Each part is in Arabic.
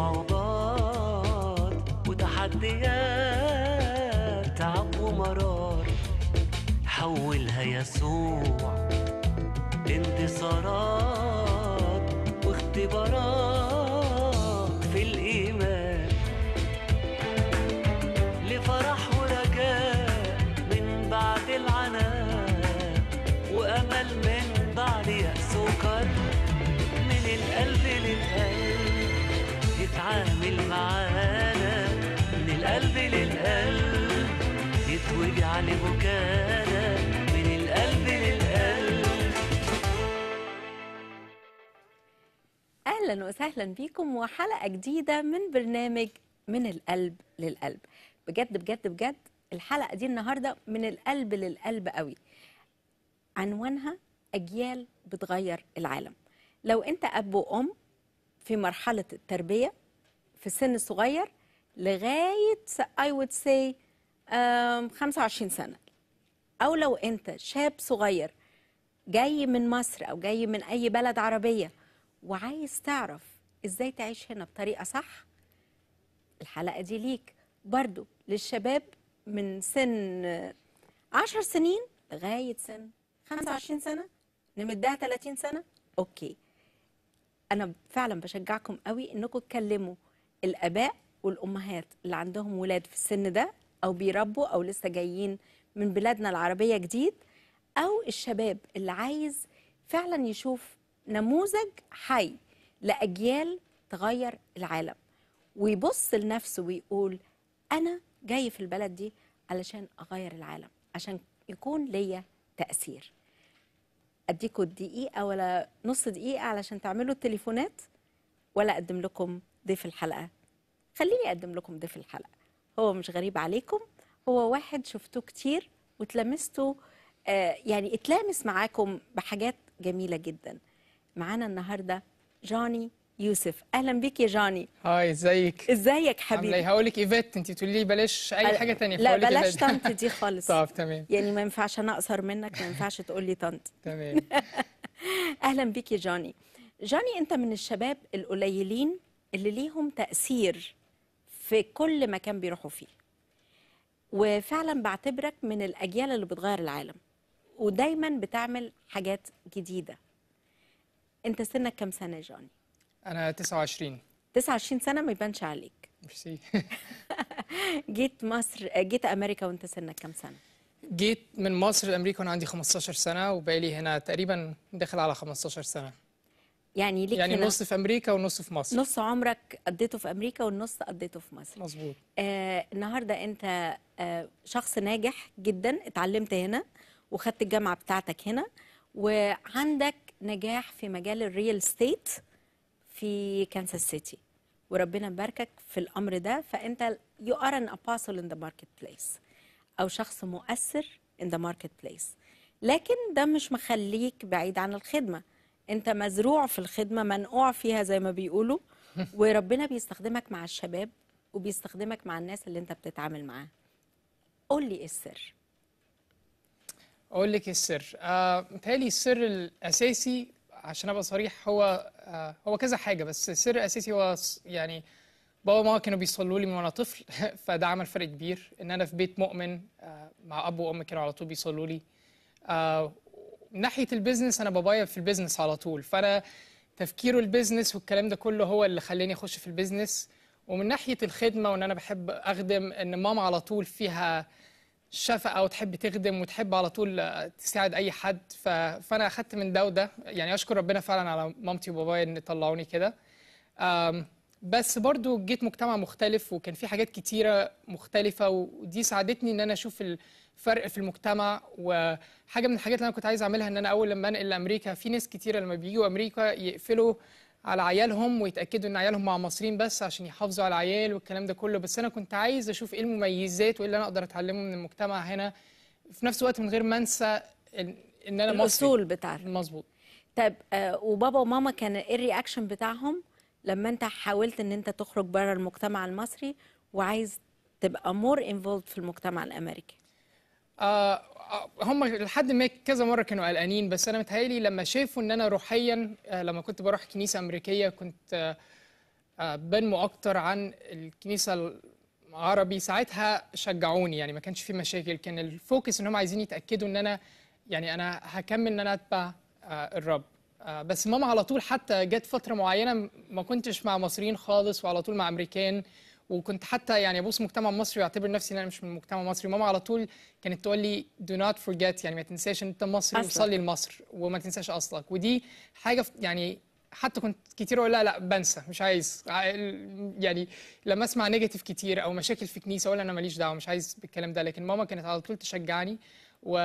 صعوبات وتحديات تعب ومرار حولها يسوع انتصارات واختبارات القلب للقلب يتوجع لبكانا من القلب للقلب اهلا وسهلا بيكم وحلقه جديده من برنامج من القلب للقلب بجد بجد بجد الحلقه دي النهارده من القلب للقلب قوي عنوانها اجيال بتغير العالم لو انت اب وام في مرحله التربيه في سن صغير لغايه اي وود سي 25 سنه او لو انت شاب صغير جاي من مصر او جاي من اي بلد عربيه وعايز تعرف ازاي تعيش هنا بطريقه صح الحلقه دي ليك برضو للشباب من سن 10 سنين لغايه سن 25 سنه نمدها 30 سنه اوكي انا فعلا بشجعكم قوي انكم تكلموا الاباء والامهات اللي عندهم ولاد في السن ده او بيربوا او لسه جايين من بلادنا العربيه جديد او الشباب اللي عايز فعلا يشوف نموذج حي لاجيال تغير العالم ويبص لنفسه ويقول انا جاي في البلد دي علشان اغير العالم عشان يكون ليا تاثير اديكم دقيقه ولا نص دقيقه علشان تعملوا التليفونات ولا اقدم لكم ضيف الحلقه خليني أقدم لكم ضيف الحلقة هو مش غريب عليكم هو واحد شفتوه كتير وتلمستوا آه يعني اتلامس معاكم بحاجات جميلة جدا معانا النهاردة جوني يوسف اهلا بيك يا جاني هاي ازيك ازيك حبيبي إيه؟ هقول لك ايفيت انت تقولي لي بلاش اي حاجه ثانيه لا بلاش طنط دي خالص طب تمام يعني ما ينفعش انا اقصر منك ما ينفعش تقول لي طنط تمام اهلا بيك يا جاني جاني انت من الشباب القليلين اللي ليهم تاثير في كل مكان بيروحوا فيه وفعلا بعتبرك من الاجيال اللي بتغير العالم ودايما بتعمل حاجات جديده انت سنك كام سنه يا انا 29 29 سنه ما يبانش عليك ميرسي جيت مصر جيت امريكا وانت سنك كام سنه جيت من مصر لامريكا وانا عندي 15 سنه وبقالي هنا تقريبا داخل على 15 سنه يعني ليك يعني هنا نص في امريكا ونص في مصر نص عمرك قضيته في امريكا والنص قضيته في مصر مظبوط آه النهارده انت آه شخص ناجح جدا اتعلمت هنا وخدت الجامعه بتاعتك هنا وعندك نجاح في مجال الريل ستيت في كانساس سيتي وربنا يباركك في الامر ده فانت يو ار ان ابوستل ان ذا ماركت بليس او شخص مؤثر ان ذا ماركت بليس لكن ده مش مخليك بعيد عن الخدمه انت مزروع في الخدمه منقوع فيها زي ما بيقولوا وربنا بيستخدمك مع الشباب وبيستخدمك مع الناس اللي انت بتتعامل معاها قول لي ايه السر اقول لك إيه السر آه متهيألي السر الاساسي عشان ابقى صريح هو آه هو كذا حاجه بس السر الاساسي هو يعني بابا وماما كانوا بيصلوا لي من وانا طفل فده عمل فرق كبير ان انا في بيت مؤمن آه مع اب وام كانوا على طول بيصلوا لي آه من ناحيه البيزنس انا بابايا في البيزنس على طول فانا تفكيره البيزنس والكلام ده كله هو اللي خلاني اخش في البيزنس ومن ناحيه الخدمه وان انا بحب اخدم ان ماما على طول فيها شفقه وتحب تخدم وتحب على طول تساعد اي حد ف... فانا اخدت من ده وده يعني اشكر ربنا فعلا على مامتي وبابايا ان طلعوني كده بس برضو جيت مجتمع مختلف وكان في حاجات كتيرة مختلفة ودي ساعدتني ان انا اشوف الفرق في المجتمع وحاجة من الحاجات اللي انا كنت عايز اعملها ان انا اول لما انقل لامريكا في ناس كتيرة لما بيجوا امريكا يقفلوا على عيالهم ويتاكدوا ان عيالهم مع مصريين بس عشان يحافظوا على العيال والكلام ده كله بس انا كنت عايز اشوف ايه المميزات وايه اللي انا اقدر اتعلمه من المجتمع هنا في نفس الوقت من غير ما انسى ان انا مصري الاصول بتاعتك مظبوط طيب آه، وبابا وماما كان ايه الرياكشن بتاعهم لما انت حاولت ان انت تخرج بره المجتمع المصري وعايز تبقى مور انفولد في المجتمع الامريكي آه،, آه هم لحد ما كذا مره كانوا قلقانين بس انا متهيألي لما شافوا ان انا روحيا آه لما كنت بروح كنيسه امريكيه كنت آه،, آه بنمو اكتر عن الكنيسه العربي ساعتها شجعوني يعني ما كانش في مشاكل كان الفوكس ان هم عايزين يتاكدوا ان انا يعني انا هكمل ان انا اتبع آه، الرب آه، بس ماما على طول حتى جت فتره معينه ما كنتش مع مصريين خالص وعلى طول مع امريكان وكنت حتى يعني ابص مجتمع مصري واعتبر نفسي ان انا مش من مجتمع مصري ماما على طول كانت تقول لي دو نوت فورجيت يعني ما تنساش ان انت مصري وصلي لمصر وما تنساش اصلك ودي حاجه يعني حتى كنت كتير اقول لا لا بنسى مش عايز يعني لما اسمع نيجاتيف كتير او مشاكل في كنيسه اقول انا ماليش دعوه مش عايز بالكلام ده لكن ماما كانت على طول تشجعني و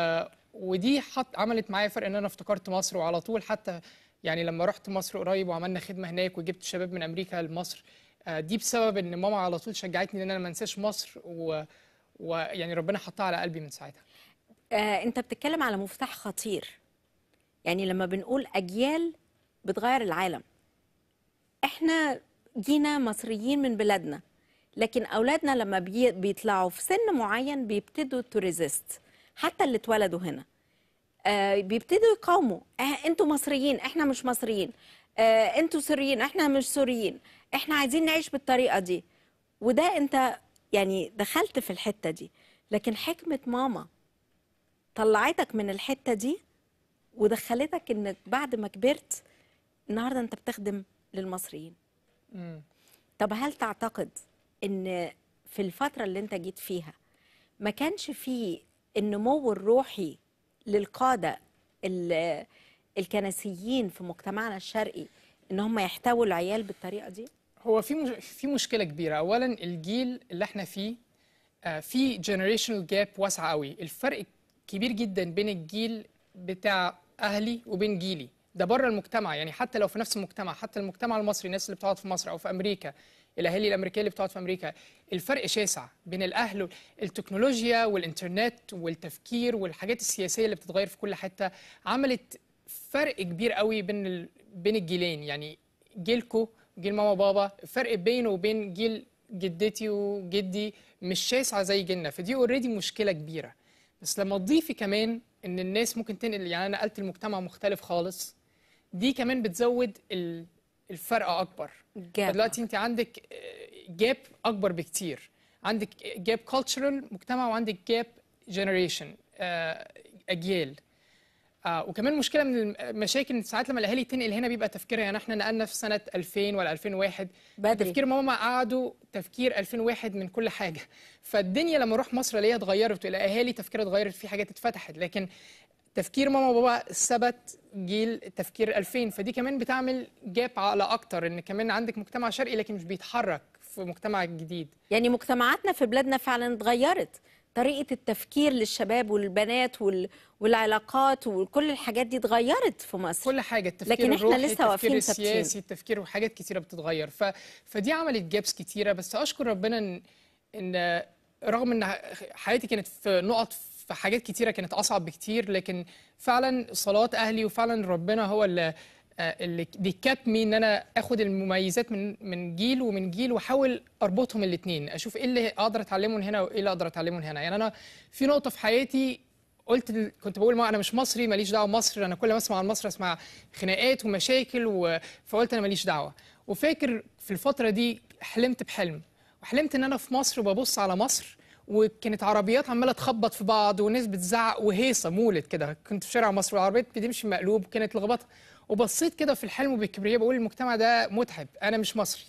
ودي حط عملت معايا فرق ان انا افتكرت مصر وعلى طول حتى يعني لما رحت مصر قريب وعملنا خدمه هناك وجبت شباب من امريكا لمصر آه، دي بسبب ان ماما على طول شجعتني ان انا ما انساش مصر ويعني و... يعني ربنا حطها على قلبي من ساعتها آه، انت بتتكلم على مفتاح خطير يعني لما بنقول اجيال بتغير العالم احنا جينا مصريين من بلادنا لكن اولادنا لما بي... بيطلعوا في سن معين بيبتدوا تو ريزيست حتى اللي اتولدوا هنا آه بيبتدوا يقاوموا آه انتوا مصريين احنا مش مصريين آه انتوا سوريين احنا مش سوريين احنا عايزين نعيش بالطريقه دي وده انت يعني دخلت في الحته دي لكن حكمه ماما طلعتك من الحته دي ودخلتك انك بعد ما كبرت النهارده انت بتخدم للمصريين م. طب هل تعتقد ان في الفتره اللي انت جيت فيها ما كانش فيه النمو الروحي للقادة الكنسيين في مجتمعنا الشرقي ان هم يحتووا العيال بالطريقه دي هو في في مشكله كبيره اولا الجيل اللي احنا فيه آه، في جنريشنال جاب واسعه قوي الفرق كبير جدا بين الجيل بتاع اهلي وبين جيلي ده بره المجتمع يعني حتى لو في نفس المجتمع حتى المجتمع المصري الناس اللي بتقعد في مصر او في امريكا الاهالي الامريكيه اللي بتقعد في امريكا الفرق شاسع بين الاهل التكنولوجيا والانترنت والتفكير والحاجات السياسيه اللي بتتغير في كل حته عملت فرق كبير قوي بين ال... بين الجيلين يعني جيلكو جيل ماما بابا الفرق بينه وبين جيل جدتي وجدي مش شاسعه زي جيلنا فدي اوريدي مشكله كبيره بس لما تضيفي كمان ان الناس ممكن تنقل يعني انا نقلت المجتمع مختلف خالص دي كمان بتزود الفرق اكبر جاب دلوقتي انت عندك جاب آه، اكبر بكتير عندك جاب آه، كالتشرال مجتمع وعندك جاب آه، جنريشن اجيال آه وكمان مشكله من المشاكل ساعات لما الاهالي تنقل هنا بيبقى تفكيرها يعني احنا نقلنا في سنه 2000 ولا 2001 بدري تفكير ماما قعدوا تفكير 2001 من كل حاجه فالدنيا لما اروح مصر الاقيها اتغيرت الاهالي تفكيرها اتغيرت في حاجات اتفتحت لكن تفكير ماما وبابا ثبت جيل تفكير 2000 فدي كمان بتعمل جاب على اكتر ان كمان عندك مجتمع شرقي لكن مش بيتحرك في مجتمع جديد يعني مجتمعاتنا في بلادنا فعلا اتغيرت طريقه التفكير للشباب والبنات وال... والعلاقات وكل الحاجات دي اتغيرت في مصر كل حاجه التفكير لكن احنا الروحي لسه واقفين السياسي التفكير وحاجات كتيره بتتغير ف... فدي عملت جابس كتيره بس اشكر ربنا ان ان رغم ان حياتي كانت في نقط في حاجات كتيره كانت اصعب بكتير لكن فعلا صلاه اهلي وفعلا ربنا هو اللي آه، اللي بيكابني ان انا اخد المميزات من من جيل ومن جيل واحاول اربطهم الاثنين اشوف ايه اللي اقدر اتعلمه من هنا وايه اللي اقدر اتعلمه من هنا يعني انا في نقطه في حياتي قلت كنت بقول ما انا مش مصري ماليش دعوه بمصر انا كل ما اسمع عن مصر اسمع خناقات ومشاكل و... فقلت انا ماليش دعوه وفاكر في الفتره دي حلمت بحلم وحلمت ان انا في مصر وببص على مصر وكانت عربيات عماله تخبط في بعض وناس بتزعق وهيصه مولد كده كنت في شارع مصر والعربيات بتمشي مقلوب كانت لخبطه وبصيت كده في الحلم بالكبرياء بقول المجتمع ده متعب انا مش مصري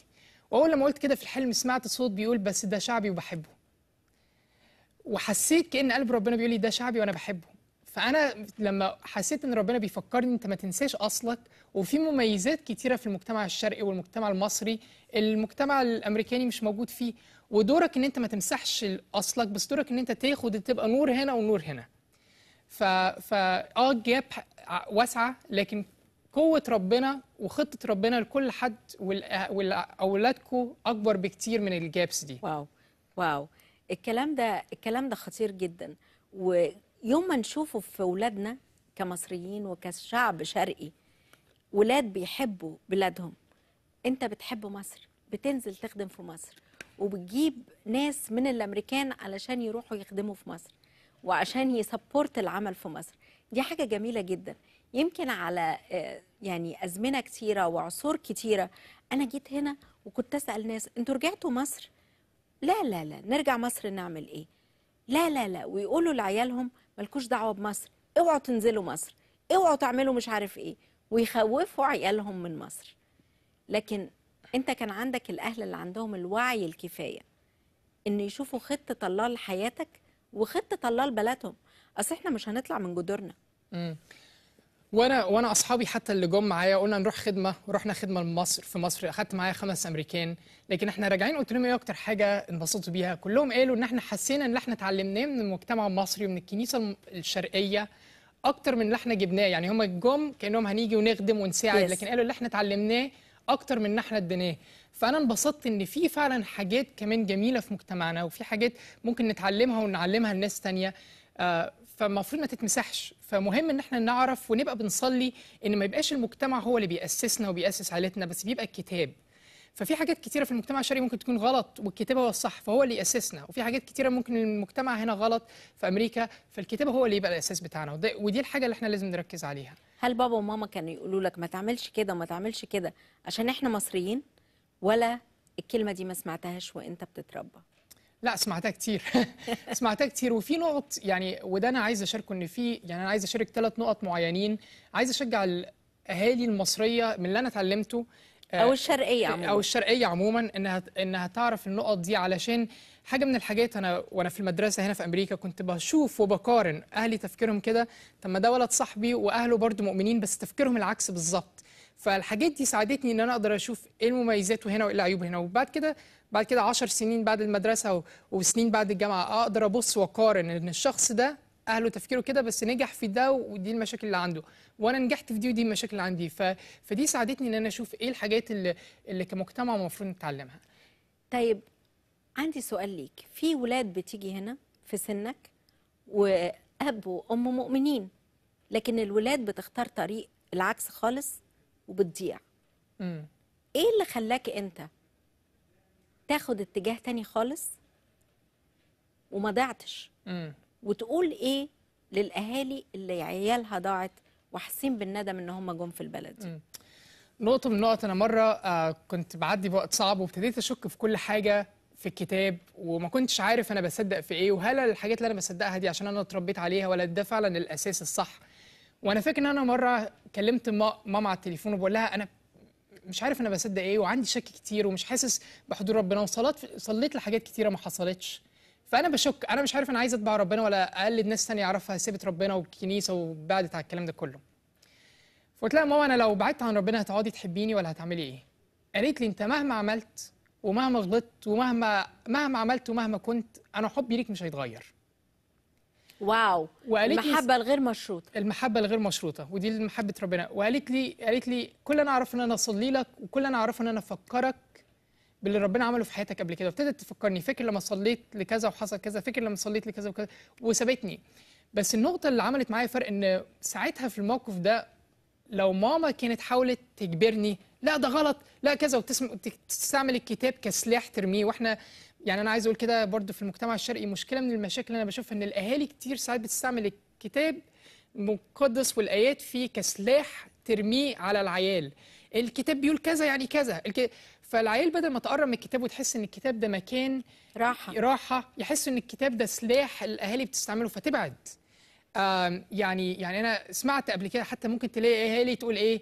واول لما قلت كده في الحلم سمعت صوت بيقول بس ده شعبي وبحبه وحسيت كان قلب ربنا بيقول لي ده شعبي وانا بحبه فانا لما حسيت ان ربنا بيفكرني انت ما تنساش اصلك وفي مميزات كتيره في المجتمع الشرقي والمجتمع المصري المجتمع الامريكاني مش موجود فيه ودورك ان انت ما تمسحش اصلك بس دورك ان انت تاخد تبقى نور هنا ونور هنا ف ف اه الجاب واسعه لكن قوه ربنا وخطه ربنا لكل حد واولادكم اكبر بكتير من الجابس دي واو واو الكلام ده الكلام ده خطير جدا ويوم ما نشوفه في اولادنا كمصريين وكشعب شرقي ولاد بيحبوا بلادهم انت بتحب مصر بتنزل تخدم في مصر وبتجيب ناس من الامريكان علشان يروحوا يخدموا في مصر وعشان يسبورت العمل في مصر دي حاجه جميله جدا يمكن على آه، يعني ازمنه كتيره وعصور كتيره انا جيت هنا وكنت اسال ناس انتوا رجعتوا مصر لا لا لا نرجع مصر نعمل ايه لا لا لا ويقولوا لعيالهم ملكوش دعوه بمصر اوعوا تنزلوا مصر اوعوا تعملوا مش عارف ايه ويخوفوا عيالهم من مصر لكن انت كان عندك الاهل اللي عندهم الوعي الكفايه ان يشوفوا خطه الله لحياتك وخطه الله لبلدهم اصل احنا مش هنطلع من جدورنا امم وانا وانا اصحابي حتى اللي جم معايا قلنا نروح خدمه ورحنا خدمه لمصر في مصر اخدت معايا خمس امريكان لكن احنا راجعين قلت لهم ايه اكتر حاجه انبسطوا بيها كلهم قالوا ان احنا حسينا ان احنا اتعلمناه من المجتمع المصري ومن الكنيسه الشرقيه اكتر من اللي احنا جبناه يعني هم جم كانهم هنيجي ونخدم ونساعد yes. لكن قالوا اللي احنا اتعلمناه اكتر من احنا اديناه فانا انبسطت ان في فعلا حاجات كمان جميله في مجتمعنا وفي حاجات ممكن نتعلمها ونعلمها لناس تانية آه، فالمفروض ما تتمسحش فمهم ان احنا نعرف ونبقى بنصلي ان ما يبقاش المجتمع هو اللي بيأسسنا وبيأسس عائلتنا بس بيبقى الكتاب ففي حاجات كتيره في المجتمع الشرقي ممكن تكون غلط والكتابه هو الصح فهو اللي ياسسنا وفي حاجات كتيره ممكن المجتمع هنا غلط في امريكا فالكتابه هو اللي يبقى الاساس بتاعنا ودي الحاجه اللي احنا لازم نركز عليها هل بابا وماما كانوا يقولوا لك ما تعملش كده وما تعملش كده عشان احنا مصريين ولا الكلمه دي ما سمعتهاش وانت بتتربى لا سمعتها كتير سمعتها كتير وفي نقط يعني وده انا عايز اشاركه ان في يعني انا عايز اشارك ثلاث نقط معينين عايز اشجع الاهالي المصريه من اللي انا اتعلمته او آه، الشرقيه عموما او الشرقيه عموما انها انها تعرف النقط دي علشان حاجه من الحاجات انا وانا في المدرسه هنا في امريكا كنت بشوف وبقارن اهلي تفكيرهم كده طب ما ده ولد صاحبي واهله برضه مؤمنين بس تفكيرهم العكس بالظبط فالحاجات دي ساعدتني ان انا اقدر اشوف ايه المميزات هنا وايه العيوب هنا وبعد كده بعد كده 10 سنين بعد المدرسه وسنين بعد الجامعه اقدر ابص واقارن ان الشخص ده اهله تفكيره كده بس نجح في ده ودي المشاكل اللي عنده وانا نجحت في دي ودي المشاكل اللي عندي ف... فدي ساعدتني ان انا اشوف ايه الحاجات اللي, اللي كمجتمع المفروض نتعلمها طيب عندي سؤال ليك في ولاد بتيجي هنا في سنك واب وام مؤمنين لكن الولاد بتختار طريق العكس خالص وبتضيع امم ايه اللي خلاك انت تاخد اتجاه تاني خالص وما ضيعتش وتقول ايه للاهالي اللي عيالها ضاعت وحاسين بالندم ان هم جم في البلد م. نقطة من نقط أنا مرة آه كنت بعدي بوقت صعب وابتديت أشك في كل حاجة في الكتاب وما كنتش عارف أنا بصدق في إيه وهل الحاجات اللي أنا بصدقها دي عشان أنا اتربيت عليها ولا ده فعلا الأساس الصح وأنا فاكر إن أنا مرة كلمت ماما على التليفون وبقول لها أنا مش عارف أنا بصدق إيه وعندي شك كتير ومش حاسس بحضور ربنا وصليت صليت لحاجات كتيرة ما حصلتش فانا بشك انا مش عارف انا عايز اتبع ربنا ولا اقلد ناس ثانيه اعرفها سبت ربنا والكنيسه وبعدت على الكلام ده كله فقلت لها ماما انا لو بعدت عن ربنا هتقعدي تحبيني ولا هتعملي ايه قالت لي انت مهما عملت ومهما غلطت ومهما مهما عملت ومهما كنت انا حبي ليك مش هيتغير واو المحبه الغير مشروطه المحبه الغير مشروطه ودي محبه ربنا وقالت لي قالت لي كل انا اعرفه ان انا اصلي لك وكل انا اعرفه ان انا افكرك باللي ربنا عمله في حياتك قبل كده وابتدت تفكرني فاكر لما صليت لكذا وحصل كذا فاكر لما صليت لكذا وكذا وسابتني بس النقطة اللي عملت معايا فرق إن ساعتها في الموقف ده لو ماما كانت حاولت تجبرني لا ده غلط لا كذا وتستعمل الكتاب كسلاح ترميه واحنا يعني انا عايز اقول كده برضو في المجتمع الشرقي مشكله من المشاكل اللي انا بشوفها ان الاهالي كتير ساعات بتستعمل الكتاب المقدس والايات فيه كسلاح ترميه على العيال الكتاب بيقول كذا يعني كذا فالعيال بدل ما تقرب من الكتاب وتحس ان الكتاب ده مكان راحه راحه يحس ان الكتاب ده سلاح الاهالي بتستعمله فتبعد يعني يعني انا سمعت قبل كده حتى ممكن تلاقي اهالي تقول ايه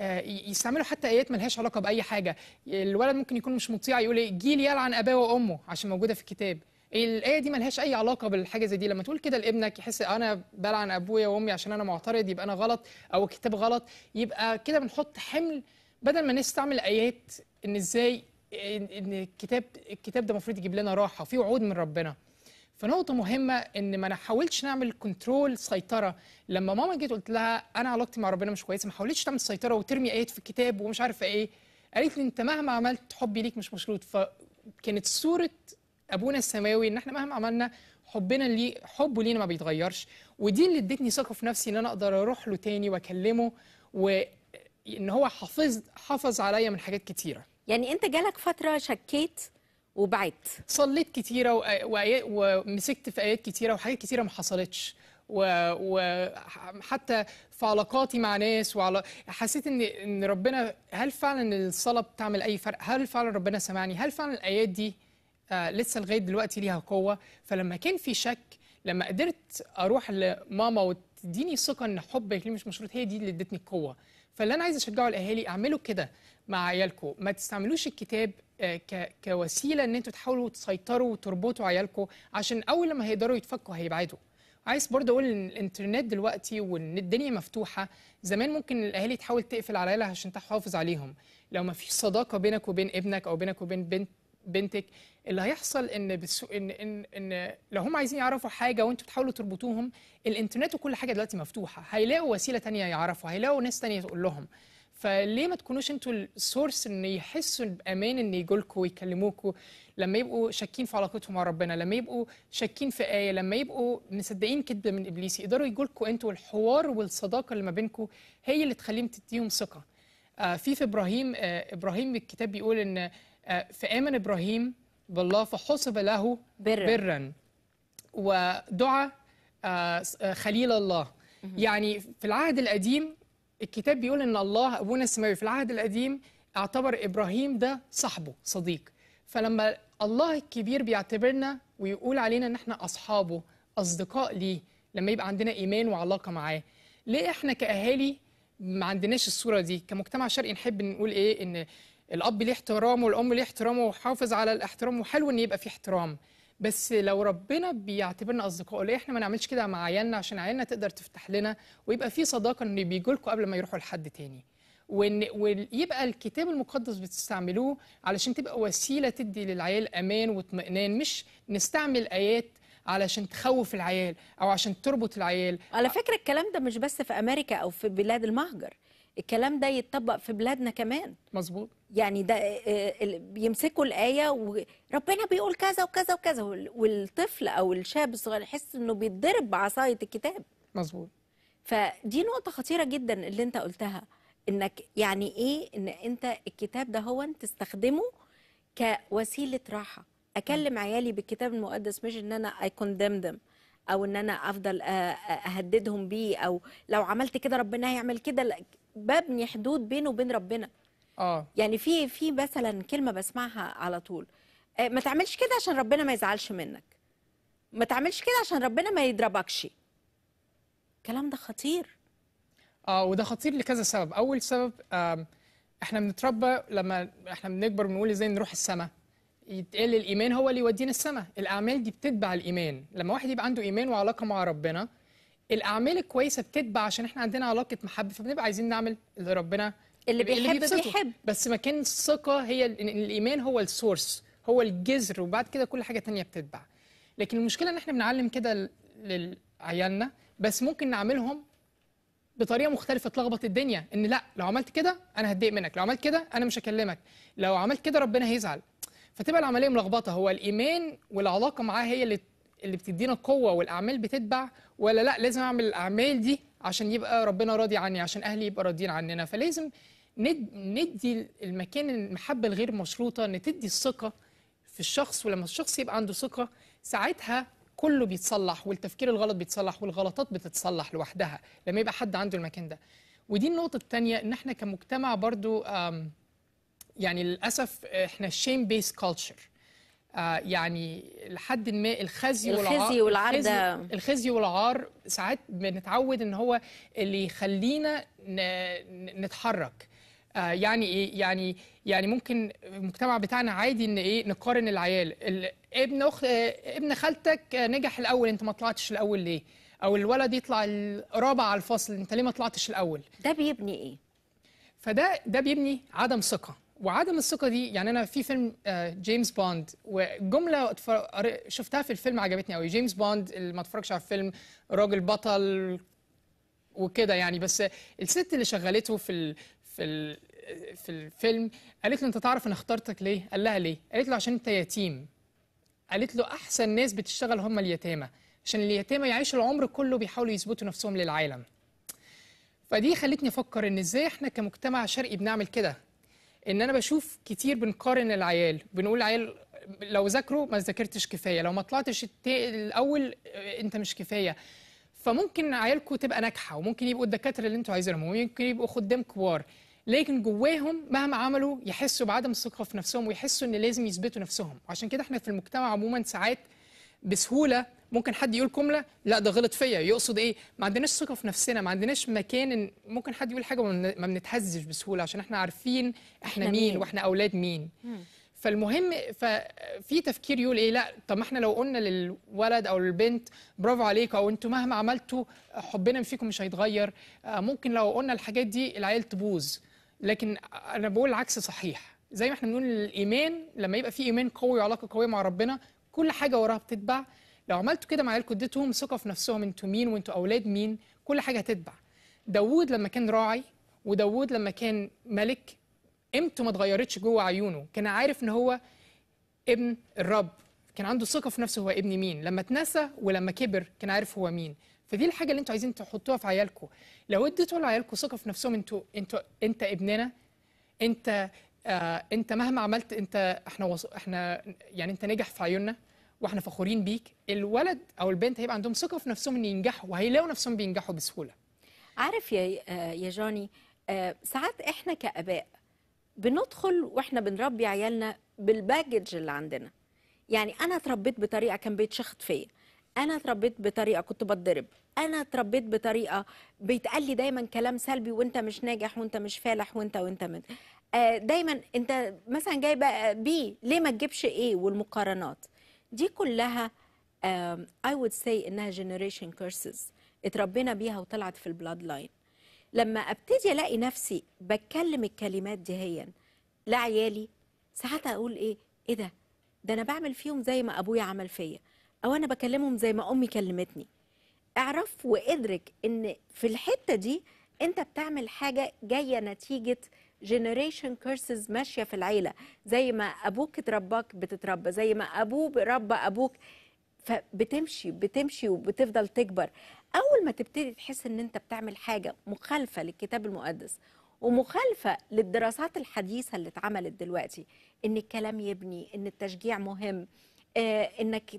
آه، يستعملوا حتى ايات ملهاش علاقه باي حاجه الولد ممكن يكون مش مطيع يقول ايه جيل يلعن اباه وامه عشان موجوده في الكتاب الايه دي ملهاش اي علاقه بالحاجه زي دي لما تقول كده لابنك يحس انا بلعن ابويا وامي عشان انا معترض يبقى انا غلط او الكتاب غلط يبقى كده بنحط حمل بدل ما نستعمل ايات ان ازاي ان الكتاب الكتاب ده المفروض يجيب لنا راحه وفي وعود من ربنا فنقطة مهمة إن ما نحاولش نعمل كنترول سيطرة، لما ماما جيت قلت لها أنا علاقتي مع ربنا مش كويسة، ما حاولتش تعمل سيطرة وترمي آيات في الكتاب ومش عارفة إيه، قالت لي أنت مهما عملت حبي ليك مش مشروط، فكانت صورة أبونا السماوي إن إحنا مهما عملنا حبنا لي حبه لينا ما بيتغيرش، ودي اللي ادتني ثقة في نفسي إن أنا أقدر أروح له تاني وأكلمه و ان هو حافظ حافظ عليا من حاجات كتيره يعني انت جالك فتره شكيت وبعت صليت كتيره ومسكت في ايات كتيره وحاجات كتيره ما حصلتش وحتى في علاقاتي مع ناس وعلى حسيت ان ان ربنا هل فعلا الصلاه بتعمل اي فرق؟ هل فعلا ربنا سمعني؟ هل فعلا الايات دي آه، لسه لغايه دلوقتي ليها قوه؟ فلما كان في شك لما قدرت اروح لماما وتديني ثقه ان حبك ليه مش مشروط هي دي اللي ادتني القوه. فاللي انا عايز اشجعه الاهالي اعملوا كده مع عيالكم ما تستعملوش الكتاب آه، كوسيله ان انتوا تحاولوا تسيطروا وتربطوا عيالكم عشان اول لما هيقدروا يتفكوا هيبعدوا عايز برضه اقول ان الانترنت دلوقتي وان الدنيا مفتوحه زمان ممكن الاهالي تحاول تقفل على عيالها عشان تحافظ عليهم لو ما فيش صداقه بينك وبين ابنك او بينك وبين بنت بنتك اللي هيحصل ان بسو... ان ان ان لو هم عايزين يعرفوا حاجه وانتوا بتحاولوا تربطوهم الانترنت وكل حاجه دلوقتي مفتوحه هيلاقوا وسيله تانية يعرفوا هيلاقوا ناس تانية تقول لهم فليه ما تكونوش انتوا السورس ان يحسوا بامان ان يجوا لكم ويكلموكوا لما يبقوا شاكين في علاقتهم مع ربنا لما يبقوا شاكين في ايه لما يبقوا مصدقين كذبه من ابليس يقدروا يجوا لكم انتوا الحوار والصداقه اللي ما بينكم هي اللي تخليهم تديهم ثقه آه في في ابراهيم آه ابراهيم الكتاب بيقول ان آه، فآمن إبراهيم بالله فحسب له برا, برا ودعا آه، آه، خليل الله يعني في العهد القديم الكتاب بيقول ان الله ابونا السماوي في العهد القديم اعتبر ابراهيم ده صاحبه صديق فلما الله الكبير بيعتبرنا ويقول علينا ان احنا اصحابه اصدقاء ليه لما يبقى عندنا ايمان وعلاقه معاه ليه احنا كاهالي ما عندناش الصوره دي كمجتمع شرقي نحب نقول ايه ان الاب ليه احترامه والام ليه احترامه وحافظ على الاحترام وحلو ان يبقى في احترام بس لو ربنا بيعتبرنا اصدقاء ليه احنا ما نعملش كده مع عيالنا عشان عيالنا تقدر تفتح لنا ويبقى في صداقه ان بيجوا لكم قبل ما يروحوا لحد تاني وإن ويبقى الكتاب المقدس بتستعملوه علشان تبقى وسيله تدي للعيال امان واطمئنان مش نستعمل ايات علشان تخوف العيال او عشان تربط العيال على فكره الكلام ده مش بس في امريكا او في بلاد المهجر الكلام ده يتطبق في بلادنا كمان مظبوط يعني ده آه، آه، بيمسكوا الآية وربنا بيقول كذا وكذا وكذا والطفل أو الشاب الصغير يحس إنه بيتضرب بعصاية الكتاب مظبوط فدي نقطة خطيرة جدا اللي أنت قلتها إنك يعني إيه إن أنت الكتاب ده هو تستخدمه كوسيلة راحة أكلم عيالي بالكتاب المقدس مش إن أنا أي كوندم them او ان انا افضل آه، اهددهم بيه او لو عملت كده ربنا هيعمل كده ببني حدود بينه وبين ربنا اه يعني في في مثلا كلمه بسمعها على طول آه، ما تعملش كده عشان ربنا ما يزعلش منك ما تعملش كده عشان ربنا ما يضربكش الكلام ده خطير اه وده خطير لكذا سبب اول سبب احنا بنتربى لما احنا بنكبر بنقول ازاي نروح السماء يتقال الايمان هو اللي يودينا السماء الاعمال دي بتتبع الايمان لما واحد يبقى عنده ايمان وعلاقه مع ربنا الاعمال الكويسه بتتبع عشان احنا عندنا علاقه محبه فبنبقى عايزين نعمل اللي ربنا اللي بيحب اللي بيحب بس ما كان الثقه هي الايمان هو السورس هو الجذر وبعد كده كل حاجه تانية بتتبع لكن المشكله ان احنا بنعلم كده لعيالنا بس ممكن نعملهم بطريقه مختلفه تلخبط الدنيا ان لا لو عملت كده انا هتضايق منك لو عملت كده انا مش هكلمك لو عملت كده ربنا هيزعل فتبقى العمليه ملخبطه هو الايمان والعلاقه معاه هي اللي اللي بتدينا القوه والاعمال بتتبع ولا لا لازم اعمل الاعمال دي عشان يبقى ربنا راضي عني عشان اهلي يبقى راضيين عننا فلازم ندي المكان المحبه الغير مشروطه تدي الثقه في الشخص ولما الشخص يبقى عنده ثقه ساعتها كله بيتصلح والتفكير الغلط بيتصلح والغلطات بتتصلح لوحدها لما يبقى حد عنده المكان ده ودي النقطه الثانيه ان احنا كمجتمع برضو يعني للاسف احنا الشيم بيس كلتشر آه، يعني لحد ما الخزي الخزي والعار الخزي, الخزي والعار ساعات بنتعود ان هو اللي يخلينا نتحرك آه، يعني ايه يعني يعني ممكن المجتمع بتاعنا عادي ان ايه نقارن العيال ابن اخت ابن خالتك نجح الاول انت ما طلعتش الاول ليه او الولد يطلع الرابع على الفصل انت ليه ما طلعتش الاول ده بيبني ايه فده ده بيبني عدم ثقه وعدم الثقه دي يعني انا في فيلم جيمس آه، بوند وجمله شفتها في الفيلم عجبتني قوي جيمس بوند اللي ما اتفرجش على الفيلم راجل بطل وكده يعني بس الست اللي شغلته في الـ في الـ في الفيلم قالت له انت تعرف انا اخترتك ليه قال لها ليه قالت له عشان انت يتيم قالت له احسن ناس بتشتغل هم اليتامى عشان اليتامى يعيشوا العمر كله بيحاولوا يثبتوا نفسهم للعالم فدي خلتني افكر ان ازاي احنا كمجتمع شرقي بنعمل كده ان انا بشوف كتير بنقارن العيال بنقول العيال لو ذاكروا ما ذاكرتش كفايه لو ما طلعتش الاول آه، انت مش كفايه فممكن عيالكم تبقى ناجحه وممكن يبقوا الدكاتره اللي انتوا عايزينهم وممكن يبقوا خدام كبار لكن جواهم مهما عملوا يحسوا بعدم الثقه في نفسهم ويحسوا ان لازم يثبتوا نفسهم وعشان كده احنا في المجتمع عموما ساعات بسهوله ممكن حد يقول جمله لا ده غلط فيا يقصد ايه ما عندناش ثقه في نفسنا ما عندناش مكان ان ممكن حد يقول حاجه ما بنتهزش بسهوله عشان احنا عارفين احنا, إحنا مين, واحنا اولاد مين فالمهم ففي تفكير يقول ايه لا طب ما احنا لو قلنا للولد او للبنت برافو عليك او انتوا مهما عملتوا حبنا فيكم مش هيتغير آه، ممكن لو قلنا الحاجات دي العيال تبوظ لكن انا بقول العكس صحيح زي ما احنا بنقول الايمان لما يبقى في ايمان قوي وعلاقه قويه مع ربنا كل حاجه وراها بتتبع لو عملتوا كده مع عيالكم اديتهم ثقه في نفسهم انتوا مين وانتوا اولاد مين كل حاجه هتتبع داوود لما كان راعي وداوود لما كان ملك قيمته ما اتغيرتش جوه عيونه كان عارف ان هو ابن الرب كان عنده ثقه في نفسه هو ابن مين لما اتنسى ولما كبر كان عارف هو مين فدي الحاجه اللي انتوا عايزين تحطوها في عيالكم لو اديتوا لعيالكم ثقه في نفسهم انتوا انتوا انت ابننا انت آه انت مهما عملت انت احنا وص... احنا يعني انت نجح في عيوننا واحنا فخورين بيك الولد او البنت هيبقى عندهم ثقه في نفسهم ان ينجحوا وهيلاقوا نفسهم بينجحوا بسهوله عارف يا يا جوني آه، ساعات احنا كاباء بندخل واحنا بنربي عيالنا بالباجج اللي عندنا يعني انا اتربيت بطريقه كان بيتشخط فيا انا اتربيت بطريقه كنت بتضرب انا اتربيت بطريقه بيتقال لي دايما كلام سلبي وانت مش ناجح وانت مش فالح وانت وانت من آه، دايما انت مثلا جايبه بي ليه ما تجيبش ايه والمقارنات دي كلها اي وود سي انها جنريشن كورسز اتربينا بيها وطلعت في البلاد لاين لما ابتدي الاقي نفسي بتكلم الكلمات دي هي لعيالي ساعات ساعتها اقول ايه ايه ده ده انا بعمل فيهم زي ما ابويا عمل فيا او انا بكلمهم زي ما امي كلمتني اعرف وادرك ان في الحته دي انت بتعمل حاجه جايه نتيجه جنريشن كيرسز ماشيه في العيله زي ما ابوك اترباك بتتربى زي ما ابوه ربى ابوك فبتمشي بتمشي وبتفضل تكبر اول ما تبتدي تحس ان انت بتعمل حاجه مخالفه للكتاب المقدس ومخالفه للدراسات الحديثه اللي اتعملت دلوقتي ان الكلام يبني ان التشجيع مهم آه، انك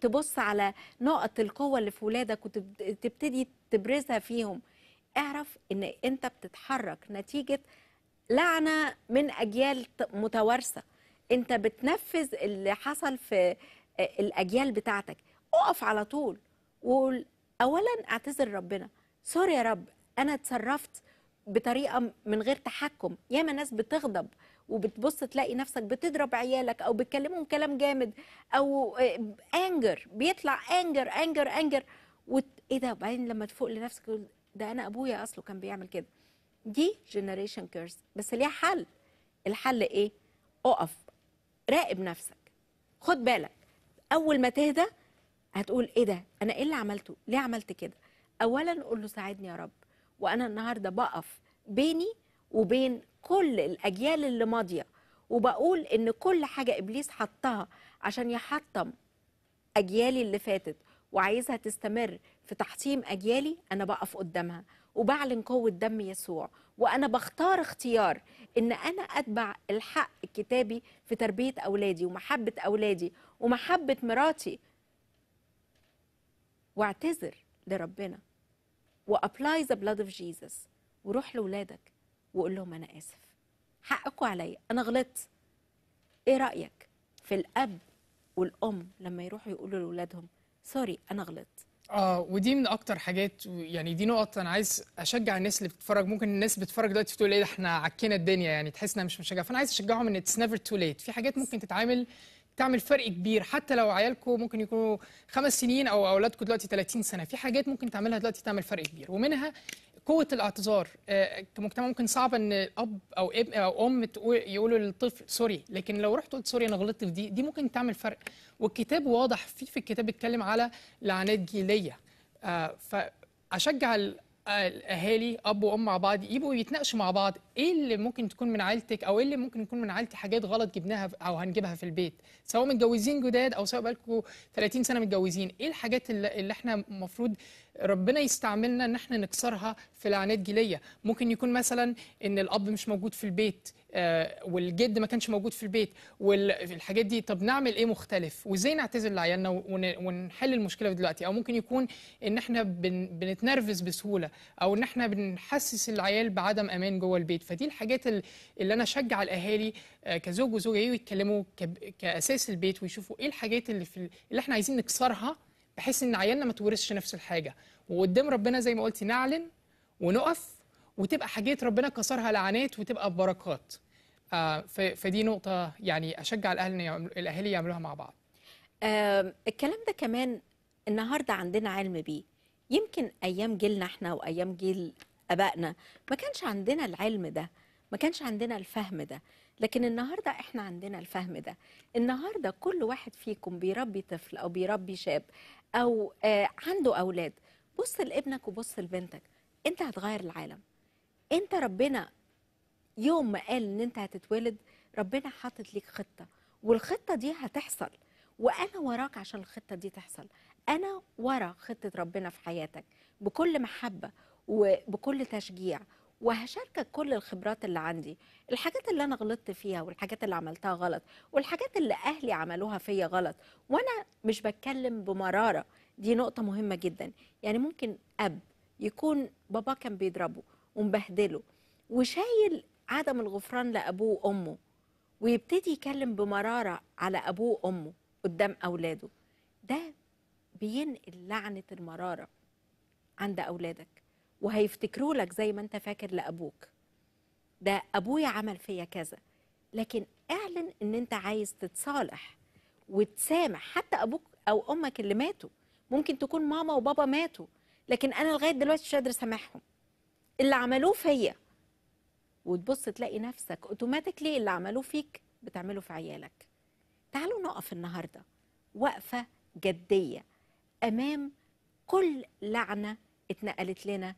تبص على نقط القوه اللي في ولادك وتبتدي تبرزها فيهم اعرف ان انت بتتحرك نتيجه لعنه من اجيال متوارثه انت بتنفذ اللي حصل في آه، الاجيال بتاعتك اقف على طول وقول اولا اعتذر ربنا سوري يا رب انا اتصرفت بطريقه من غير تحكم ياما ناس بتغضب وبتبص تلاقي نفسك بتضرب عيالك او بتكلمهم كلام جامد او انجر آه، بيطلع انجر انجر انجر وايه ايه ده وبعدين لما تفوق لنفسك ده انا ابويا اصله كان بيعمل كده دي جنريشن كيرز بس ليها حل الحل ايه اقف راقب نفسك خد بالك اول ما تهدى هتقول ايه ده انا ايه اللي عملته ليه عملت كده اولا قول له ساعدني يا رب وانا النهارده بقف بيني وبين كل الاجيال اللي ماضيه وبقول ان كل حاجه ابليس حطها عشان يحطم اجيالي اللي فاتت وعايزها تستمر في تحطيم اجيالي انا بقف قدامها وبعلن قوة دم يسوع وأنا بختار اختيار إن أنا أتبع الحق الكتابي في تربية أولادي ومحبة أولادي ومحبة مراتي واعتذر لربنا وابلاي ذا بلاد اوف جيسس وروح لاولادك وقول لهم انا اسف حقكوا عليا انا غلطت ايه رايك في الاب والام لما يروحوا يقولوا لاولادهم سوري انا غلطت اه ودي من اكتر حاجات يعني دي نقط انا عايز اشجع الناس اللي بتتفرج ممكن الناس بتتفرج دلوقتي بتقول ايه احنا عكينا الدنيا يعني تحس انها مش مشجعه فانا عايز اشجعهم ان اتس نيفر تو ليت في حاجات ممكن تتعامل تعمل فرق كبير حتى لو عيالكم ممكن يكونوا خمس سنين او اولادكم دلوقتي 30 سنه في حاجات ممكن تعملها دلوقتي تعمل فرق كبير ومنها قوه الاعتذار آه، كمجتمع ممكن صعب ان اب او ابن او ام يقولوا للطفل سوري لكن لو رحت قلت سوري انا غلطت في دي دي ممكن تعمل فرق والكتاب واضح في في الكتاب بيتكلم على لعنات جيليه آه، فاشجع الاهالي اب وام مع بعض يبقوا يتناقشوا مع بعض ايه اللي ممكن تكون من عيلتك او ايه اللي ممكن يكون من عيلتي حاجات غلط جبناها او هنجيبها في البيت سواء متجوزين جداد او سواء بقالكم 30 سنه متجوزين ايه الحاجات اللي, اللي احنا المفروض ربنا يستعملنا ان احنا نكسرها في لعنات جيليه ممكن يكون مثلا ان الاب مش موجود في البيت آه، والجد ما كانش موجود في البيت والحاجات دي طب نعمل ايه مختلف وازاي نعتذر لعيالنا ونحل المشكله في دلوقتي او ممكن يكون ان احنا بنتنرفز بسهوله او ان احنا بنحسس العيال بعدم امان جوه البيت فدي الحاجات اللي انا اشجع الاهالي آه، كزوج وزوجه يتكلموا كاساس البيت ويشوفوا ايه الحاجات اللي في اللي احنا عايزين نكسرها بحيث ان عيالنا ما تورثش نفس الحاجه وقدام ربنا زي ما قلتي نعلن ونقف وتبقى حاجات ربنا كسرها لعنات وتبقى ببركات آه فدي نقطة يعني أشجع الأهل الأهالي يعملوها مع بعض آه الكلام ده كمان النهاردة عندنا علم بيه يمكن أيام جيلنا احنا وأيام جيل أبائنا ما كانش عندنا العلم ده ما كانش عندنا الفهم ده لكن النهاردة احنا عندنا الفهم ده النهاردة كل واحد فيكم بيربي طفل أو بيربي شاب أو آه عنده أولاد بص لابنك وبص لبنتك انت هتغير العالم انت ربنا يوم ما قال ان انت هتتولد ربنا حاطط ليك خطه والخطه دي هتحصل وانا وراك عشان الخطه دي تحصل انا ورا خطه ربنا في حياتك بكل محبه وبكل تشجيع وهشاركك كل الخبرات اللي عندي الحاجات اللي انا غلطت فيها والحاجات اللي عملتها غلط والحاجات اللي اهلي عملوها فيا غلط وانا مش بتكلم بمراره دي نقطه مهمه جدا يعني ممكن اب يكون بابا كان بيضربه ومبهدله وشايل عدم الغفران لأبوه وأمه ويبتدي يكلم بمرارة على أبوه وأمه قدام أولاده ده بينقل لعنة المرارة عند أولادك وهيفتكروا لك زي ما أنت فاكر لأبوك ده أبويا عمل فيا كذا لكن اعلن ان انت عايز تتصالح وتسامح حتى ابوك او امك اللي ماتوا ممكن تكون ماما وبابا ماتوا لكن انا لغايه دلوقتي مش قادر اسامحهم اللي عملوه فيا وتبص تلاقي نفسك اوتوماتيكلي اللي عملوه فيك بتعمله في عيالك تعالوا نقف النهارده وقفه جديه امام كل لعنه اتنقلت لنا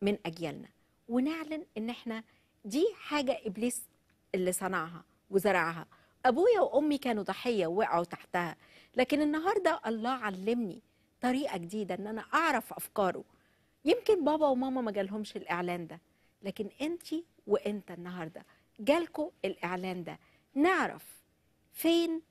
من اجيالنا ونعلن ان احنا دي حاجه ابليس اللي صنعها وزرعها ابويا وامي كانوا ضحيه ووقعوا تحتها لكن النهارده الله علمني طريقه جديده ان انا اعرف افكاره يمكن بابا وماما ما جالهمش الاعلان ده لكن انت وانت النهارده جالكوا الاعلان ده نعرف فين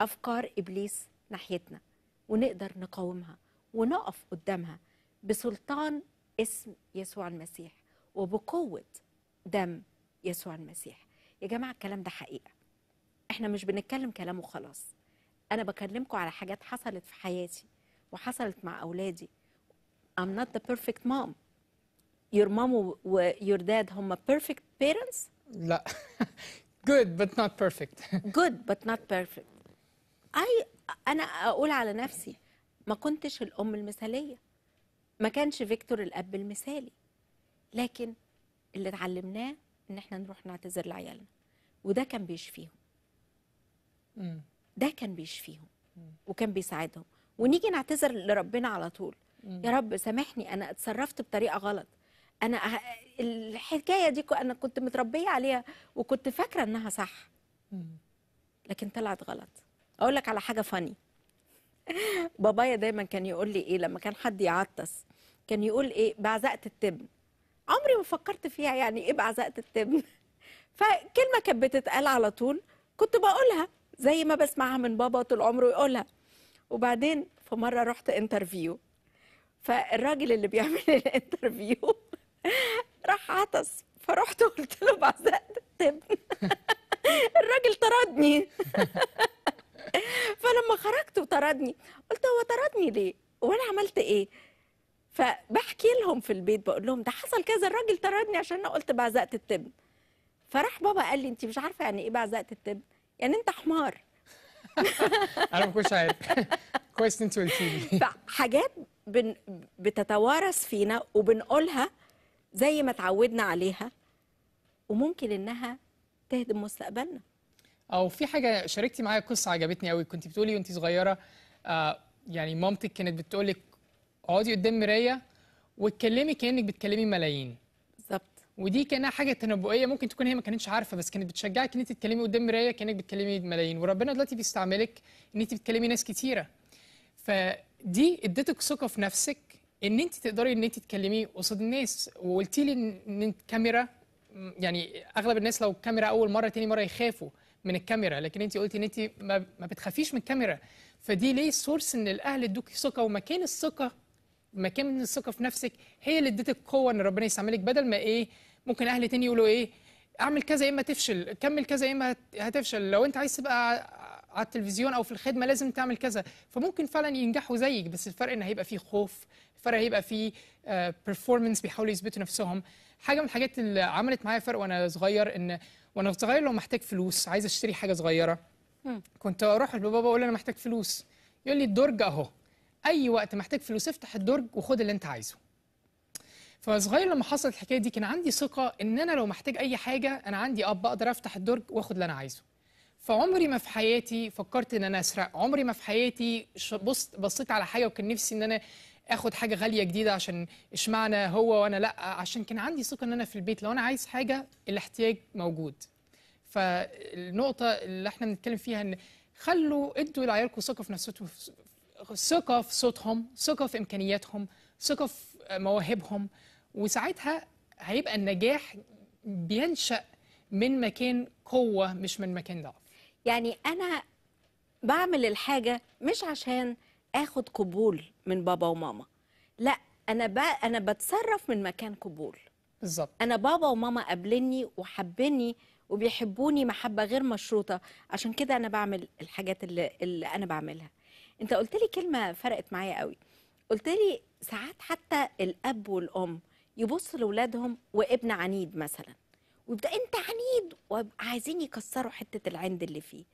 افكار ابليس ناحيتنا ونقدر نقاومها ونقف قدامها بسلطان اسم يسوع المسيح وبقوه دم يسوع المسيح يا جماعه الكلام ده حقيقه احنا مش بنتكلم كلام وخلاص انا بكلمكم على حاجات حصلت في حياتي وحصلت مع اولادي I'm not the perfect mom your mom your dad هم perfect parents لا good but not perfect good but not perfect I أنا أقول على نفسي ما كنتش الأم المثالية ما كانش فيكتور الأب المثالي لكن اللي اتعلمناه إن إحنا نروح نعتذر لعيالنا وده كان بيشفيهم ده كان بيشفيهم وكان بيساعدهم ونيجي نعتذر لربنا على طول يا رب سامحني انا اتصرفت بطريقه غلط انا أه، الحكايه دي انا كنت متربيه عليها وكنت فاكره انها صح لكن طلعت غلط اقول لك على حاجه فاني بابايا دايما كان يقول لي ايه لما كان حد يعطس كان يقول ايه بعزقت التبن عمري ما فكرت فيها يعني ايه بعزقت التبن فكلمه كانت بتتقال على طول كنت بقولها زي ما بسمعها من بابا طول عمره يقولها وبعدين في مره رحت انترفيو فالراجل اللي بيعمل الانترفيو راح عطس فرحت قلت له بعزقت الطب الراجل طردني فلما خرجت وطردني قلت هو طردني ليه وانا عملت ايه فبحكي لهم في البيت بقول لهم ده حصل كذا الراجل طردني عشان انا قلت بعزقت التبن فراح بابا قال لي انت مش عارفه يعني ايه بعزقت التبن يعني انت حمار انا ما كنتش عارف كويس انت قلتي لي حاجات بن بتتوارث فينا وبنقولها زي ما اتعودنا عليها وممكن انها تهدم مستقبلنا او في حاجه شاركتي معايا قصه عجبتني قوي كنت بتقولي وانت صغيره آه يعني مامتك كانت بتقول لك اقعدي قدام مرايه واتكلمي كانك بتكلمي ملايين بالظبط ودي كانها حاجه تنبؤيه ممكن تكون هي ما كانتش عارفه بس كانت بتشجعك ان انت تتكلمي قدام مرايه كانك بتكلمي ملايين وربنا دلوقتي بيستعملك ان انت بتكلمي ناس كتيره ف دي اديتك ثقه في نفسك ان انت تقدري ان انت تتكلمي قصاد الناس وقلتي لي ان الكاميرا يعني اغلب الناس لو الكاميرا اول مره تاني مره يخافوا من الكاميرا لكن انت قلتي ان انت ما, ما بتخافيش من الكاميرا فدي ليه سورس ان الاهل ادوكي ثقه ومكان الثقه مكان الثقه في نفسك هي اللي اديتك قوه ان ربنا يستعملك بدل ما ايه ممكن اهل تاني يقولوا ايه اعمل كذا يا اما تفشل كمل كذا يا اما هتفشل لو انت عايز تبقى على التلفزيون او في الخدمه لازم تعمل كذا فممكن فعلا ينجحوا زيك بس الفرق ان هيبقى فيه خوف الفرق هيبقى فيه بيرفورمنس آه، بيحاولوا يثبتوا نفسهم حاجه من الحاجات اللي عملت معايا فرق وانا صغير ان وانا صغير لو محتاج فلوس عايز اشتري حاجه صغيره كنت اروح لبابا اقول انا محتاج فلوس يقول لي الدرج اهو اي وقت محتاج فلوس افتح الدرج وخد اللي انت عايزه فصغير لما حصلت الحكايه دي كان عندي ثقه ان انا لو محتاج اي حاجه انا عندي اب اقدر افتح الدرج واخد اللي انا عايزه فعمري ما في حياتي فكرت ان انا اسرق عمري ما في حياتي بصت بصيت على حاجه وكان نفسي ان انا اخد حاجه غاليه جديده عشان اشمعنى هو وانا لا عشان كان عندي ثقه ان انا في البيت لو انا عايز حاجه الاحتياج موجود فالنقطه اللي احنا بنتكلم فيها ان خلوا ادوا لعيالكم ثقه في نفسهم ثقه في صوتهم ثقه في امكانياتهم ثقه في مواهبهم وساعتها هيبقى النجاح بينشا من مكان قوه مش من مكان ضعف يعني انا بعمل الحاجه مش عشان اخد قبول من بابا وماما لا انا انا بتصرف من مكان قبول بالظبط انا بابا وماما قابلني وحبني وبيحبوني محبه غير مشروطه عشان كده انا بعمل الحاجات اللي, اللي انا بعملها انت قلت لي كلمه فرقت معايا قوي قلت لي ساعات حتى الاب والام يبص لاولادهم وابن عنيد مثلا ويبدا انت عنيد وعايزين يكسروا حته العند اللي فيه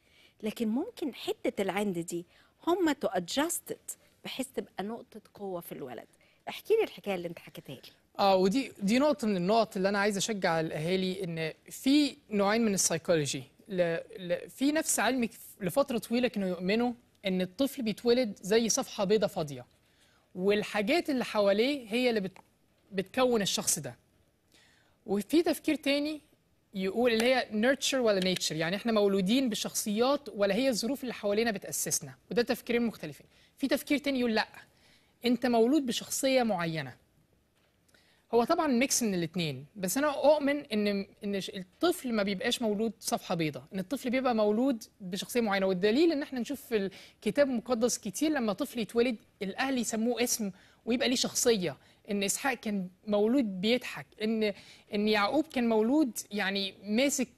لكن ممكن حته العند دي هم تو ادجاستد بحيث تبقى نقطه قوه في الولد احكي لي الحكايه اللي انت حكيتها لي اه ودي دي نقطه من النقط اللي انا عايز اشجع الاهالي ان في نوعين من السايكولوجي ل... ل... في نفس علمك لفتره طويله كانوا يؤمنوا ان الطفل بيتولد زي صفحه بيضه فاضيه والحاجات اللي حواليه هي اللي بت... بتكون الشخص ده وفي تفكير تاني يقول اللي هي نيرتشر ولا نيتشر يعني احنا مولودين بشخصيات ولا هي الظروف اللي حوالينا بتأسسنا وده تفكيرين مختلفين في تفكير تاني يقول لا انت مولود بشخصية معينة هو طبعا ميكس من الاثنين بس انا اؤمن ان ان الطفل ما بيبقاش مولود صفحه بيضاء ان الطفل بيبقى مولود بشخصيه معينه والدليل ان احنا نشوف في الكتاب المقدس كتير لما طفل يتولد الاهل يسموه اسم ويبقى ليه شخصيه ان اسحاق كان مولود بيضحك ان ان يعقوب كان مولود يعني ماسك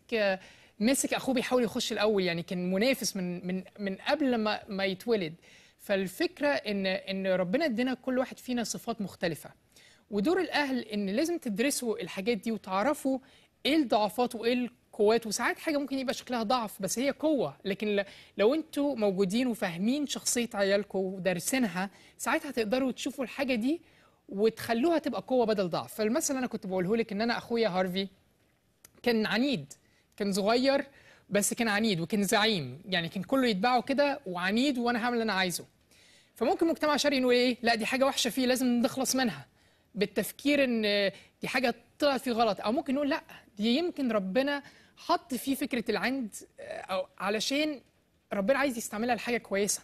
ماسك اخوه بيحاول يخش الاول يعني كان منافس من من من قبل ما ما يتولد فالفكره ان ان ربنا ادينا كل واحد فينا صفات مختلفه ودور الاهل ان لازم تدرسوا الحاجات دي وتعرفوا ايه الضعفات وايه القوات وساعات حاجه ممكن يبقى شكلها ضعف بس هي قوه لكن لو انتوا موجودين وفاهمين شخصيه عيالكم ودارسينها ساعتها تقدروا تشوفوا الحاجه دي وتخلوها تبقى قوه بدل ضعف فالمثل اللي انا كنت بقوله لك ان انا اخويا هارفي كان عنيد كان صغير بس كان عنيد وكان زعيم يعني كان كله يتبعه كده وعنيد وانا هعمل اللي انا عايزه فممكن مجتمع شرقي نقول ايه لا دي حاجه وحشه فيه لازم نخلص منها بالتفكير ان دي حاجه طلعت فيه غلط او ممكن نقول لا دي يمكن ربنا حط فيه فكره العند او علشان ربنا عايز يستعملها لحاجه كويسه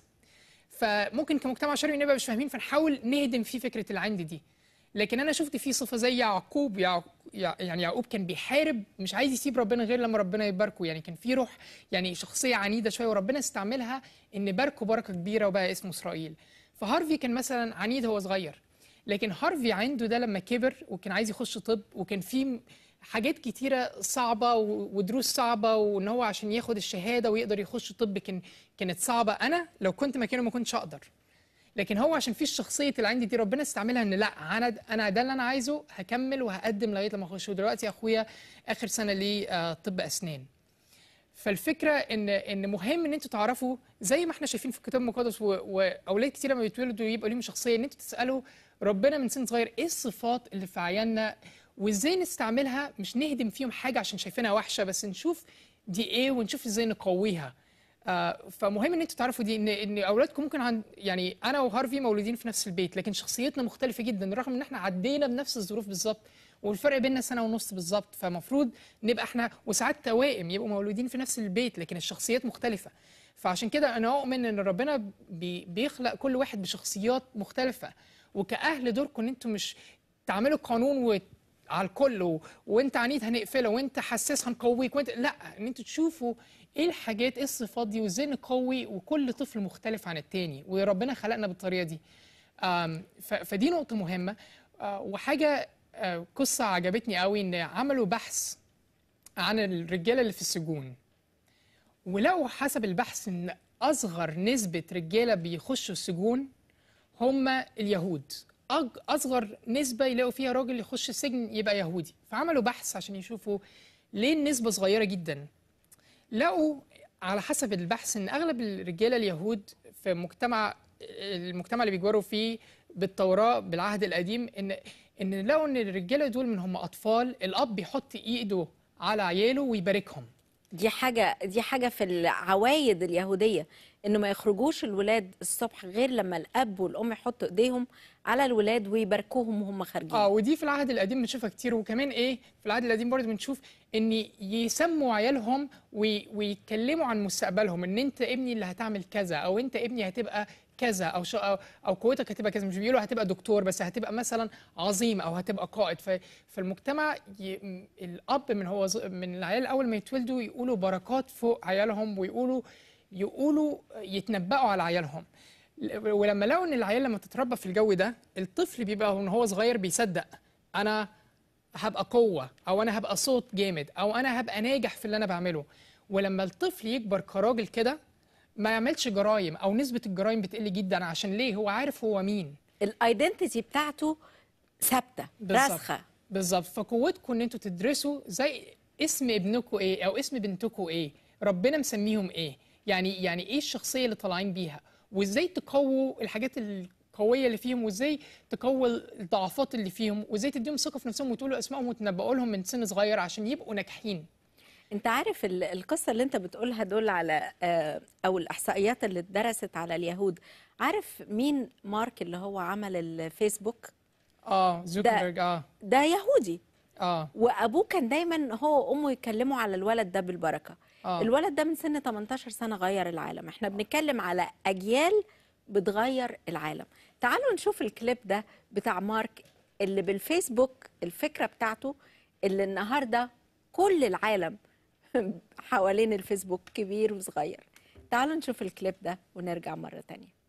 فممكن كمجتمع شرقي نبقى مش فاهمين فنحاول نهدم فيه فكره العند دي لكن انا شفت فيه صفه زي يعقوب يعني يعقوب كان بيحارب مش عايز يسيب ربنا غير لما ربنا يباركه يعني كان في روح يعني شخصيه عنيده شويه وربنا استعملها ان باركه بركه كبيره وبقى اسمه اسرائيل فهارفي كان مثلا عنيد هو صغير لكن هارفي عنده ده لما كبر وكان عايز يخش طب وكان في حاجات كتيره صعبه ودروس صعبه وان هو عشان ياخد الشهاده ويقدر يخش طب كان كانت صعبه انا لو كنت مكانه ما كنتش اقدر لكن هو عشان في الشخصيه اللي عندي دي ربنا استعملها ان لا انا انا ده اللي انا عايزه هكمل وهقدم لغايه لما اخش ودلوقتي اخويا اخر سنه ليه آه، طب اسنان فالفكره ان ان مهم ان انتوا تعرفوا زي ما احنا شايفين في الكتاب المقدس واولاد كتير لما بيتولدوا يبقى ليهم شخصيه ان انتوا تسالوا ربنا من سن صغير ايه الصفات اللي في عيالنا وازاي نستعملها مش نهدم فيهم حاجه عشان شايفينها وحشه بس نشوف دي ايه ونشوف ازاي نقويها آه فمهم ان انتوا تعرفوا دي ان ان اولادكم ممكن عن يعني انا وهارفي مولودين في نفس البيت لكن شخصيتنا مختلفه جدا رغم ان احنا عدينا بنفس الظروف بالظبط والفرق بيننا سنه ونص بالظبط فمفروض نبقى احنا وساعات توائم يبقوا مولودين في نفس البيت لكن الشخصيات مختلفه فعشان كده انا اؤمن ان ربنا بي بيخلق كل واحد بشخصيات مختلفه وكاهل دوركم ان انتم مش تعملوا قانون على الكل و... وانت عنيد هنقفله وانت حساس هنقويك وانت لا ان انتوا تشوفوا ايه الحاجات ايه الصفات دي وازاي نقوي وكل طفل مختلف عن التاني وربنا خلقنا بالطريقه دي ف... فدي نقطه مهمه آه، وحاجه آه، قصه عجبتني قوي ان عملوا بحث عن الرجاله اللي في السجون ولقوا حسب البحث ان اصغر نسبه رجاله بيخشوا السجون هم اليهود اصغر نسبه يلاقوا فيها راجل يخش السجن يبقى يهودي فعملوا بحث عشان يشوفوا ليه النسبه صغيره جدا لقوا على حسب البحث ان اغلب الرجاله اليهود في مجتمع المجتمع اللي بيجوروا فيه بالتوراه بالعهد القديم ان ان لقوا ان الرجاله دول من هم اطفال الاب بيحط ايده على عياله ويباركهم دي حاجه دي حاجه في العوايد اليهوديه انه ما يخرجوش الولاد الصبح غير لما الاب والام يحطوا ايديهم على الولاد ويباركوهم وهم خارجين اه ودي في العهد القديم بنشوفها كتير وكمان ايه في العهد القديم برضه بنشوف ان يسموا عيالهم ويتكلموا عن مستقبلهم ان انت ابني اللي هتعمل كذا او انت ابني هتبقى كذا او شو او قوتك هتبقى كذا مش بيقولوا هتبقى دكتور بس هتبقى مثلا عظيم او هتبقى قائد فالمجتمع ي... الاب من هو من العيال اول ما يتولدوا يقولوا بركات فوق عيالهم ويقولوا يقولوا يتنبأوا على عيالهم ولما لقوا ان العيال لما تتربى في الجو ده الطفل بيبقى وان هو صغير بيصدق انا هبقى قوه او انا هبقى صوت جامد او انا هبقى ناجح في اللي انا بعمله ولما الطفل يكبر كراجل كده ما يعملش جرايم او نسبه الجرايم بتقل جدا عشان ليه هو عارف هو مين الايدنتيتي بتاعته ثابته راسخه بالظبط فقوتكم ان انتوا تدرسوا زي اسم ابنكم ايه او اسم بنتكم ايه ربنا مسميهم ايه يعني يعني ايه الشخصيه اللي طالعين بيها وازاي تقووا الحاجات القويه اللي فيهم وازاي تقوي الضعفات اللي فيهم وازاي تديهم ثقه في نفسهم وتقولوا اسمائهم وتنبؤوا لهم من سن صغير عشان يبقوا ناجحين انت عارف القصه اللي انت بتقولها دول على آه، او الاحصائيات اللي اتدرست على اليهود عارف مين مارك اللي هو عمل الفيسبوك اه زوكربيرج اه ده يهودي اه وابوه كان دايما هو وامه يتكلموا على الولد ده بالبركه أوه. الولد ده من سن 18 سنه غير العالم احنا بنتكلم على اجيال بتغير العالم تعالوا نشوف الكليب ده بتاع مارك اللي بالفيسبوك الفكره بتاعته اللي النهارده كل العالم حوالين الفيسبوك كبير وصغير تعالوا نشوف الكليب ده ونرجع مره تانيه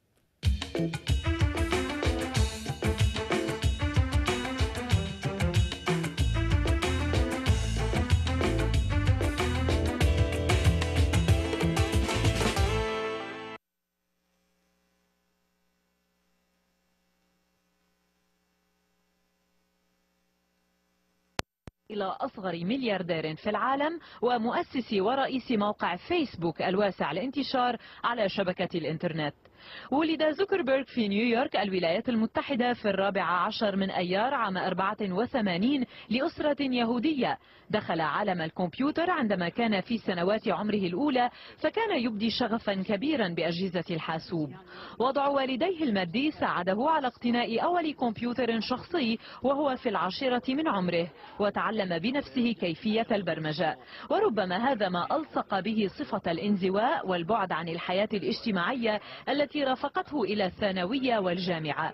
إلى أصغر ملياردير في العالم ومؤسس ورئيس موقع فيسبوك الواسع الانتشار على شبكة الإنترنت ولد زوكربيرغ في نيويورك الولايات المتحدة في الرابع عشر من أيار عام 84 لأسرة يهودية دخل عالم الكمبيوتر عندما كان في سنوات عمره الأولى فكان يبدي شغفا كبيرا بأجهزة الحاسوب وضع والديه المادي ساعده على اقتناء أول كمبيوتر شخصي وهو في العاشرة من عمره وتعلم بنفسه كيفية البرمجة وربما هذا ما ألصق به صفة الانزواء والبعد عن الحياة الاجتماعية التي التي رافقته إلى الثانوية والجامعة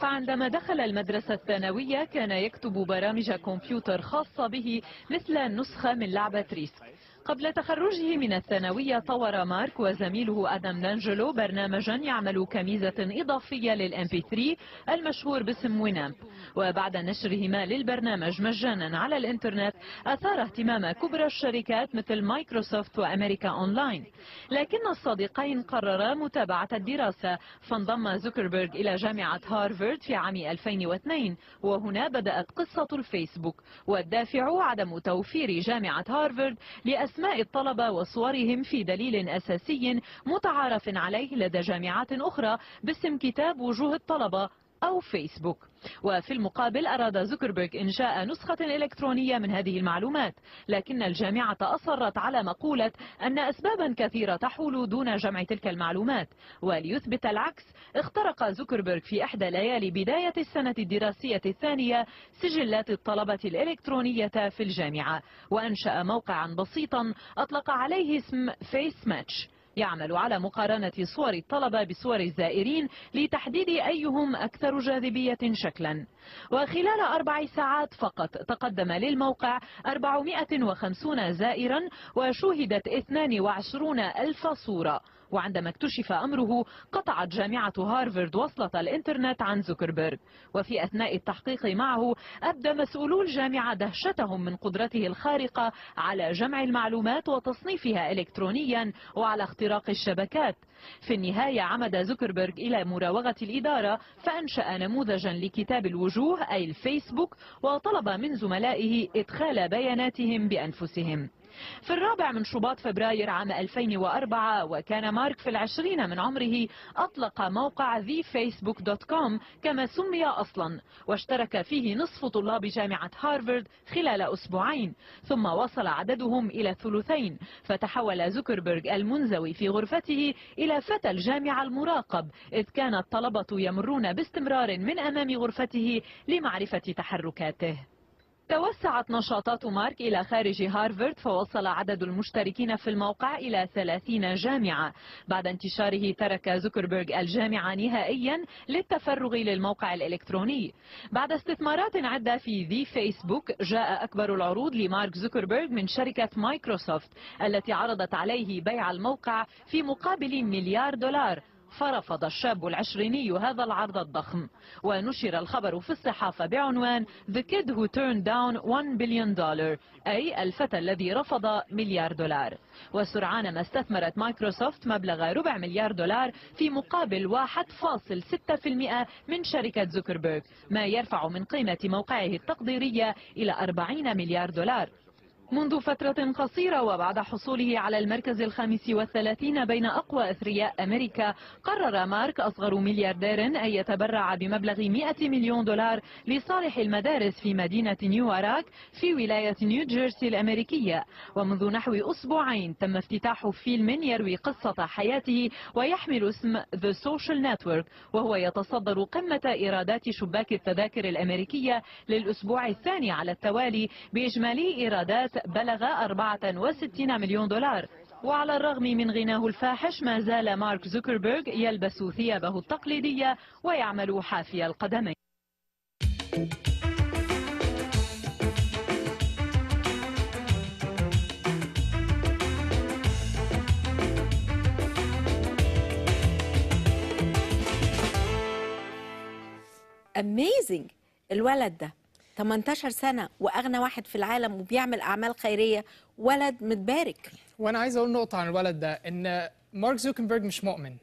فعندما دخل المدرسة الثانوية كان يكتب برامج كمبيوتر خاصة به مثل نسخة من لعبة ريسك قبل تخرجه من الثانوية طور مارك وزميله أدم لانجلو برنامجا يعمل كميزة إضافية للام بي 3 المشهور باسم وينامب وبعد نشرهما للبرنامج مجانا على الانترنت أثار اهتمام كبرى الشركات مثل مايكروسوفت وأمريكا أونلاين لكن الصديقين قررا متابعة الدراسة فانضم زوكربيرغ إلى جامعة هارفارد في عام 2002 وهنا بدأت قصة الفيسبوك والدافع عدم توفير جامعة هارفارد لأس أسماء الطلبة وصورهم في دليل أساسي متعارف عليه لدى جامعات أخرى باسم كتاب وجوه الطلبة أو فيسبوك وفي المقابل أراد زوكربيرغ إنشاء نسخة إلكترونية من هذه المعلومات لكن الجامعة أصرت على مقولة أن أسبابا كثيرة تحول دون جمع تلك المعلومات وليثبت العكس اخترق زوكربيرغ في إحدى ليالي بداية السنة الدراسية الثانية سجلات الطلبة الإلكترونية في الجامعة وأنشأ موقعا بسيطا أطلق عليه اسم فيس ماتش يعمل على مقارنة صور الطلبة بصور الزائرين لتحديد أيهم أكثر جاذبية شكلا وخلال أربع ساعات فقط تقدم للموقع 450 زائرا وشوهدت 22 ألف صورة وعندما اكتشف أمره قطعت جامعة هارفرد وصلة الإنترنت عن زوكربيرغ وفي أثناء التحقيق معه أبدى مسؤولو الجامعة دهشتهم من قدرته الخارقة على جمع المعلومات وتصنيفها إلكترونيا وعلى اختراق الشبكات في النهاية عمد زوكربيرغ إلى مراوغة الإدارة فأنشأ نموذجا لكتاب الوجوه أي الفيسبوك وطلب من زملائه إدخال بياناتهم بأنفسهم في الرابع من شباط فبراير عام 2004 وكان مارك في العشرين من عمره أطلق موقع thefacebook.com كما سمي أصلا واشترك فيه نصف طلاب جامعة هارفارد خلال أسبوعين ثم وصل عددهم إلى الثلثين فتحول زوكربيرغ المنزوي في غرفته إلى فتى الجامعة المراقب إذ كان الطلبة يمرون باستمرار من أمام غرفته لمعرفة تحركاته توسعت نشاطات مارك إلى خارج هارفارد فوصل عدد المشتركين في الموقع إلى 30 جامعة بعد انتشاره ترك زوكربيرغ الجامعة نهائيا للتفرغ للموقع الإلكتروني بعد استثمارات عدة في ذي فيسبوك جاء أكبر العروض لمارك زوكربيرغ من شركة مايكروسوفت التي عرضت عليه بيع الموقع في مقابل مليار دولار فرفض الشاب العشريني هذا العرض الضخم ونشر الخبر في الصحافة بعنوان The kid who turned down 1 billion dollar أي الفتى الذي رفض مليار دولار وسرعان ما استثمرت مايكروسوفت مبلغ ربع مليار دولار في مقابل 1.6% من شركة زوكربيرغ ما يرفع من قيمة موقعه التقديرية إلى 40 مليار دولار منذ فترة قصيرة وبعد حصوله على المركز الخامس والثلاثين بين أقوى أثرياء أمريكا قرر مارك أصغر ملياردير أن يتبرع بمبلغ 100 مليون دولار لصالح المدارس في مدينة نيواراك في ولاية نيوجيرسي الأمريكية ومنذ نحو أسبوعين تم افتتاح فيلم يروي قصة حياته ويحمل اسم The Social Network وهو يتصدر قمة إيرادات شباك التذاكر الأمريكية للأسبوع الثاني على التوالي بإجمالي إيرادات بلغ 64 مليون دولار وعلى الرغم من غناه الفاحش ما زال مارك زوكربيرغ يلبس ثيابه التقليدية ويعمل حافي القدمين amazing الولد ده 18 سنه واغنى واحد في العالم وبيعمل اعمال خيريه ولد متبارك وانا عايز اقول نقطه عن الولد ده ان مارك زوكنبرج مش مؤمن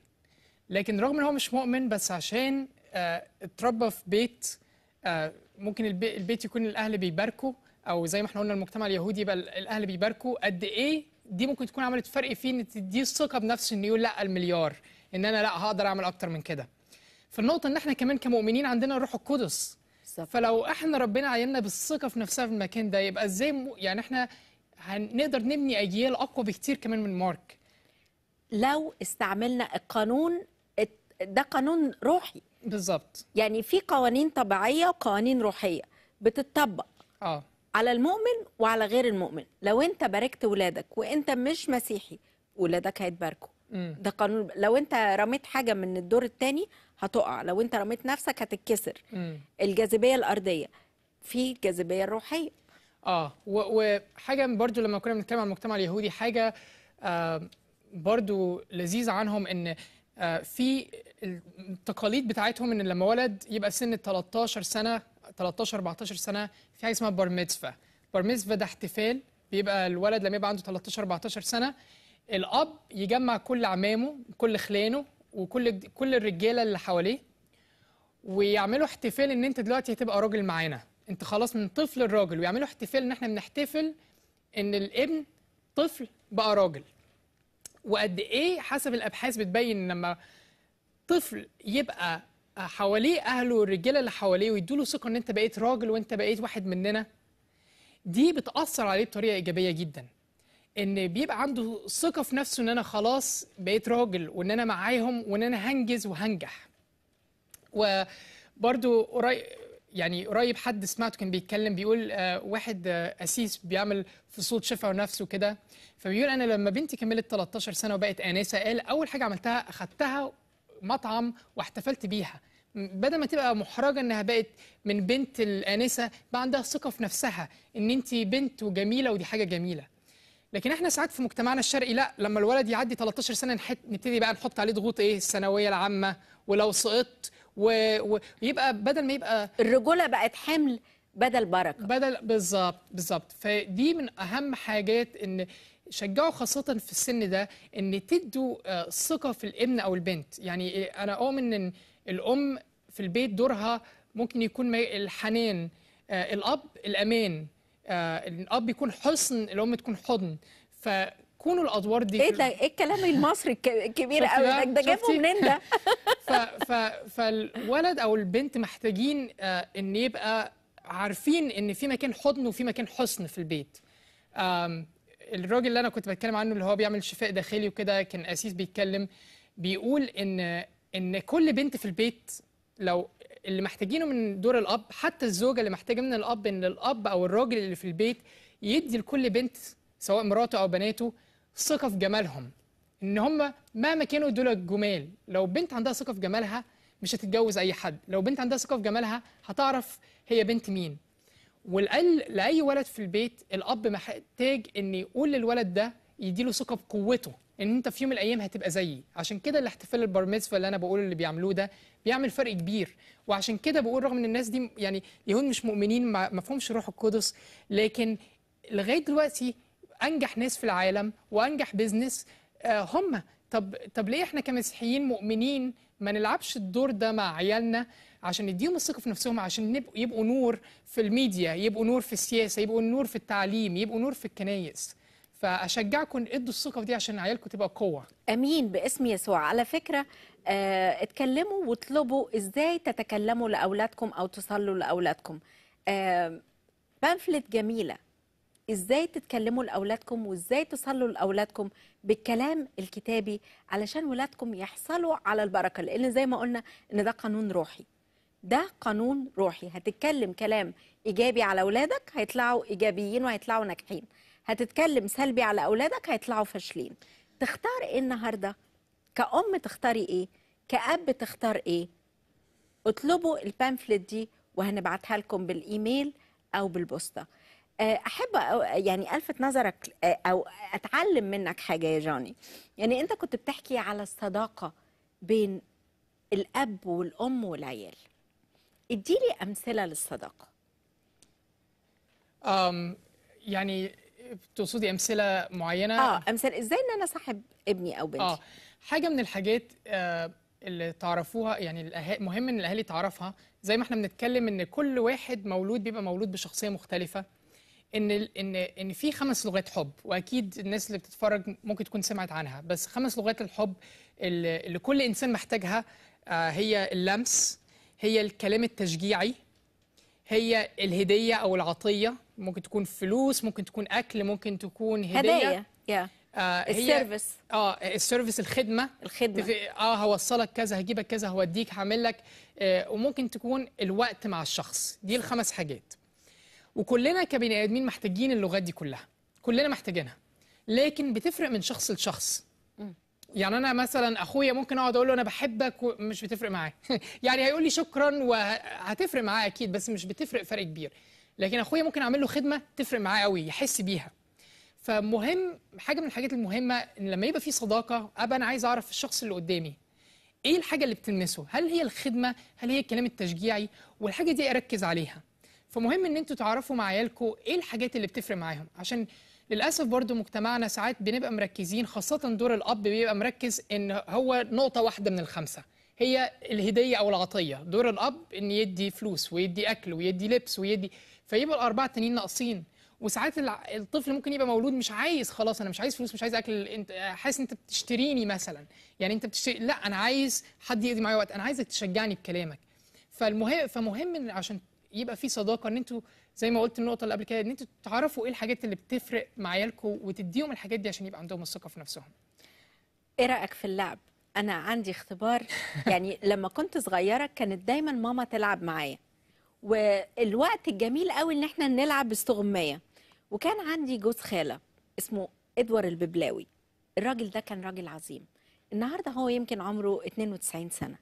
لكن رغم ان هو مش مؤمن بس عشان آه، اتربى في بيت آه، ممكن البيت يكون الاهل بيباركوا او زي ما احنا قلنا المجتمع اليهودي يبقى الاهل بيباركوا قد ايه دي ممكن تكون عملت فرق فيه ان تديه الثقه بنفسه انه يقول لا المليار ان انا لا هقدر اعمل اكتر من كده فالنقطه ان احنا كمان كمؤمنين عندنا الروح القدس بالظبط فلو احنا ربنا عيننا بالثقه في نفسها في المكان ده يبقى ازاي م... يعني احنا هنقدر نبني اجيال اقوى بكتير كمان من مارك لو استعملنا القانون ده قانون روحي بالظبط يعني في قوانين طبيعيه وقوانين روحيه بتطبق اه على المؤمن وعلى غير المؤمن لو انت باركت ولادك وانت مش مسيحي ولادك هيتباركوا ده قانون لو انت رميت حاجه من الدور الثاني هتقع لو انت رميت نفسك هتتكسر الجاذبيه الارضيه في الجاذبيه الروحيه اه وحاجه برضو لما كنا بنتكلم عن المجتمع اليهودي حاجه آه برضو لذيذه عنهم ان آه في التقاليد بتاعتهم ان لما ولد يبقى سن 13 سنه 13 14 سنه في حاجه اسمها بار ميتسفا بار ميتسفا ده احتفال بيبقى الولد لما يبقى عنده 13 14 سنه الاب يجمع كل عمامه كل خلانه وكل كل الرجاله اللي حواليه ويعملوا احتفال ان انت دلوقتي هتبقى راجل معانا انت خلاص من طفل لراجل ويعملوا احتفال ان احنا بنحتفل ان الابن طفل بقى راجل وقد ايه حسب الابحاث بتبين لما طفل يبقى حواليه اهله والرجاله اللي حواليه ويدوا له ثقه ان انت بقيت راجل وانت بقيت واحد مننا دي بتاثر عليه بطريقه ايجابيه جدا ان بيبقى عنده ثقه في نفسه ان انا خلاص بقيت راجل وان انا معاهم وان انا هنجز وهنجح وبرده قريب يعني قريب حد سمعته كان بيتكلم بيقول آه واحد آه بيعمل فصول شفا ونفسه كده فبيقول انا لما بنتي كملت 13 سنه وبقت انسه قال اول حاجه عملتها اخذتها مطعم واحتفلت بيها بدل ما تبقى محرجه انها بقت من بنت الانسه بقى عندها ثقه في نفسها ان انت بنت وجميله ودي حاجه جميله لكن احنا ساعات في مجتمعنا الشرقي لا لما الولد يعدي 13 سنه نحط نبتدي بقى نحط عليه ضغوط ايه الثانويه العامه ولو سقطت ويبقى و... بدل ما يبقى الرجوله بقت حمل بدل بركه بدل بالظبط بالظبط فدي من اهم حاجات ان شجعوا خاصة في السن ده ان تدوا آه، ثقة في الابن او البنت يعني آه، انا اؤمن ان الام في البيت دورها ممكن يكون الحنان آه، الاب الامان آه، الاب يكون حصن الام تكون حضن فكونوا الادوار دي ايه ده ايه الكلام المصري الكبير قوي ده جابه منين ده فالولد او البنت محتاجين آه، ان يبقى عارفين ان في مكان حضن وفي مكان حصن في البيت الراجل اللي انا كنت بتكلم عنه اللي هو بيعمل شفاء داخلي وكده كان اسيس بيتكلم بيقول ان ان كل بنت في البيت لو اللي محتاجينه من دور الاب حتى الزوجه اللي محتاجه من الاب ان الاب او الراجل اللي في البيت يدي لكل بنت سواء مراته او بناته ثقه في جمالهم ان هم مهما كانوا دول الجمال لو بنت عندها ثقه في جمالها مش هتتجوز اي حد لو بنت عندها ثقه في جمالها هتعرف هي بنت مين والقل لاي ولد في البيت الاب محتاج ان يقول للولد ده يديله ثقه بقوته ان انت في يوم من الايام هتبقى زيي عشان كده الاحتفال البار ميتسفا اللي انا بقول اللي بيعملوه ده بيعمل فرق كبير وعشان كده بقول رغم ان الناس دي يعني يهود مش مؤمنين ما فهمش روح القدس لكن لغايه دلوقتي انجح ناس في العالم وانجح بيزنس آه، هم طب طب ليه احنا كمسيحيين مؤمنين ما نلعبش الدور ده مع عيالنا عشان نديهم الثقه في نفسهم عشان يبقوا نور في الميديا يبقوا نور في السياسه يبقوا نور في التعليم يبقوا نور في الكنائس فاشجعكم ادوا الثقه دي عشان عيالكم تبقى قوه امين باسم يسوع على فكره آه اتكلموا واطلبوا ازاي تتكلموا لاولادكم او تصلوا لاولادكم آه بامفلت جميله ازاي تتكلموا لاولادكم وازاي تصلوا لاولادكم بالكلام الكتابي علشان ولادكم يحصلوا على البركه لان زي ما قلنا ان ده قانون روحي ده قانون روحي هتتكلم كلام ايجابي على اولادك هيطلعوا ايجابيين وهيطلعوا ناجحين هتتكلم سلبي على اولادك هيطلعوا فاشلين تختار ايه النهارده كأم تختاري ايه كأب تختار ايه اطلبوا البامفلت دي وهنبعتها لكم بالايميل او بالبوسطه آه، احب يعني الفت نظرك آه، او اتعلم منك حاجه يا جاني يعني انت كنت بتحكي على الصداقه بين الاب والام والعيال اديلي امثله للصداقه um, يعني تقصدي امثله معينه اه امثله ازاي ان انا صاحب ابني او بنتي اه حاجه من الحاجات آه اللي تعرفوها يعني مهم ان الاهالي تعرفها زي ما احنا بنتكلم ان كل واحد مولود بيبقى مولود بشخصيه مختلفه ان ال... ان ان في خمس لغات حب واكيد الناس اللي بتتفرج ممكن تكون سمعت عنها بس خمس لغات الحب اللي, اللي كل انسان محتاجها آه هي اللمس هي الكلام التشجيعي هي الهديه او العطيه ممكن تكون فلوس ممكن تكون اكل ممكن تكون هديه هدايا yeah. آه السيرفيس اه السيرفيس الخدمه الخدمه اه هوصلك كذا هجيبك كذا هوديك هعمل لك آه وممكن تكون الوقت مع الشخص دي الخمس حاجات وكلنا كبني ادمين محتاجين اللغات دي كلها كلنا محتاجينها لكن بتفرق من شخص لشخص يعني انا مثلا اخويا ممكن اقعد اقول له انا بحبك ومش بتفرق معاه يعني هيقول لي شكرا وهتفرق معاه اكيد بس مش بتفرق فرق كبير لكن اخويا ممكن اعمل له خدمه تفرق معاه قوي يحس بيها فمهم حاجه من الحاجات المهمه ان لما يبقى في صداقه ابقى انا عايز اعرف الشخص اللي قدامي ايه الحاجه اللي بتلمسه هل هي الخدمه هل هي الكلام التشجيعي والحاجه دي اركز عليها فمهم ان انتوا تعرفوا مع عيالكم ايه الحاجات اللي بتفرق معاهم عشان للاسف برضو مجتمعنا ساعات بنبقى مركزين خاصه دور الاب بيبقى مركز ان هو نقطه واحده من الخمسه هي الهديه او العطيه دور الاب ان يدي فلوس ويدي اكل ويدي لبس ويدي فيبقى الاربعه التانيين ناقصين وساعات الطفل ممكن يبقى مولود مش عايز خلاص انا مش عايز فلوس مش عايز اكل انت حاسس انت بتشتريني مثلا يعني انت بتشتري لا انا عايز حد يقضي معايا وقت انا عايزك تشجعني بكلامك فالمهم فمهم عشان يبقى في صداقه ان انتوا زي ما قلت النقطه اللي قبل كده ان انتوا تعرفوا ايه الحاجات اللي بتفرق مع عيالكم وتديهم الحاجات دي عشان يبقى عندهم الثقه في نفسهم ايه رايك في اللعب انا عندي اختبار يعني لما كنت صغيره كانت دايما ماما تلعب معايا والوقت الجميل قوي ان احنا نلعب استغمايه وكان عندي جوز خاله اسمه ادوار الببلاوي الراجل ده كان راجل عظيم النهارده هو يمكن عمره 92 سنه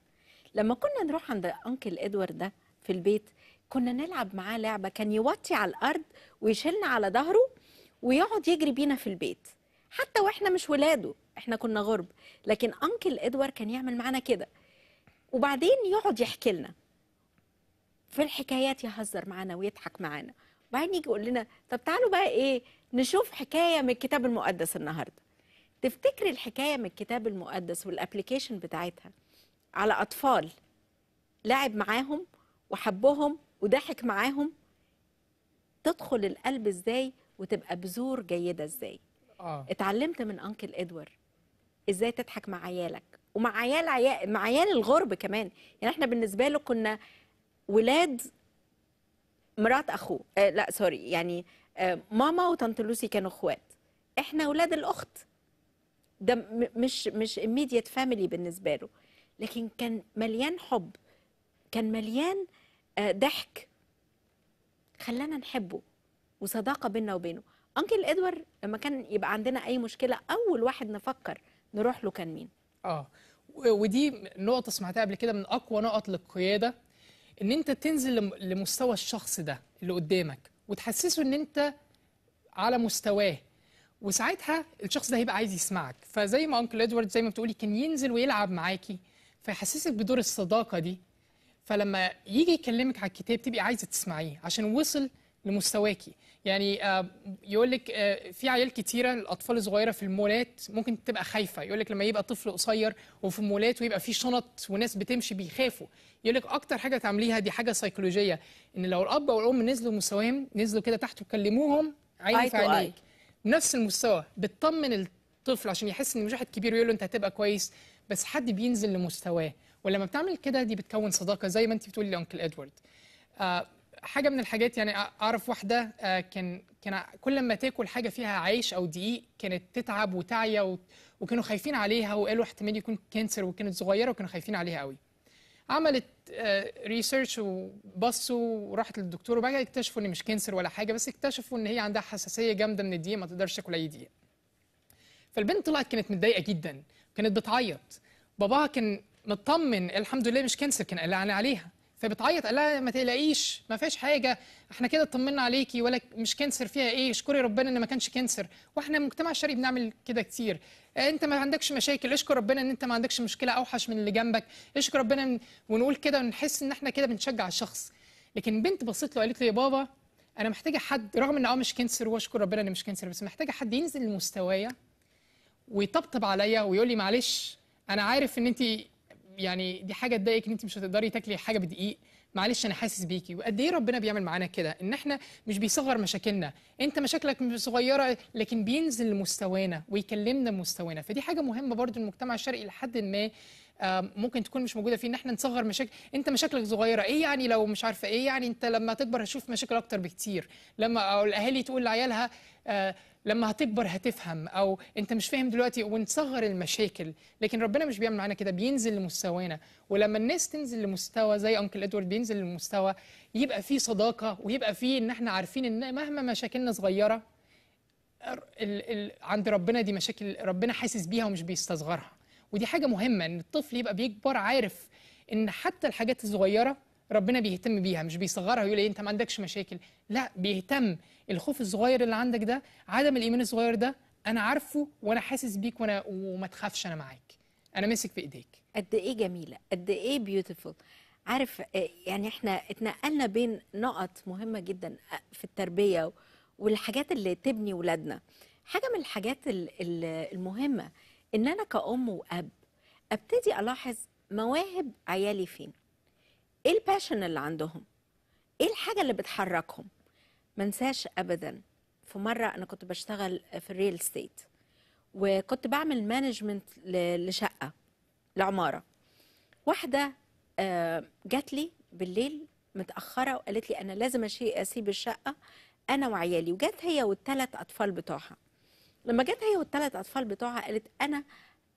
لما كنا نروح عند انكل ادوار ده في البيت كنا نلعب معاه لعبه كان يوطي على الارض ويشيلنا على ظهره ويقعد يجري بينا في البيت حتى واحنا مش ولاده احنا كنا غرب لكن انكل ادوار كان يعمل معنا كده وبعدين يقعد يحكي لنا في الحكايات يهزر معنا ويضحك معنا وبعدين يجي يقول لنا طب تعالوا بقى ايه نشوف حكايه من الكتاب المقدس النهارده تفتكري الحكايه من الكتاب المقدس والابلكيشن بتاعتها على اطفال لعب معاهم وحبهم وضحك معاهم تدخل القلب ازاي وتبقى بذور جيده ازاي آه. اتعلمت من انكل ادوار ازاي تضحك مع عيالك ومع عيال, عيال مع عيال الغرب كمان يعني احنا بالنسبه له كنا ولاد مرات اخوه آه لا سوري يعني آه ماما وطنط لوسي كانوا اخوات احنا ولاد الاخت ده مش مش immediate family بالنسبه له لكن كان مليان حب كان مليان آه، ضحك خلانا نحبه وصداقه بينا وبينه انكل ادوار لما كان يبقى عندنا اي مشكله اول واحد نفكر نروح له كان مين اه ودي نقطه سمعتها قبل كده من اقوى نقط للقياده ان انت تنزل لمستوى الشخص ده اللي قدامك وتحسسه ان انت على مستواه وساعتها الشخص ده هيبقى عايز يسمعك فزي ما انكل ادوارد زي ما بتقولي كان ينزل ويلعب معاكي فيحسسك بدور الصداقه دي فلما يجي يكلمك على الكتاب تبقي عايزه تسمعيه عشان وصل لمستواكي يعني آه، يقول لك آه، في عيال كتيره الاطفال الصغيره في المولات ممكن تبقى خايفه يقول لك لما يبقى طفل قصير وفي المولات ويبقى في شنط وناس بتمشي بيخافوا يقول لك اكتر حاجه تعمليها دي حاجه سيكولوجيه ان لو الاب والام نزلوا مستواهم نزلوا كده تحت وكلموهم عين في عينيك نفس المستوى بتطمن الطفل عشان يحس ان مش واحد كبير يقول له انت هتبقى كويس بس حد بينزل لمستواه ولما بتعمل كده دي بتكون صداقه زي ما انت بتقولي لانكل ادوارد آه، حاجه من الحاجات يعني اعرف واحده آه، كان كان كل ما تاكل حاجه فيها عيش او دقيق كانت تتعب وتعيا وكانوا خايفين عليها وقالوا احتمال يكون كانسر وكانت صغيره وكانوا خايفين عليها قوي عملت ريسيرش آه، وبصوا وراحت للدكتور وبعد اكتشفوا ان مش كانسر ولا حاجه بس اكتشفوا ان هي عندها حساسيه جامده من الدقيق ما تقدرش تاكل اي دقيق فالبنت طلعت كانت متضايقه جدا كانت بتعيط باباها كان مطمن الحمد لله مش كانسر كان قال عليها فبتعيط قال لها ما تقلقيش ما فيهاش حاجه احنا كده اطمنا عليكي ولا مش كانسر فيها ايه اشكري ربنا ان ما كانش كانسر واحنا مجتمع الشرقي بنعمل كده كتير آه، انت ما عندكش مشاكل اشكر ربنا ان انت ما عندكش مشكله اوحش من اللي جنبك اشكر ربنا ونقول كده ونحس ان احنا كده بنشجع الشخص لكن بنت بصيت له قالت له يا بابا انا محتاجه حد رغم ان اه مش كانسر واشكر ربنا ان مش كانسر بس محتاجه حد ينزل لمستوايا ويطبطب عليا ويقول لي معلش انا عارف ان انت يعني دي حاجه تضايقك ان انت مش هتقدري تاكلي حاجه بدقيق معلش انا حاسس بيكي وقد ايه ربنا بيعمل معانا كده ان احنا مش بيصغر مشاكلنا انت مشاكلك مش صغيره لكن بينزل لمستوانا ويكلمنا مستوانا فدي حاجه مهمه برضو المجتمع الشرقي لحد ما ممكن تكون مش موجوده فيه ان احنا نصغر مشاكل انت مشاكلك صغيره ايه يعني لو مش عارفه ايه يعني انت لما تكبر هتشوف مشاكل اكتر بكتير لما او الاهالي تقول لعيالها آه، لما هتكبر هتفهم او انت مش فاهم دلوقتي ونصغر المشاكل لكن ربنا مش بيعمل معانا كده بينزل لمستوانا ولما الناس تنزل لمستوى زي انكل ادوارد بينزل لمستوى يبقى في صداقه ويبقى في ان احنا عارفين ان مهما مشاكلنا صغيره ال ال عند ربنا دي مشاكل ربنا حاسس بيها ومش بيستصغرها ودي حاجه مهمه ان الطفل يبقى بيكبر عارف ان حتى الحاجات الصغيره ربنا بيهتم بيها مش بيصغرها ويقول ايه انت ما عندكش مشاكل لا بيهتم الخوف الصغير اللي عندك ده عدم الايمان الصغير ده انا عارفه وانا حاسس بيك وانا وما تخافش انا معاك انا ماسك في ايديك قد ايه جميله قد ايه بيوتيفول عارف آه، يعني احنا اتنقلنا بين نقط مهمه جدا آه، في التربيه والحاجات اللي تبني ولادنا حاجه من الحاجات المهمه ان انا كأم وأب ابتدي الاحظ مواهب عيالي فين ايه الباشن اللي عندهم ايه الحاجه اللي بتحركهم منساش ابدا في مره انا كنت بشتغل في الريل ستيت وكنت بعمل مانجمنت لشقه لعماره واحده آه، جات لي بالليل متاخره وقالت لي انا لازم اسيب الشقه انا وعيالي وجات هي والثلاث اطفال بتوعها لما جت هي والثلاث اطفال بتوعها قالت انا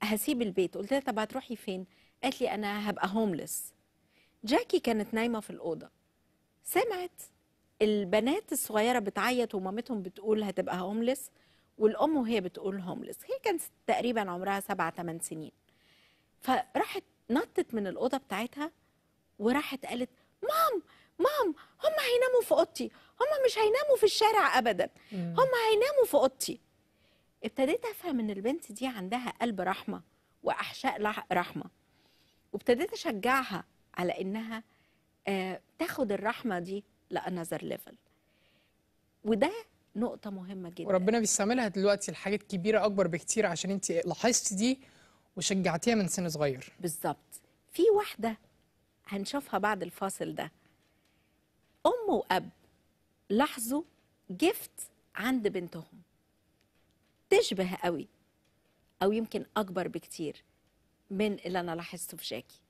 هسيب البيت قلت لها طب هتروحي فين قالت لي انا هبقى هوملس جاكي كانت نايمه في الاوضه سمعت البنات الصغيره بتعيط ومامتهم بتقول هتبقى هوملس والام وهي بتقول هوملس هي كانت تقريبا عمرها سبعة 8 سنين فراحت نطت من الاوضه بتاعتها وراحت قالت مام مام هم هيناموا في اوضتي هم مش هيناموا في الشارع ابدا هم هيناموا في اوضتي ابتديت افهم ان البنت دي عندها قلب رحمه واحشاء رحمه وابتديت اشجعها على انها آه تاخد الرحمه دي لانذر ليفل وده نقطة مهمة جدا وربنا بيستعملها دلوقتي لحاجات كبيرة أكبر بكتير عشان أنت لاحظتي دي وشجعتيها من سن صغير بالظبط في واحدة هنشوفها بعد الفاصل ده أم وأب لاحظوا جفت عند بنتهم تشبه قوي او يمكن اكبر بكتير من اللي انا لاحظته في جاكي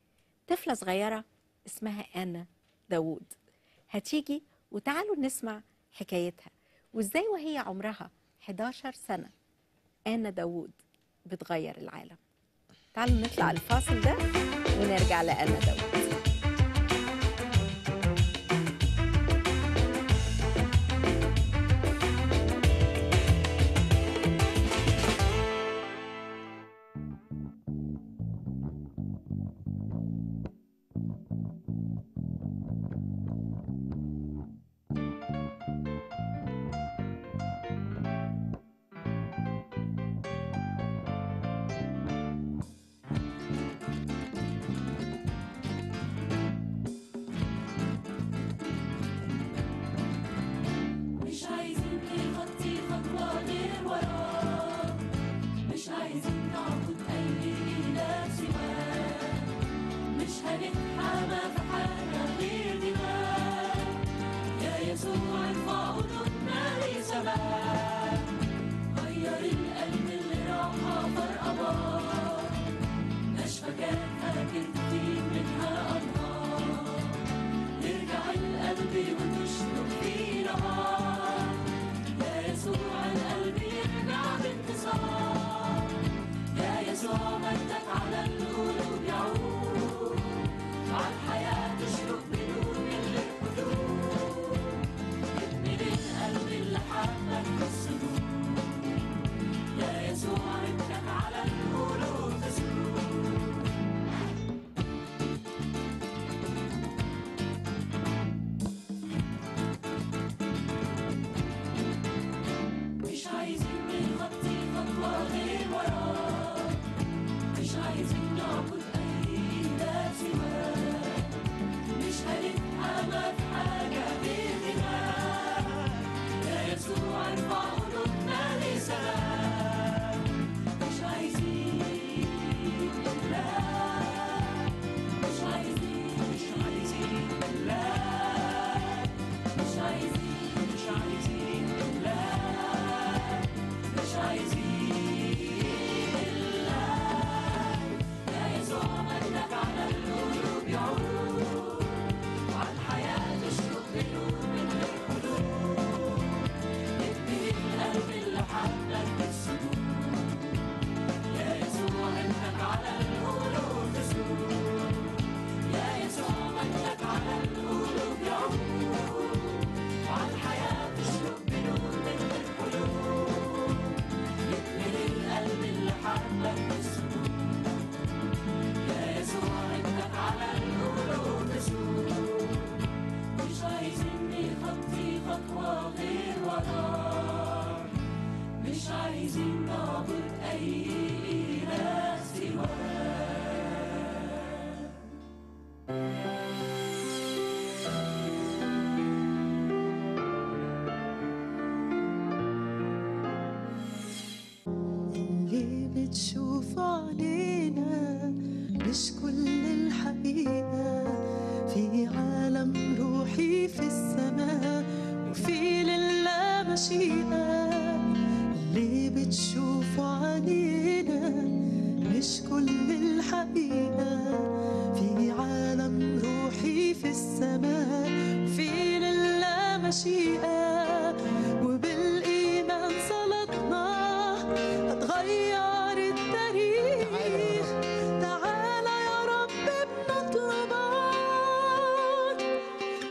طفله صغيره اسمها انا داوود هتيجي وتعالوا نسمع حكايتها وازاي وهي عمرها 11 سنه انا داوود بتغير العالم تعالوا نطلع الفاصل ده ونرجع لانا داوود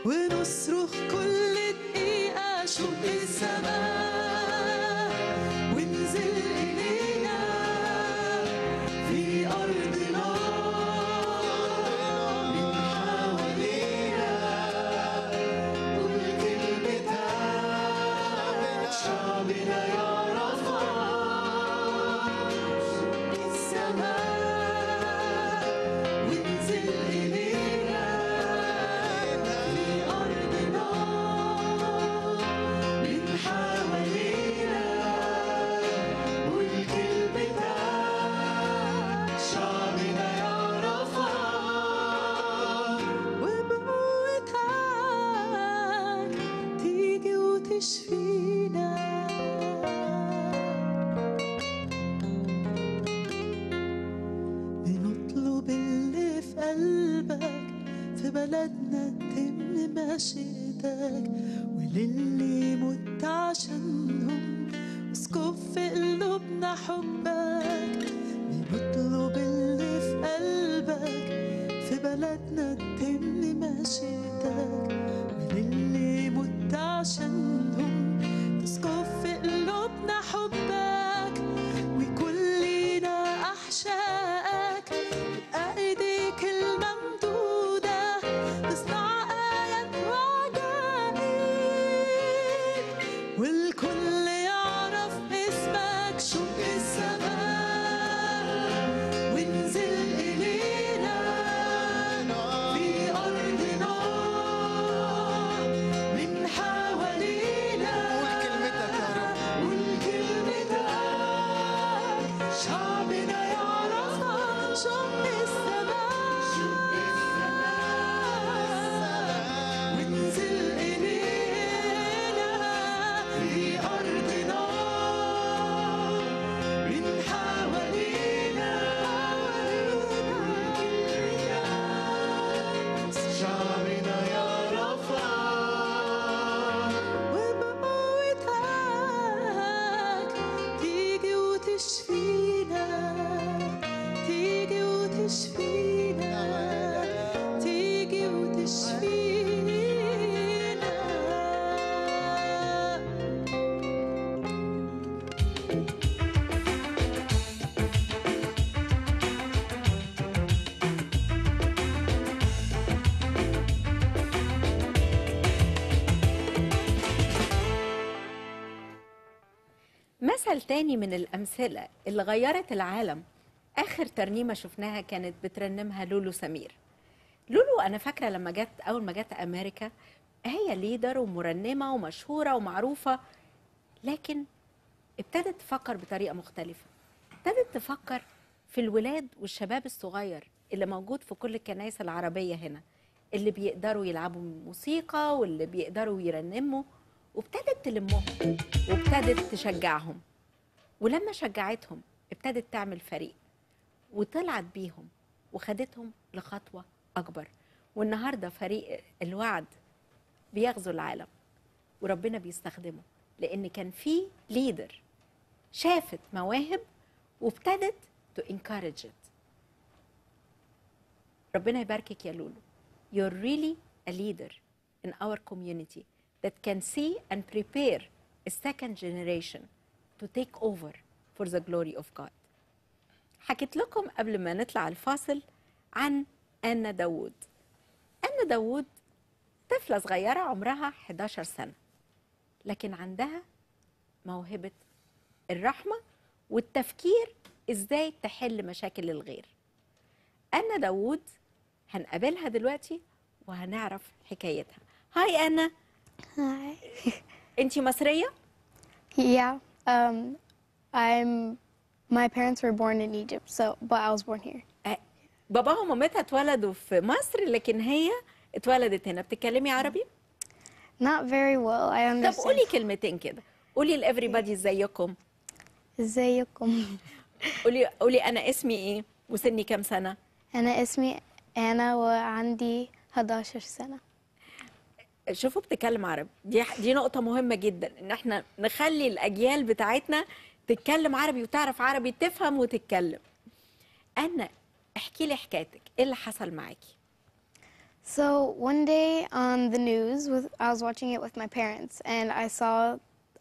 ونصرخ كل دقيقة شوف السماء مثل تاني من الأمثلة اللي غيرت العالم آخر ترنيمة شفناها كانت بترنمها لولو سمير لولو أنا فاكرة لما جت أول ما جت أمريكا هي ليدر ومرنمة ومشهورة ومعروفة لكن ابتدت تفكر بطريقة مختلفة ابتدت تفكر في الولاد والشباب الصغير اللي موجود في كل الكنائس العربية هنا اللي بيقدروا يلعبوا موسيقى واللي بيقدروا يرنموا وابتدت تلمهم وابتدت تشجعهم ولما شجعتهم ابتدت تعمل فريق وطلعت بيهم وخدتهم لخطوة أكبر والنهاردة فريق الوعد بيغزو العالم وربنا بيستخدمه لأن كان في ليدر شافت مواهب وابتدت تو encourage it ربنا يباركك يا لولو you're really a leader in our community that can see and prepare a second generation to take over for the glory of God حكيت لكم قبل ما نطلع الفاصل عن أنا داوود أنا داوود طفلة صغيرة عمرها 11 سنة لكن عندها موهبة الرحمة والتفكير إزاي تحل مشاكل الغير أنا داوود هنقابلها دلوقتي وهنعرف حكايتها هاي أنا هاي أنت مصرية؟ يا yeah. Um, I'm my parents were born in Egypt, so but I was born here. باباها ومامتها اتولدوا في مصر لكن هي اتولدت هنا بتتكلمي عربي؟ Not very well. I understand. طب قولي كلمتين كده. قولي ل everybody ازيكم؟ ازيكم؟ قولي قولي انا اسمي ايه وسني كام سنة؟ انا اسمي انا وعندي 11 سنة. شوفوا بتتكلم عربي دي دي نقطه مهمه جدا ان احنا نخلي الاجيال بتاعتنا تتكلم عربي وتعرف عربي تفهم وتتكلم انا احكي لي حكايتك ايه اللي حصل معاكي So one day on the news, with, I was watching it with my parents, and I saw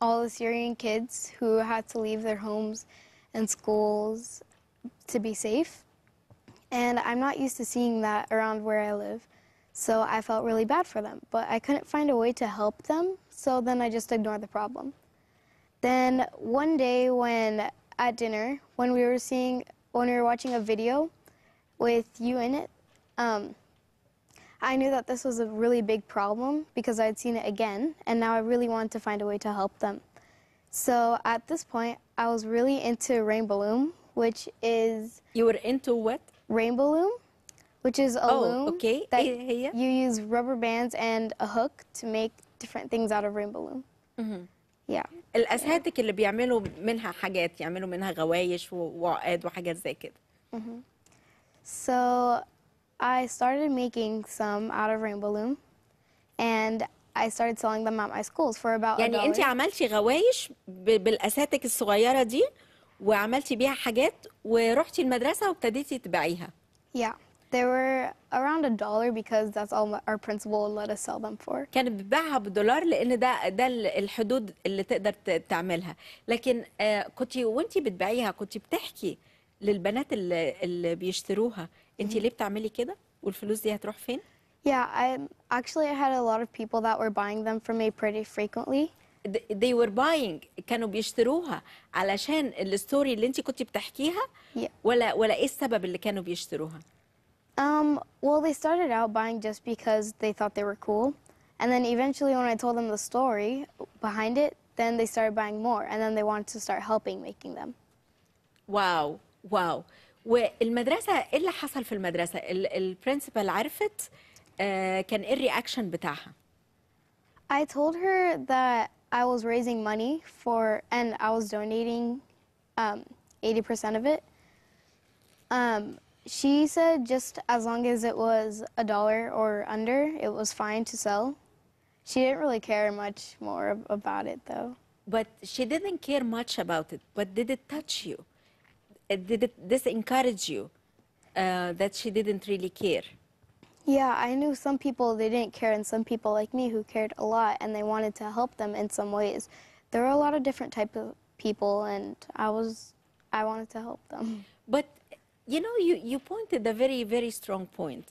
all the Syrian kids who had to leave their homes and schools to be safe. And I'm not used to seeing that around where I live. So I felt really bad for them, but I couldn't find a way to help them, so then I just ignored the problem. Then one day when at dinner, when we were seeing, when we were watching a video with you in it, um, I knew that this was a really big problem because I had seen it again, and now I really wanted to find a way to help them. So at this point, I was really into Rainbow Loom, which is. You were into what? Rainbow Loom which is a oh, loom okay. that yeah. you use rubber bands and a hook to make different things out of rainbow loom. Mm -hmm. Yeah. الاساتك yeah. اللي بيعملوا منها حاجات يعملوا منها غوايش وعقاد وحاجات زي كده. Mm -hmm. So I started making some out of rainbow loom and I started selling them at my schools for about يعني انت عملتي غوايش بالاساتك الصغيرة دي وعملتي بيها حاجات ورحتي المدرسة وابتديتي تبيعيها. Yeah. They were around a dollar because that's all our principal let us sell them for. كان بيبيعها بدولار لان ده ده الحدود اللي تقدر تعملها، لكن آه، كنت وانت بتبيعيها كنت بتحكي للبنات اللي, اللي بيشتروها انت ليه بتعملي كده؟ والفلوس دي هتروح فين؟ Yeah, I actually I had a lot of people that were buying them for me pretty frequently. They were buying كانوا بيشتروها علشان الستوري اللي انت كنت بتحكيها yeah. ولا ولا ايه السبب اللي كانوا بيشتروها؟ Um, well, they started out buying just because they thought they were cool. And then eventually, when I told them the story behind it, then they started buying more. And then they wanted to start helping making them. واو واو والمدرسة إيه اللي حصل في المدرسة؟ البرنسبال عرفت آه كان إيه الرياكشن بتاعها؟ I told her that I was raising money for, and I was donating um, 80% of it. Um, she said just as long as it was a dollar or under, it was fine to sell. She didn't really care much more about it though. But she didn't care much about it, but did it touch you? Uh, did it, this encourage you uh, that she didn't really care? Yeah, I knew some people they didn't care and some people like me who cared a lot and they wanted to help them in some ways. There are a lot of different types of people and I was I wanted to help them. But You know, you, you pointed a very, very strong point.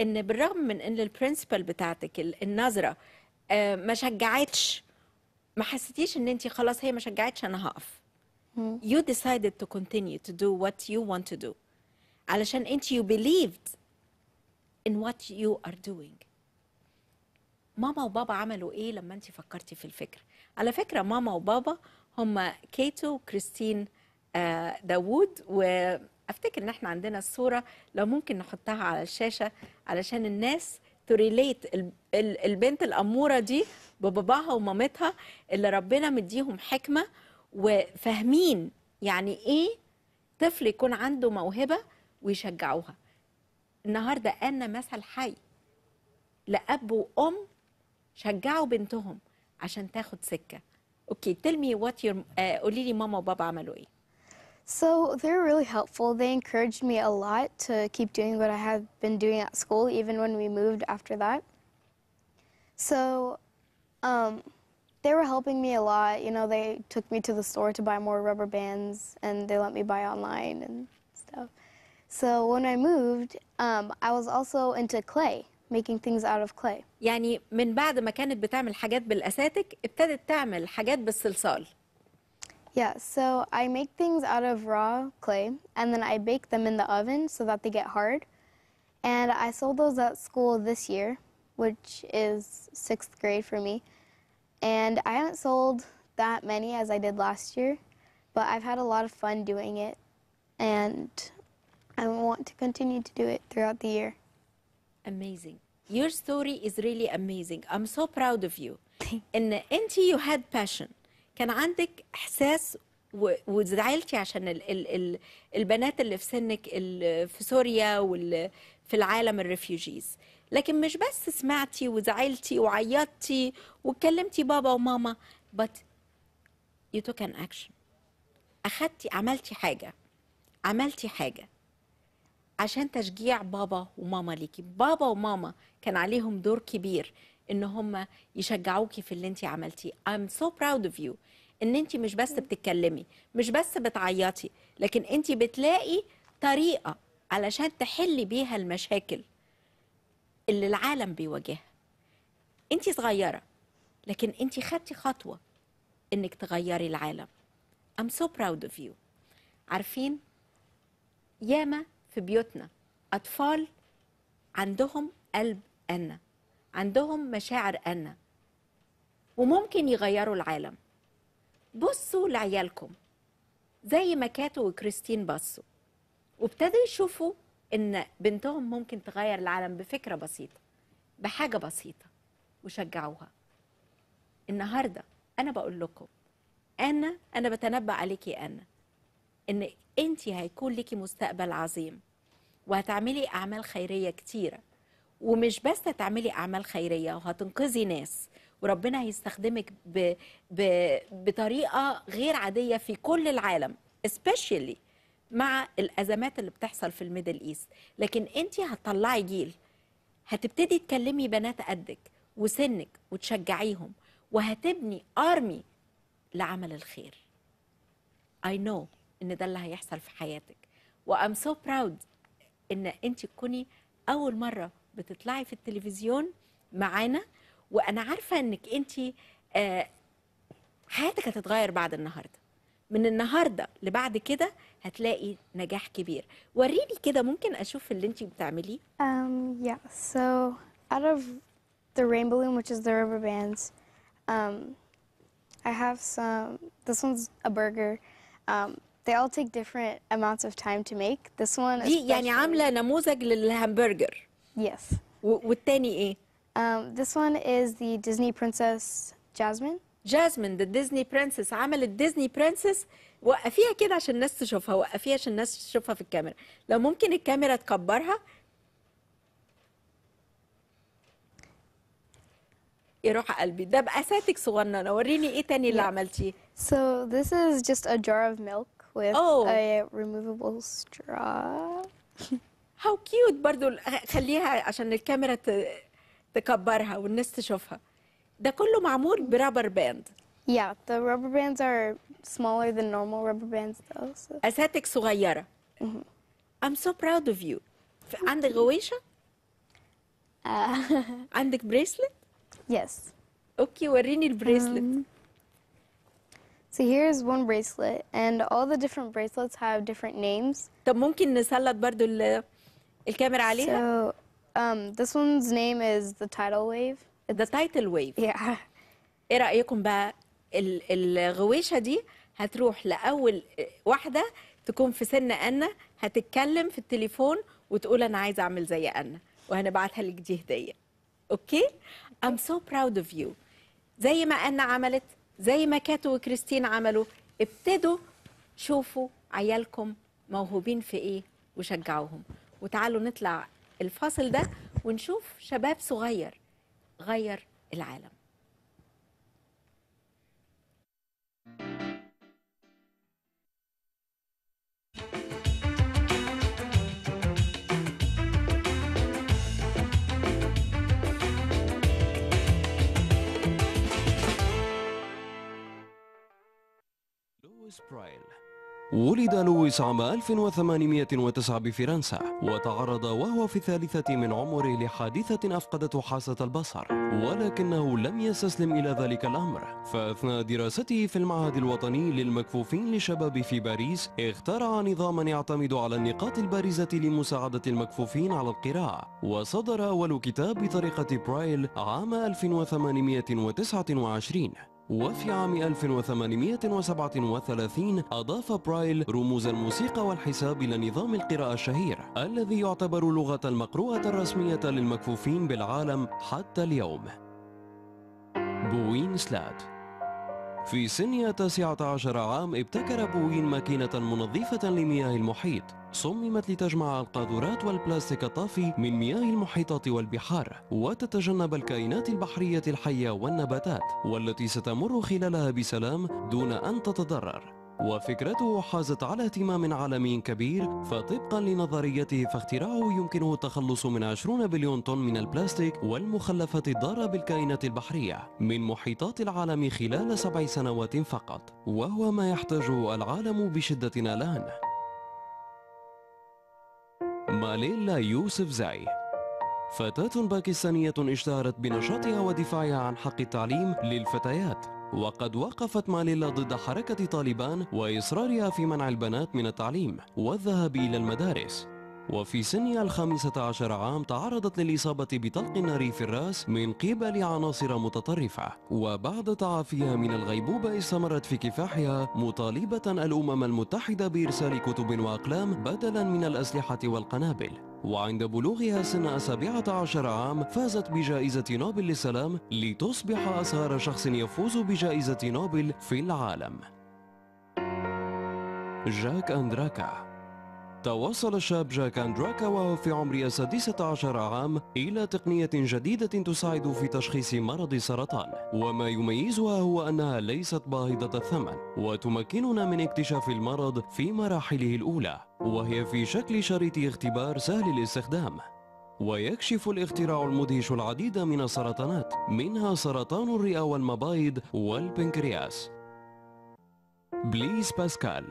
ان بالرغم من ان البرنسبل بتاعتك النظره آه، ما شجعتش ما حسيتيش ان انت خلاص هي ما شجعتش انا هقف you decided to continue to do what you want to do علشان انت you believed in what you are doing ماما وبابا عملوا ايه لما انت فكرتي في الفكر على فكره ماما وبابا هم كيتو كريستين آه، داوود و افتكر ان احنا عندنا الصوره لو ممكن نحطها على الشاشه علشان الناس تريليت البنت الاموره دي بباباها ومامتها اللي ربنا مديهم حكمه وفاهمين يعني ايه طفل يكون عنده موهبه ويشجعوها النهارده انا مثل حي لاب وام شجعوا بنتهم عشان تاخد سكه اوكي تلمي وات يور قولي لي ماما وبابا عملوا ايه So they're really helpful. They encouraged me a lot to keep doing what I had been doing at school, even when we moved after that. So um, they were helping me a lot. You know, they took me to the store to buy more rubber bands, and they let me buy online and stuff. So when I moved, um, I was also into clay. making things out of clay. يعني من بعد ما كانت بتعمل حاجات بالاساتك ابتدت تعمل حاجات بالصلصال. Yeah, so I make things out of raw clay and then I bake them in the oven so that they get hard. And I sold those at school this year, which is sixth grade for me. And I haven't sold that many as I did last year, but I've had a lot of fun doing it and I want to continue to do it throughout the year. Amazing. Your story is really amazing. I'm so proud of you. and Inti, uh, you had passion كان عندك احساس وزعلتي عشان الـ الـ البنات اللي في سنك في سوريا واللي في العالم الريفيوجيز لكن مش بس سمعتي وزعلتي وعيطتي وكلمتي بابا وماما but you took an action أخدتي عملتي حاجة عملتي حاجة عشان تشجيع بابا وماما ليكي بابا وماما كان عليهم دور كبير ان هم يشجعوكي في اللي انت عملتيه I'm so proud of you ان انت مش بس بتتكلمي مش بس بتعيطي لكن انت بتلاقي طريقه علشان تحلي بيها المشاكل اللي العالم بيواجهها انت صغيره لكن انت خدتي خطوه انك تغيري العالم I'm so proud of you عارفين ياما في بيوتنا أطفال عندهم قلب أنا عندهم مشاعر أنا وممكن يغيروا العالم بصوا لعيالكم زي ما كاتو وكريستين بصوا وابتدوا يشوفوا إن بنتهم ممكن تغير العالم بفكرة بسيطة بحاجة بسيطة وشجعوها النهاردة أنا بقول لكم أنا أنا بتنبأ عليكي أنا إن أنت هيكون ليكي مستقبل عظيم وهتعملي أعمال خيرية كتيرة ومش بس هتعملي اعمال خيريه وهتنقذي ناس وربنا هيستخدمك ب... ب... بطريقه غير عاديه في كل العالم especially مع الازمات اللي بتحصل في الميدل ايست لكن انت هتطلعي جيل هتبتدي تكلمي بنات قدك وسنك وتشجعيهم وهتبني ارمي لعمل الخير I know ان ده اللي هيحصل في حياتك وام سو براود ان انت تكوني اول مره بتطلعي في التلفزيون معانا وانا عارفه انك انت آه، حياتك هتتغير بعد النهارده من النهارده لبعد كده هتلاقي نجاح كبير وريني كده ممكن اشوف اللي انت بتعمليه um yeah so out of the rainbow loom which is the rubber bands um I have some this one's a burger um they all take different amounts of time to make this one دي يعني عامله نموذج للهامبرجر Yes. W والتاني ايه؟ Um, this one is the Disney princess Jasmine. جاسمين ذا ديزني برنسس عملت ديزني برنسس وقفيها كده عشان الناس تشوفها وقفيها عشان الناس تشوفها في الكاميرا لو ممكن الكاميرا تكبرها يروح قلبي ده بقاساتك صغننه وريني ايه تاني اللي yeah. عملتيه So this is just a jar of milk with oh. a removable straw هاو كيوت برضو خليها عشان الكاميرا تكبرها والناس تشوفها ده كله معمول برابر باند Yeah, the rubber bands are smaller than normal rubber bands though. So. أساتك صغيرة. I'm so proud of you. عندك غويشة؟ عندك بريسلت؟ Yes. اوكي وريني البريسلت. Um, so here's one bracelet and all the different bracelets have different names. طب ممكن نسلط برضو ال الكاميرا عليها so, um, this one's name is the tidal wave It's... the tidal wave yeah. ايه رايكم بقى الغويشه دي هتروح لاول واحده تكون في سن أنا هتتكلم في التليفون وتقول أنا عايزة أعمل زي أنا وهنبعتها لك دي هدية أوكي؟ I'm so proud of you زي ما أنا عملت زي ما كاتو وكريستين عملوا ابتدوا شوفوا عيالكم موهوبين في إيه وشجعوهم وتعالوا نطلع الفاصل ده ونشوف شباب صغير غير العالم برايل ولد لويس عام 1809 بفرنسا وتعرض وهو في الثالثة من عمره لحادثة أفقدته حاسة البصر ولكنه لم يستسلم إلى ذلك الأمر فأثناء دراسته في المعهد الوطني للمكفوفين للشباب في باريس اخترع نظاما يعتمد على النقاط البارزة لمساعدة المكفوفين على القراءة وصدر أول كتاب بطريقة برايل عام 1829 وفي عام 1837 أضاف برايل رموز الموسيقى والحساب إلى نظام القراءة الشهير الذي يعتبر لغة المقروءة الرسمية للمكفوفين بالعالم حتى اليوم بوين سلات في سن التاسعة عشر عام ابتكر بوين ماكينة منظفة لمياه المحيط صممت لتجمع القاذورات والبلاستيك الطافي من مياه المحيطات والبحار وتتجنب الكائنات البحرية الحية والنباتات والتي ستمر خلالها بسلام دون أن تتضرر وفكرته حازت على اهتمام عالمي كبير فطبقا لنظريته فاختراعه يمكنه التخلص من 20 بليون طن من البلاستيك والمخلفات الضارة بالكائنات البحرية من محيطات العالم خلال سبع سنوات فقط وهو ما يحتاجه العالم بشدة الآن ماليلا يوسف زاي فتاة باكستانية اشتهرت بنشاطها ودفاعها عن حق التعليم للفتيات وقد وقفت ماليلا ضد حركة طالبان وإصرارها في منع البنات من التعليم والذهاب إلى المدارس وفي سنها الخامسة عشر عام تعرضت للإصابة بطلق النار في الرأس من قبل عناصر متطرفة وبعد تعافيها من الغيبوبة استمرت في كفاحها مطالبة الأمم المتحدة بإرسال كتب وأقلام بدلا من الأسلحة والقنابل وعند بلوغها سن 17 عام فازت بجائزة نوبل للسلام لتصبح أصغر شخص يفوز بجائزة نوبل في العالم جاك أندراكا توصل الشاب جاك أندراكا وهو في عمر السادسة عشر عام إلى تقنية جديدة تساعد في تشخيص مرض السرطان وما يميزها هو أنها ليست باهظة الثمن وتمكننا من اكتشاف المرض في مراحله الأولى وهي في شكل شريط اختبار سهل الاستخدام ويكشف الاختراع المدهش العديد من السرطانات منها سرطان الرئة والمبايض والبنكرياس بليس باسكال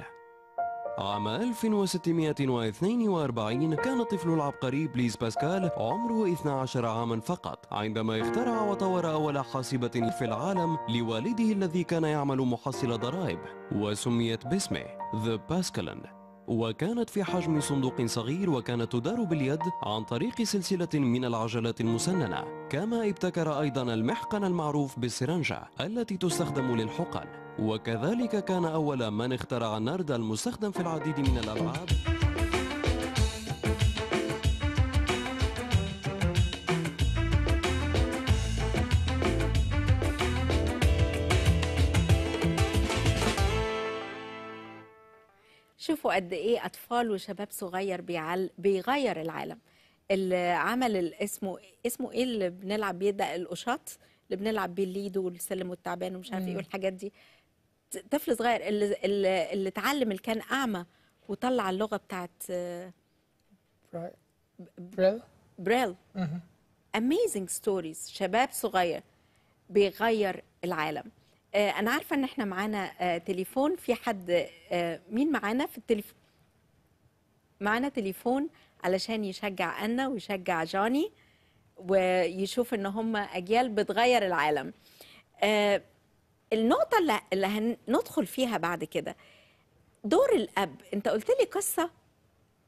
عام 1642 كان الطفل العبقري بليز باسكال عمره 12 عاما فقط عندما اخترع وطور أول حاسبة في العالم لوالده الذي كان يعمل محصل ضرائب وسميت باسمه ذا باسكالن وكانت في حجم صندوق صغير وكانت تدار باليد عن طريق سلسلة من العجلات المسننة كما ابتكر أيضا المحقن المعروف بالسرنجة التي تستخدم للحقن وكذلك كان أول من اخترع النرد المستخدم في العديد من الألعاب شوفوا قد ايه اطفال وشباب صغير بيعل بيغير العالم العمل اللي اسمه إيه؟ اسمه ايه اللي بنلعب بيه ده القشاط اللي بنلعب بيه الليدو والسلم والتعبان ومش عارف ايه والحاجات دي طفل صغير اللي اللي اتعلم اللي كان اعمى وطلع اللغه بتاعت بريل بريل اميزنج ستوريز شباب صغير بيغير العالم آه، انا عارفه ان احنا معانا آه، تليفون في حد آه، مين معانا في التليفون معانا تليفون علشان يشجع انا ويشجع جاني ويشوف ان هم اجيال بتغير العالم النقطه اللي, اللي هندخل فيها بعد كده دور الاب انت قلت لي قصه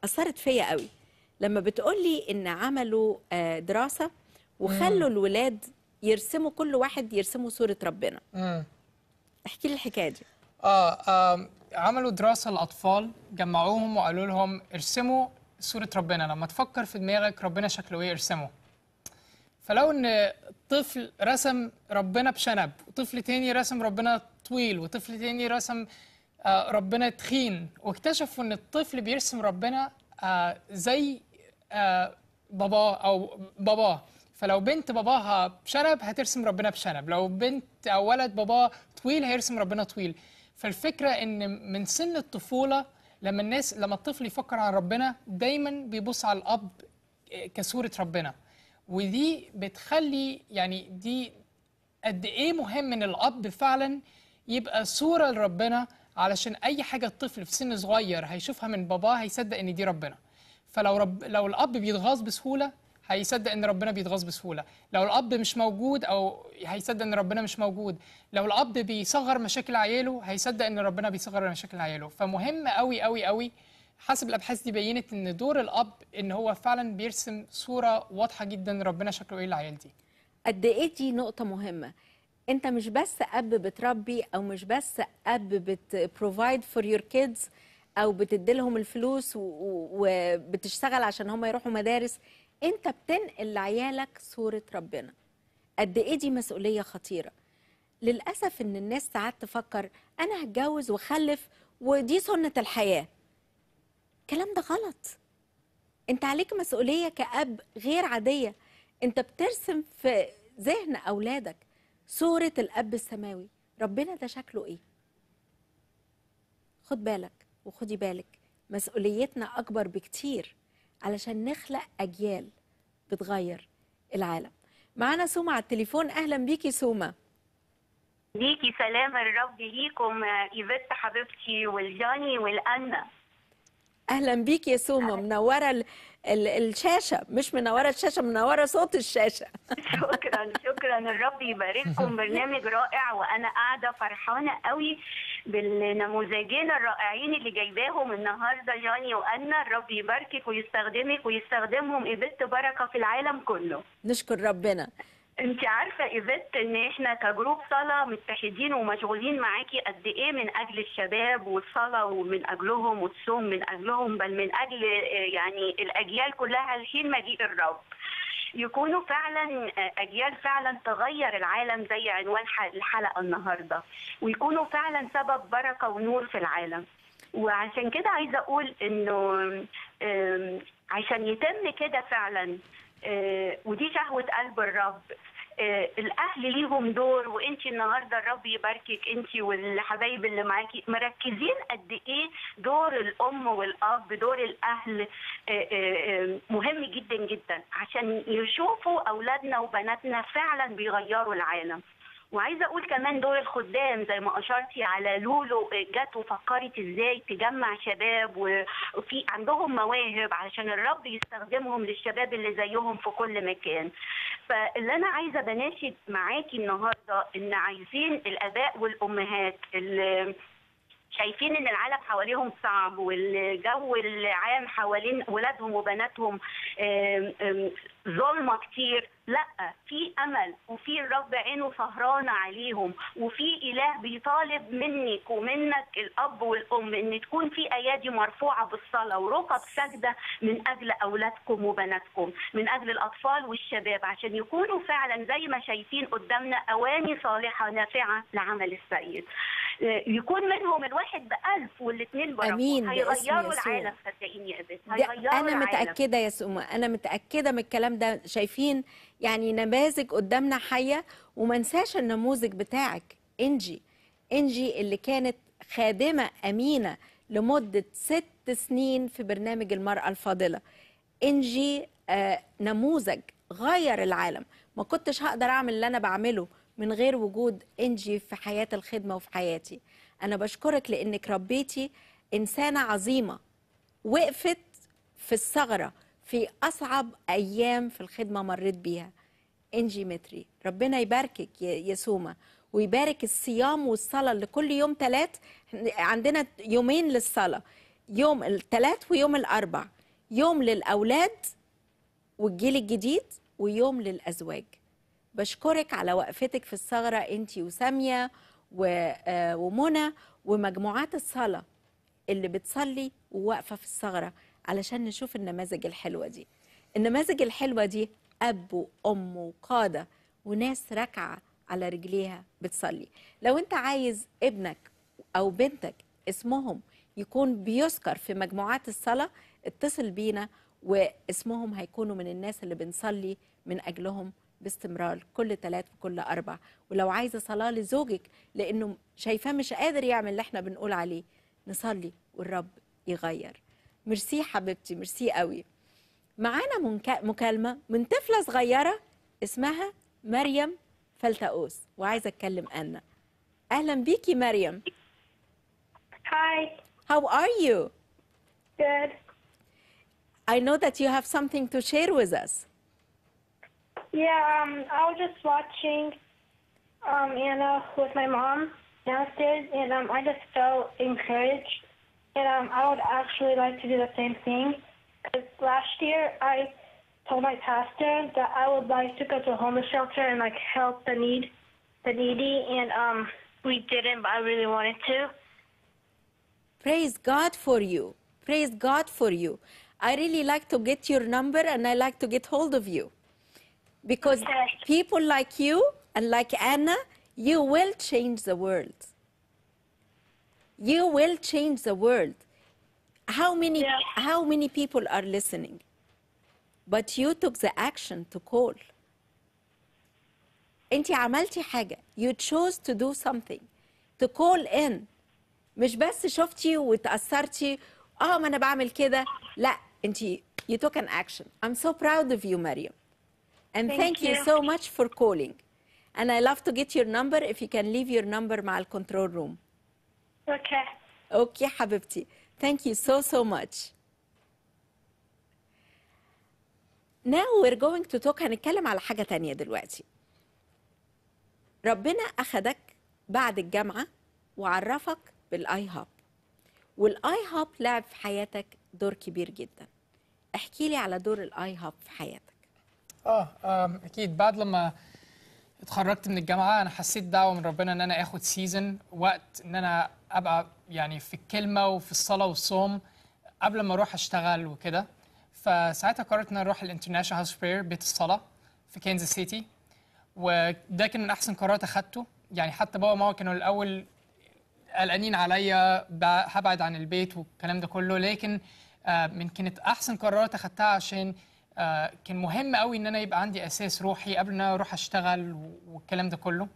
اثرت فيا قوي لما بتقول لي ان عملوا آه، دراسه وخلوا الولاد يرسموا كل واحد يرسموا صوره ربنا احكي لي الحكايه دي آه, اه عملوا دراسه الاطفال جمعوهم وقالوا لهم ارسموا صوره ربنا لما تفكر في دماغك ربنا شكله ايه ارسمه فلو ان طفل رسم ربنا بشنب وطفل تاني رسم ربنا طويل وطفل تاني رسم آه، ربنا تخين واكتشفوا ان الطفل بيرسم ربنا آه، زي آه، باباه او باباه فلو بنت باباها بشنب هترسم ربنا بشنب لو بنت او ولد باباه طويل هيرسم ربنا طويل فالفكره ان من سن الطفوله لما الناس لما الطفل يفكر عن ربنا دايما بيبص على الاب كصوره ربنا ودي بتخلي يعني دي قد ايه مهم ان الاب فعلا يبقى صوره لربنا علشان اي حاجه الطفل في سن صغير هيشوفها من باباه هيصدق ان دي ربنا فلو رب لو الاب بيتغاظ بسهوله هيصدق ان ربنا بيتغاظ بسهوله لو الاب مش موجود او هيصدق ان ربنا مش موجود لو الاب بيصغر مشاكل عياله هيصدق ان ربنا بيصغر مشاكل عياله فمهم قوي قوي قوي حسب الابحاث دي بينت ان دور الاب ان هو فعلا بيرسم صوره واضحه جدا ربنا شكله ايه للعيال دي قد ايه دي نقطه مهمه انت مش بس اب بتربي او مش بس اب بتبروفايد فور يور كيدز او بتديلهم الفلوس وبتشتغل عشان هم يروحوا مدارس انت بتنقل لعيالك صوره ربنا قد ايه دي مسؤوليه خطيره للاسف ان الناس ساعات تفكر انا هتجوز وخلف ودي سنه الحياه الكلام ده غلط انت عليك مسؤوليه كاب غير عاديه انت بترسم في ذهن اولادك صوره الاب السماوي ربنا ده شكله ايه خد بالك وخدي بالك مسؤوليتنا اكبر بكتير علشان نخلق اجيال بتغير العالم معانا سومة على التليفون اهلا بيكي سومة ليكي سلام الرب ليكم ايفيت حبيبتي والجاني والانا اهلا بيك يا سومه منوره ال... ال... الشاشه مش منوره الشاشه منوره صوت الشاشه شكرا شكرا الرب يبارككم برنامج رائع وانا قاعده فرحانه قوي بالنموذجين الرائعين اللي جايباهم النهارده جاني يعني وانا الرب يباركك ويستخدمك ويستخدمهم قبلت بركه في العالم كله نشكر ربنا انت عارفه ايفيت ان احنا كجروب صلاه متحدين ومشغولين معاكي قد ايه من اجل الشباب والصلاه ومن اجلهم والصوم من اجلهم بل من اجل آه، يعني الاجيال كلها الحين مجيء الرب يكونوا فعلا آه، اجيال فعلا تغير العالم زي عنوان الحلقه النهارده ويكونوا فعلا سبب بركه ونور في العالم وعشان كده عايزه اقول انه عشان يتم كده فعلا آه، ودي شهوه قلب الرب آه، الاهل ليهم دور وانت النهارده الرب يباركك انت والحبايب اللي معاكي مركزين قد ايه دور الام والاب دور الاهل آه، مهم جدا جدا عشان يشوفوا اولادنا وبناتنا فعلا بيغيروا العالم وعايزه اقول كمان دور الخدام زي ما اشرتي على لولو جت وفكرت ازاي تجمع شباب وفي عندهم مواهب علشان الرب يستخدمهم للشباب اللي زيهم في كل مكان فاللي انا عايزه بناشد معاكي النهارده ان عايزين الاباء والامهات اللي شايفين ان العالم حواليهم صعب والجو العام حوالين ولادهم وبناتهم ظلمه كتير لا في امل وفي الرب عينه سهرانه عليهم وفي اله بيطالب منك ومنك الاب والام ان تكون في ايادي مرفوعه بالصلاه وركب ساجده من اجل اولادكم وبناتكم من اجل الاطفال والشباب عشان يكونوا فعلا زي ما شايفين قدامنا اواني صالحه نافعه لعمل السيد يكون منهم الواحد بألف والاثنين برقم امين هيغيروا العالم صدقيني يا أبت هيغيروا انا متاكده يا سؤمة انا متاكده من الكلام ده شايفين يعني نماذج قدامنا حيه وما انساش النموذج بتاعك انجي انجي اللي كانت خادمه امينه لمده ست سنين في برنامج المراه الفاضله انجي آه نموذج غير العالم ما كنتش هقدر اعمل اللي انا بعمله من غير وجود انجي في حياه الخدمه وفي حياتي انا بشكرك لانك ربيتي انسانه عظيمه وقفت في الثغره في اصعب ايام في الخدمه مريت بيها انجي متري ربنا يباركك يا سوما ويبارك الصيام والصلاه اللي كل يوم ثلاث عندنا يومين للصلاه يوم الثلاث ويوم الاربع يوم للاولاد والجيل الجديد ويوم للازواج بشكرك على وقفتك في الثغرة أنت وسامية آه، ومنى ومجموعات الصلاة اللي بتصلي وواقفة في الثغرة علشان نشوف النماذج الحلوة دي النماذج الحلوة دي أب وأم وقادة وناس راكعة على رجليها بتصلي لو أنت عايز ابنك أو بنتك اسمهم يكون بيذكر في مجموعات الصلاة اتصل بينا واسمهم هيكونوا من الناس اللي بنصلي من أجلهم باستمرار كل ثلاث وكل أربع ولو عايزة صلاة لزوجك لأنه شايفاه مش قادر يعمل اللي احنا بنقول عليه نصلي والرب يغير ميرسي حبيبتي ميرسي قوي معانا مكالمة من طفلة صغيرة اسمها مريم فلتاوس وعايزة أتكلم أنا أهلا بيكي مريم هاي هاو ار يو Good I know that you have something to share with us Yeah, um, I was just watching um, Anna with my mom downstairs, and um, I just felt encouraged. And um, I would actually like to do the same thing. Because last year, I told my pastor that I would like to go to a homeless shelter and like help the need, the needy, and um, we didn't, but I really wanted to. Praise God for you. Praise God for you. I really like to get your number, and I like to get hold of you. Because people like you and like Anna, you will change the world. You will change the world. How many, yeah. how many people are listening? But you took the action to call. انت عملتي حاجة you chose to do something to call in مش بس شفتي وتأثرتي اه ما انا بعمل كده لا انت you took an action I'm so proud of you Mariam And thank, thank you. you so much for calling. And I love to get your number if you can leave your number مع ال control room. Okay. Okay حبيبتي. Thank you so so much. Now we're going to talk هنتكلم على حاجة تانية دلوقتي. ربنا أخدك بعد الجامعة وعرفك بالآي هاب. والآي هاب لعب في حياتك دور كبير جدا. احكي لي على دور الآي هاب في حياتك. اه اكيد بعد لما اتخرجت من الجامعه انا حسيت دعوه من ربنا ان انا اخد سيزن وقت ان انا ابقى يعني في الكلمه وفي الصلاه والصوم قبل ما اروح اشتغل وكده فساعتها قررت ان انا اروح الانترناشونال هاوس بير بيت الصلاه في كانزاس سيتي وده كان من احسن قرارات اخدته يعني حتى بابا وماما كانوا الاول قلقانين عليا هبعد عن البيت والكلام ده كله لكن آه، من كانت احسن قرارات اخدتها عشان آه، كان مهم قوي ان انا يبقى عندي اساس روحي قبل ان انا اروح اشتغل والكلام ده كله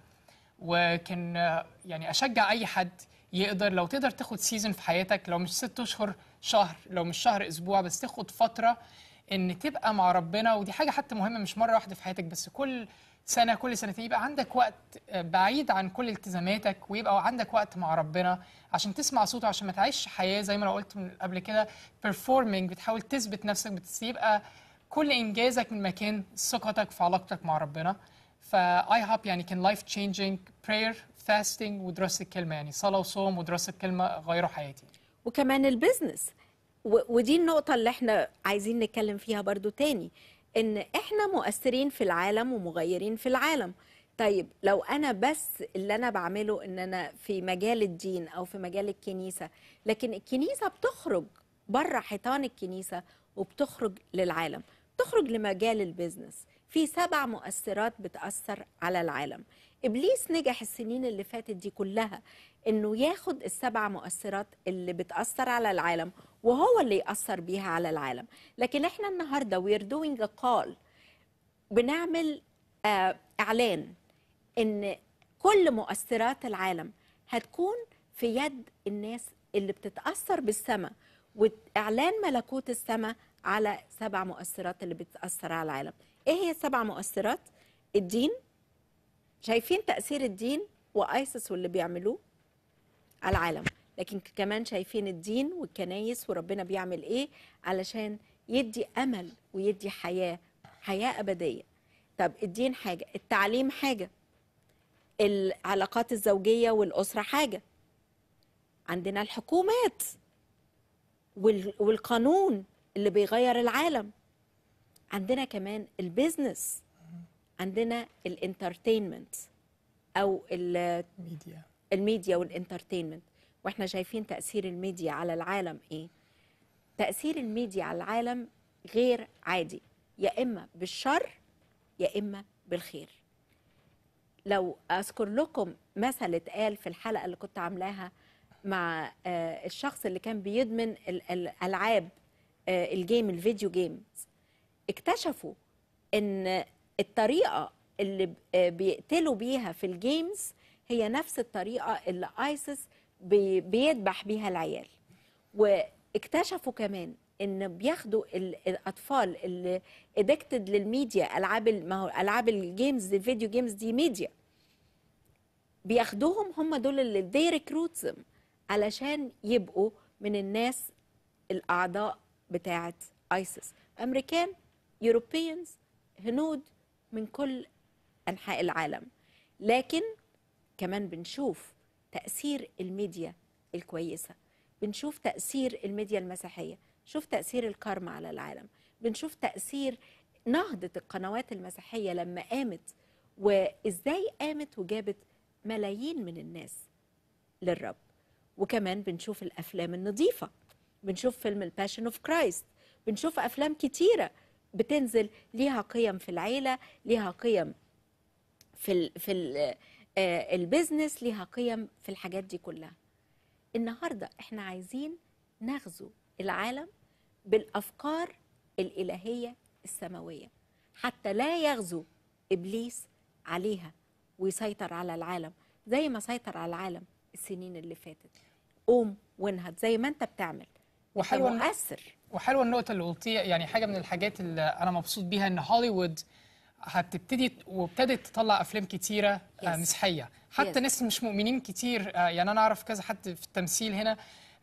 وكان آه، يعني اشجع اي حد يقدر لو تقدر تاخد سيزون في حياتك لو مش ست اشهر شهر لو مش شهر اسبوع بس تاخد فتره ان تبقى مع ربنا ودي حاجه حتى مهمه مش مره واحده في حياتك بس كل سنه كل سنتين يبقى عندك وقت آه، بعيد عن كل التزاماتك ويبقى عندك وقت مع ربنا عشان تسمع صوته عشان ما تعيش حياه زي ما انا قلت من قبل كده performing بتحاول تثبت نفسك بتبقى كل انجازك من مكان ثقتك في علاقتك مع ربنا فاي هاب يعني كان لايف تشينجينج براير فاستنج ودراسه الكلمه يعني صلاه وصوم ودراسه كلمه غيروا حياتي وكمان البيزنس ودي النقطه اللي احنا عايزين نتكلم فيها برضو تاني ان احنا مؤثرين في العالم ومغيرين في العالم طيب لو انا بس اللي انا بعمله ان انا في مجال الدين او في مجال الكنيسه لكن الكنيسه بتخرج بره حيطان الكنيسه وبتخرج للعالم تخرج لمجال البيزنس في سبع مؤثرات بتأثر على العالم إبليس نجح السنين اللي فاتت دي كلها إنه ياخد السبع مؤثرات اللي بتأثر على العالم وهو اللي يأثر بيها على العالم لكن إحنا النهاردة وير دوينج قال بنعمل آه إعلان إن كل مؤثرات العالم هتكون في يد الناس اللي بتتأثر بالسماء وإعلان ملكوت السماء على سبع مؤثرات اللي بتأثر على العالم إيه هي السبع مؤثرات؟ الدين شايفين تأثير الدين وأيسس واللي بيعملوه على العالم لكن كمان شايفين الدين والكنايس وربنا بيعمل إيه علشان يدي أمل ويدي حياة حياة أبدية طب الدين حاجة التعليم حاجة العلاقات الزوجية والأسرة حاجة عندنا الحكومات والقانون اللي بيغير العالم عندنا كمان البيزنس عندنا الانترتينمنت او الميديا الميديا والانترتينمنت واحنا شايفين تاثير الميديا على العالم ايه تاثير الميديا على العالم غير عادي يا اما بالشر يا اما بالخير لو اذكر لكم مثل اتقال في الحلقه اللي كنت عاملاها مع آه، الشخص اللي كان بيدمن الالعاب آه، الجيم الفيديو جيمز اكتشفوا ان الطريقه اللي آه، بيقتلوا بيها في الجيمز هي نفس الطريقه اللي ايسس بيذبح بيها العيال واكتشفوا كمان ان بياخدوا الاطفال اللي ادكتد للميديا العاب ما هو العاب الجيمز الفيديو جيمز دي ميديا بياخدوهم هم دول اللي دي ريكروتزم علشان يبقوا من الناس الاعضاء بتاعه ايسس امريكان يوروبيانز هنود من كل انحاء العالم لكن كمان بنشوف تاثير الميديا الكويسه بنشوف تاثير الميديا المسيحيه شوف تاثير الكارما على العالم بنشوف تاثير نهضه القنوات المسيحيه لما قامت وازاي قامت وجابت ملايين من الناس للرب وكمان بنشوف الافلام النظيفه بنشوف فيلم الباشن اوف كرايست بنشوف افلام كتيره بتنزل ليها قيم في العيله ليها قيم في الـ في ال آه، البيزنس ليها قيم في الحاجات دي كلها النهارده احنا عايزين نغزو العالم بالافكار الالهيه السماويه حتى لا يغزو ابليس عليها ويسيطر على العالم زي ما سيطر على العالم السنين اللي فاتت قوم وانهض زي ما انت بتعمل وحلوه أيوة، مؤثر وحلوه النقطه اللي قلتيها يعني حاجه من الحاجات اللي انا مبسوط بيها ان هوليوود هتبتدي وابتدت تطلع افلام كتيره آه، yes. مسيحيه حتى yes. ناس مش مؤمنين كتير آه، يعني انا اعرف كذا حد في التمثيل هنا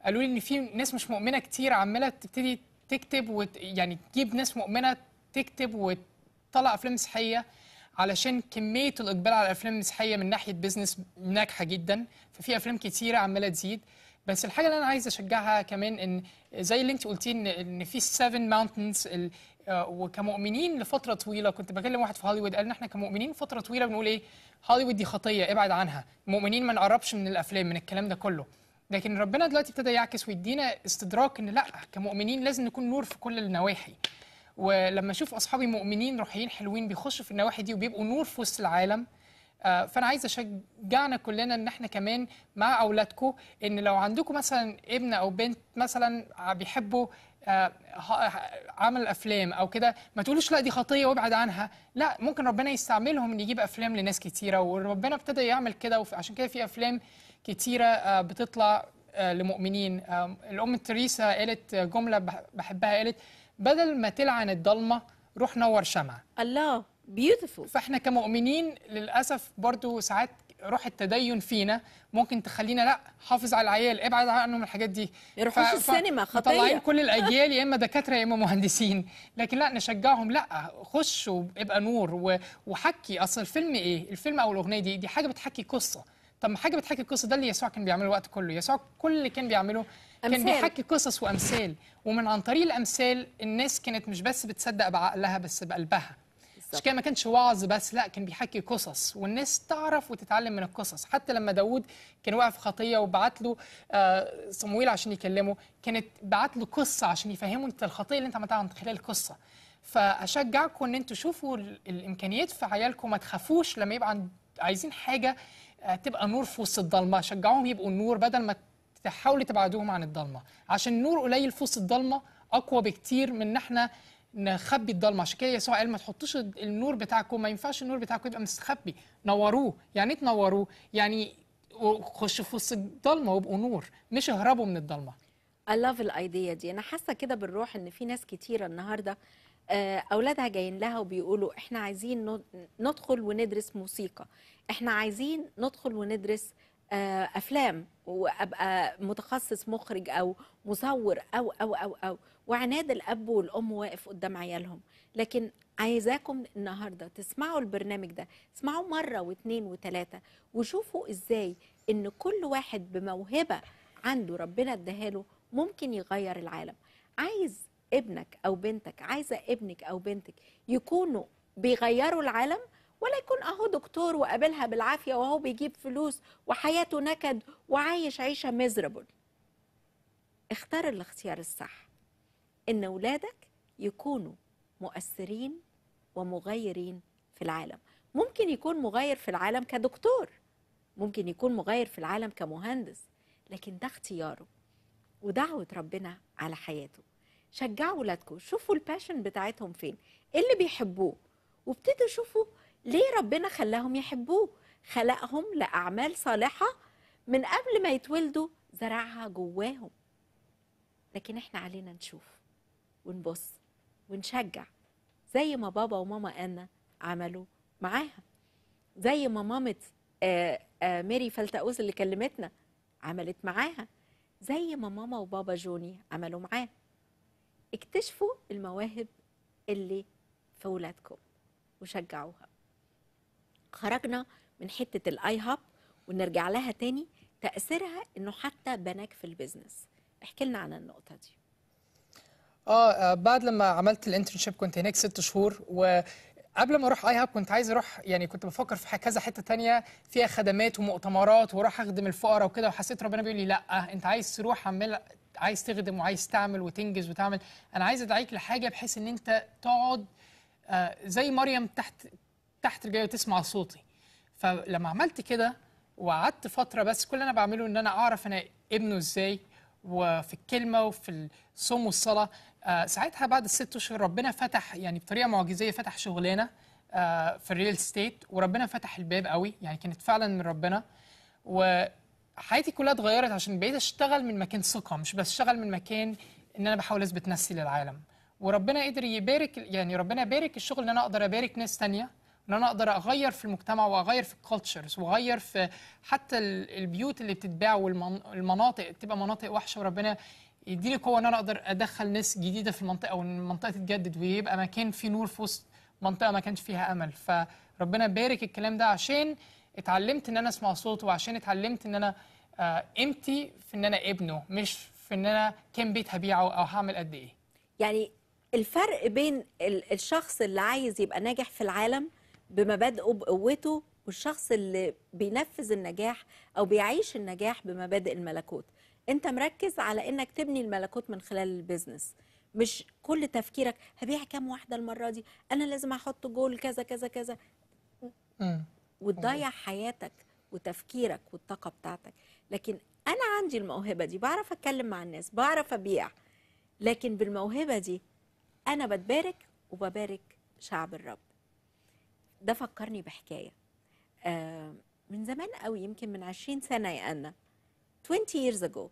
قالوا لي ان في ناس مش مؤمنه كتير عماله تبتدي تكتب وت... يعني تجيب ناس مؤمنه تكتب وتطلع افلام مسيحيه علشان كميه الاقبال على الافلام المسيحيه من ناحيه بيزنس ناجحه جدا ففي افلام كتيره عماله تزيد بس الحاجه اللي انا عايز اشجعها كمان ان زي اللي انت قلتيه ان ان في السفن ماونتنز آه، وكمؤمنين لفتره طويله كنت بكلم واحد في هوليوود قال ان احنا كمؤمنين فتره طويله بنقول ايه هوليوود دي خطيه ابعد عنها مؤمنين ما نقربش من الافلام من الكلام ده كله لكن ربنا دلوقتي ابتدى يعكس ويدينا استدراك ان لا كمؤمنين لازم نكون نور في كل النواحي ولما اشوف اصحابي مؤمنين روحيين حلوين بيخشوا في النواحي دي وبيبقوا نور في وسط العالم آه، فانا عايز اشجعنا كلنا ان احنا كمان مع اولادكم ان لو عندكم مثلا ابن او بنت مثلا بيحبوا آه، عمل افلام او كده ما تقولوش لا دي خطيه وابعد عنها لا ممكن ربنا يستعملهم ان يجيب افلام لناس كتيره وربنا ابتدى يعمل كده وعشان كده في افلام كتيره آه، بتطلع لمؤمنين الام تريسا قالت جمله بحبها قالت بدل ما تلعن الضلمه روح نور شمعه الله beautiful فاحنا كمؤمنين للاسف برضو ساعات روح التدين فينا ممكن تخلينا لا حافظ على العيال ابعد عنهم الحاجات دي يروحوش ف... السينما خطيه مطلعين كل الاجيال يا اما دكاتره يا اما مهندسين لكن لا نشجعهم لا خش وابقى نور و... وحكي اصل الفيلم ايه الفيلم او الاغنيه دي دي حاجه بتحكي قصه طب ما حاجه بتحكي قصه ده اللي يسوع كان بيعمله الوقت كله يسوع كل اللي كان بيعمله كان أمثال. بيحكي قصص وامثال ومن عن طريق الامثال الناس كانت مش بس بتصدق بعقلها بس بقلبها بالظبط كده ما كانش وعظ بس لا كان بيحكي قصص والناس تعرف وتتعلم من القصص حتى لما داوود كان واقف في خطيه وبعت له آه صمويل عشان يكلمه كانت بعت له قصه عشان يفهمه انت الخطيه اللي انت عملتها من خلال القصه فاشجعكم ان انتوا تشوفوا الامكانيات في عيالكم ما تخافوش لما يبقى عايزين حاجه آه، تبقى نور في وسط الضلمه شجعوهم يبقوا النور بدل ما تحاولوا تبعدوهم عن الضلمه عشان النور قليل في وسط الضلمه اقوى بكتير من ان احنا نخبي الضلمه عشان كده يسوع قال ما تحطوش النور بتاعكم ما ينفعش النور بتاعكم يبقى مستخبي نوروه يعني ايه تنوروه يعني خشوا في وسط الضلمه وابقوا نور مش اهربوا من الضلمه I love الايديا دي انا حاسه كده بالروح ان في ناس كتيره النهارده آه، اولادها جايين لها وبيقولوا احنا عايزين ندخل وندرس موسيقى احنا عايزين ندخل وندرس آه، افلام وابقى متخصص مخرج او مصور او او او او, أو. وعناد الاب والام واقف قدام عيالهم لكن عايزاكم النهارده تسمعوا البرنامج ده اسمعوا مره واثنين وثلاثه وشوفوا ازاي ان كل واحد بموهبه عنده ربنا له ممكن يغير العالم عايز ابنك او بنتك عايزه ابنك او بنتك يكونوا بيغيروا العالم ولا يكون اهو دكتور وقابلها بالعافيه وهو بيجيب فلوس وحياته نكد وعايش عيشه مزربل اختار الاختيار الصح ان اولادك يكونوا مؤثرين ومغيرين في العالم ممكن يكون مغير في العالم كدكتور ممكن يكون مغير في العالم كمهندس لكن ده اختياره ودعوة ربنا على حياته شجعوا اولادكم شوفوا الباشن بتاعتهم فين ايه اللي بيحبوه وابتدوا شوفوا ليه ربنا خلاهم يحبوه خلقهم لأعمال صالحة من قبل ما يتولدوا زرعها جواهم لكن احنا علينا نشوف ونبص ونشجع زي ما بابا وماما أنا عملوا معاها زي ما مامة آه، آه، ميري فلتقوس اللي كلمتنا عملت معاها زي ما ماما وبابا جوني عملوا معاه اكتشفوا المواهب اللي في ولادكم وشجعوها خرجنا من حتة الاي هاب ونرجع لها تاني تأثيرها انه حتى بناك في البيزنس احكي لنا عن النقطة دي آه،, اه بعد لما عملت الانترنشيب كنت هناك ست شهور و قبل ما اروح اي هاب كنت عايز اروح يعني كنت بفكر في كذا حته تانية فيها خدمات ومؤتمرات واروح اخدم الفقراء وكده وحسيت ربنا بيقول لي لا انت عايز تروح عمال عايز تخدم وعايز تعمل وتنجز وتعمل انا عايز ادعيك لحاجه بحيث ان انت تقعد آه زي مريم تحت تحت رجلي وتسمع صوتي فلما عملت كده وقعدت فتره بس كل اللي انا بعمله ان انا اعرف انا ابنه ازاي وفي الكلمه وفي الصوم والصلاه آه، ساعتها بعد الست اشهر ربنا فتح يعني بطريقه معجزيه فتح شغلانه آه، في الريل ستيت وربنا فتح الباب قوي يعني كانت فعلا من ربنا وحياتي كلها اتغيرت عشان بقيت اشتغل من مكان ثقه مش بس اشتغل من مكان ان انا بحاول اثبت نفسي للعالم وربنا قدر يبارك يعني ربنا بارك الشغل ان انا اقدر ابارك ناس ثانيه ان انا اقدر اغير في المجتمع واغير في الكالتشرز واغير في حتى البيوت اللي بتتباع والمناطق تبقى مناطق وحشه وربنا يديني قوه ان انا اقدر ادخل ناس جديده في المنطقه وان المنطقه تتجدد ويبقى مكان فيه نور في وسط منطقه ما كانش فيها امل فربنا بارك الكلام ده عشان اتعلمت ان انا اسمع صوته وعشان اتعلمت ان انا قيمتي آه، في ان انا ابنه مش في ان انا كام بيت هبيعه او هعمل قد ايه يعني الفرق بين الشخص اللي عايز يبقى ناجح في العالم بمبادئه بقوته والشخص اللي بينفذ النجاح او بيعيش النجاح بمبادئ الملكوت انت مركز على انك تبني الملكوت من خلال البيزنس مش كل تفكيرك هبيع كام واحده المره دي انا لازم احط جول كذا كذا كذا وتضيع حياتك وتفكيرك والطاقه بتاعتك لكن انا عندي الموهبه دي بعرف اتكلم مع الناس بعرف ابيع لكن بالموهبه دي انا بتبارك وببارك شعب الرب ده فكرني بحكايه آه من زمان قوي يمكن من 20 سنه يا انا 20 years ago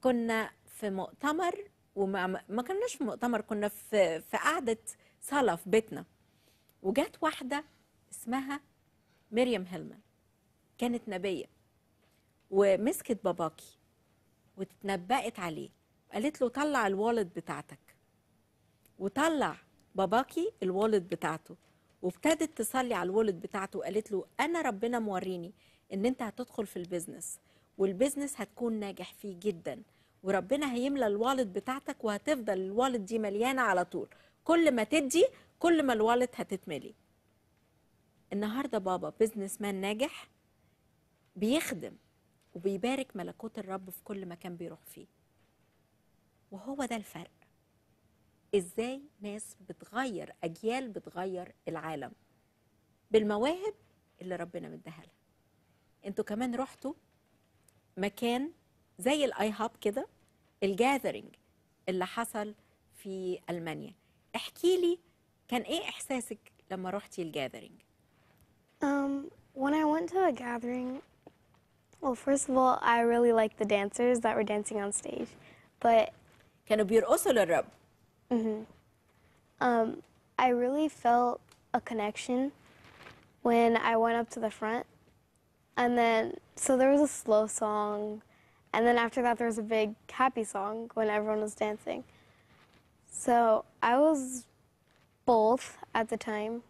كنا في مؤتمر وما ما كناش في مؤتمر كنا في في قعده صلاه في بيتنا وجات واحده اسمها مريم هيلمان كانت نبيه ومسكت باباكي واتنبأت عليه قالت له طلع الوالد بتاعتك وطلع باباكي الوالد بتاعته وابتدت تصلي على الولد بتاعته وقالت له انا ربنا موريني ان انت هتدخل في البيزنس والبيزنس هتكون ناجح فيه جدا وربنا هيملى الوالد بتاعتك وهتفضل الوالد دي مليانه على طول كل ما تدي كل ما الوالد هتتملي النهارده بابا بيزنس مان ناجح بيخدم وبيبارك ملكوت الرب في كل مكان بيروح فيه وهو ده الفرق ازاي ناس بتغير اجيال بتغير العالم بالمواهب اللي ربنا مديها لها انتوا كمان رحتوا مكان زي الاي هاب كده الجاذرنج اللي حصل في المانيا احكي لي كان ايه احساسك لما رحتي الجاذرنج um, when i went to a gathering well first of all i really liked the dancers that were dancing on stage but كانوا بيرقصوا للرب Mm-hmm. Um, I really felt a connection when I went up to the front. And then, so there was a slow song. And then after that, there was a big happy song when everyone was dancing. So I was both at the time.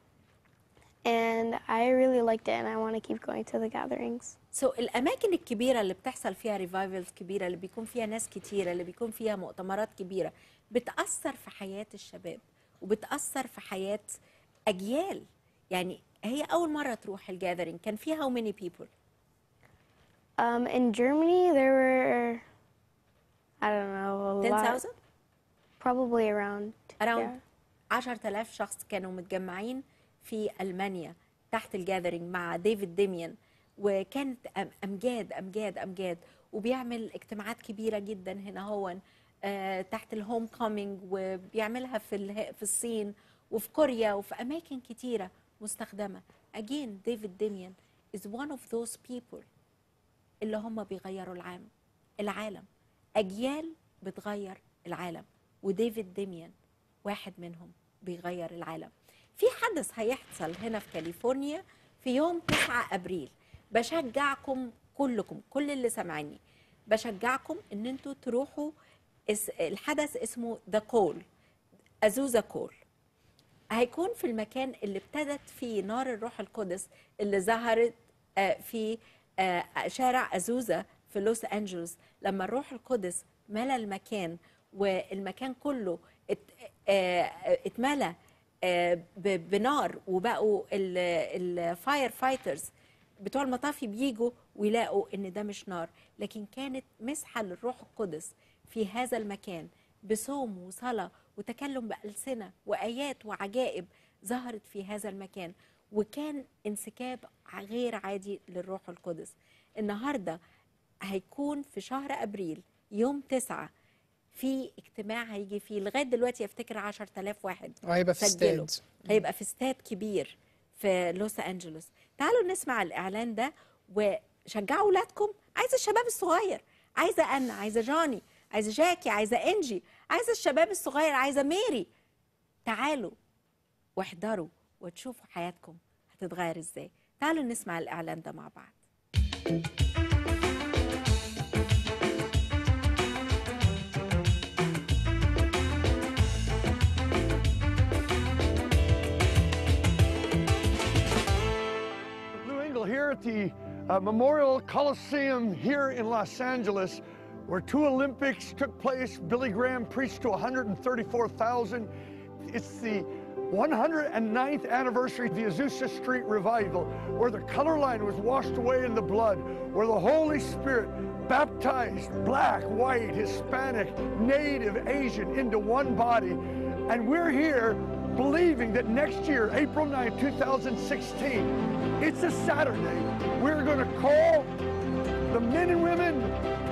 And I really liked it and I want to keep going to the gatherings. سو so, الاماكن الكبيره اللي بتحصل فيها revivals, كبيره اللي بيكون فيها ناس كتيره اللي بيكون فيها مؤتمرات كبيره بتاثر في حياه الشباب وبتاثر في حياه اجيال يعني هي اول مره تروح الجاذرينج كان فيها how many people um, in Germany there were I don't know 10,000 probably around around yeah. 10000 شخص كانوا متجمعين في المانيا تحت الجاذرينج مع ديفيد ديميان وكانت امجاد امجاد امجاد وبيعمل اجتماعات كبيره جدا هنا هون آه، تحت الهوم كومينج وبيعملها في في الصين وفي كوريا وفي اماكن كتيره مستخدمه اجين ديفيد ديميان از وان اوف ذوز بيبل اللي هم بيغيروا العالم العالم اجيال بتغير العالم وديفيد ديميان واحد منهم بيغير العالم في حدث هيحصل هنا في كاليفورنيا في يوم 9 ابريل بشجعكم كلكم كل اللي سامعني بشجعكم ان انتوا تروحوا الحدث اسمه ذا كول أزوزا كول هيكون في المكان اللي ابتدت فيه نار الروح القدس اللي ظهرت آه، في آه، شارع أزوزا في لوس أنجلوس لما الروح القدس ملا المكان والمكان كله آه، اتملا بنار وبقوا الفاير فايترز بتوع المطافي بيجوا ويلاقوا ان ده مش نار لكن كانت مسحه للروح القدس في هذا المكان بصوم وصلاة وتكلم بألسنة وآيات وعجائب ظهرت في هذا المكان وكان انسكاب غير عادي للروح القدس النهاردة هيكون في شهر أبريل يوم تسعة في اجتماع هيجي فيه لغاية دلوقتي أفتكر 10000 واحد وهيبقى في استاد هيبقى في استاد كبير في لوس أنجلوس تعالوا نسمع الإعلان ده وشجعوا أولادكم عايزة الشباب الصغير عايزة أنا عايزة جاني عايزه جاكي عايزه انجي عايزه الشباب الصغير عايزه ميري تعالوا واحضروا وتشوفوا حياتكم هتتغير ازاي تعالوا نسمع الاعلان ده مع بعض Here at the uh, Memorial Coliseum here in Los Angeles, where two Olympics took place. Billy Graham preached to 134,000. It's the 109th anniversary of the Azusa Street Revival, where the color line was washed away in the blood, where the Holy Spirit baptized black, white, Hispanic, Native, Asian into one body. And we're here believing that next year, April 9, 2016, it's a Saturday, we're going to call the men and women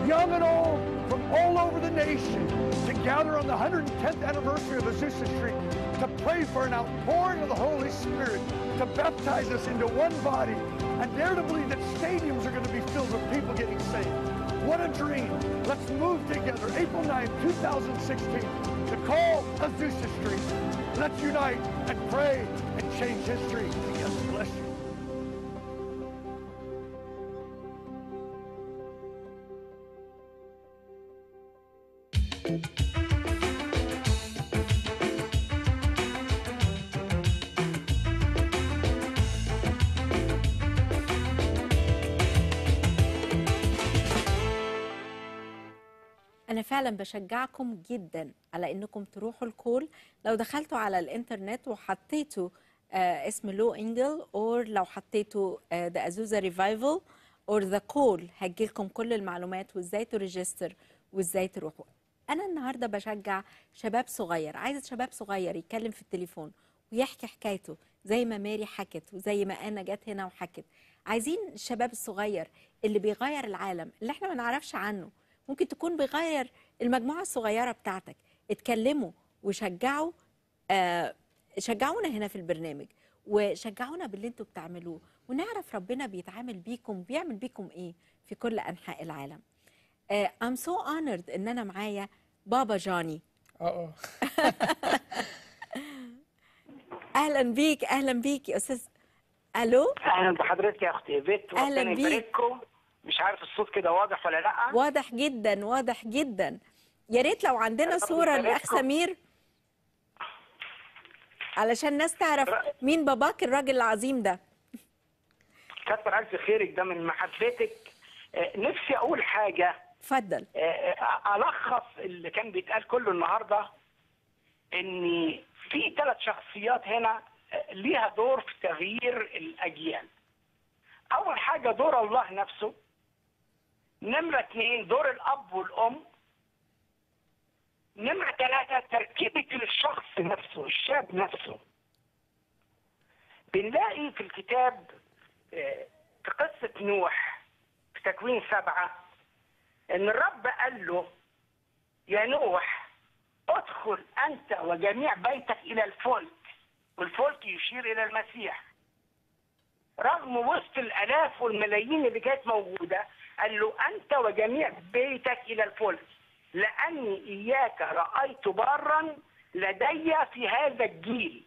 young and old, from all over the nation to gather on the 110th anniversary of Azusa Street to pray for an outpouring of the Holy Spirit to baptize us into one body and dare to believe that stadiums are going to be filled with people getting saved. What a dream. Let's move together. April 9, 2016 to call Azusa Street. Let's unite and pray and change history. فعلا بشجعكم جدا على انكم تروحوا الكول لو دخلتوا على الانترنت وحطيتوا آه اسم لو انجل اور لو حطيتوا ذا ازوزا ريفايفل اور ذا كول هتجيلكم كل المعلومات وازاي تريجستر وازاي تروحوا انا النهارده بشجع شباب صغير عايزه شباب صغير يتكلم في التليفون ويحكي حكايته زي ما ماري حكت وزي ما انا جت هنا وحكت عايزين الشباب الصغير اللي بيغير العالم اللي احنا ما نعرفش عنه ممكن تكون بيغير المجموعه الصغيره بتاعتك اتكلموا وشجعوا آه شجعونا هنا في البرنامج وشجعونا باللي انتوا بتعملوه ونعرف ربنا بيتعامل بيكم بيعمل بيكم ايه في كل انحاء العالم آه I'm so honored ان انا معايا بابا جاني اه اهلا بيك اهلا بيك يا استاذ الو اهلا بحضرتك يا اختي بت اهلا بيك مش عارف الصوت كده واضح ولا لا واضح جدا واضح جدا يا ريت لو عندنا صوره لاخ سمير علشان الناس تعرف مين باباك الراجل العظيم ده كتر الف خيرك ده من محبتك آه، نفسي اقول حاجه اتفضل آه، آه، الخص اللي كان بيتقال كله النهارده ان في ثلاث شخصيات هنا ليها دور في تغيير الاجيال اول حاجه دور الله نفسه نمرة اثنين دور الأب والأم نمرة ثلاثة تركيبة الشخص نفسه الشاب نفسه بنلاقي في الكتاب آه، في قصة نوح في تكوين سبعة إن الرب قال له يا نوح ادخل أنت وجميع بيتك إلى الفلك والفلك يشير إلى المسيح رغم وسط الآلاف والملايين اللي كانت موجودة قال له أنت وجميع بيتك إلى الفلس لأني إياك رأيت بارا لدي في هذا الجيل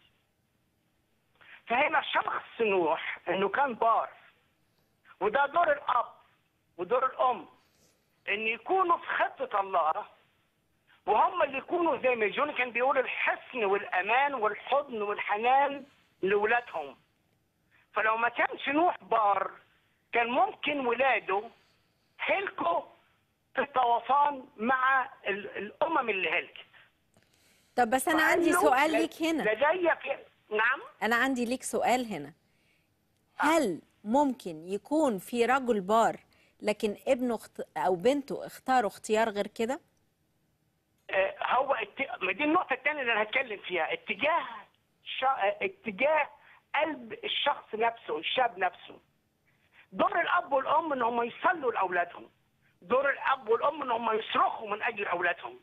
فهنا شخص نوح أنه كان بار وده دور الأب ودور الأم أن يكونوا في خطة الله وهم اللي يكونوا زي ما جون كان بيقول الحصن والأمان والحضن والحنان لولادهم فلو ما كانش نوح بار كان ممكن ولاده هلكوا في التواصل مع الامم اللي هلكت طب بس انا عندي سؤال ليك هنا لدي نعم انا عندي ليك سؤال هنا آه. هل ممكن يكون في رجل بار لكن ابنه او بنته اختاروا اختيار غير كده آه، هو ما دي النقطه الثانيه اللي انا هتكلم فيها اتجاه شا... اتجاه قلب الشخص نفسه الشاب نفسه دور الاب والام ان هم يصلوا لاولادهم دور الاب والام ان هم يصرخوا من اجل اولادهم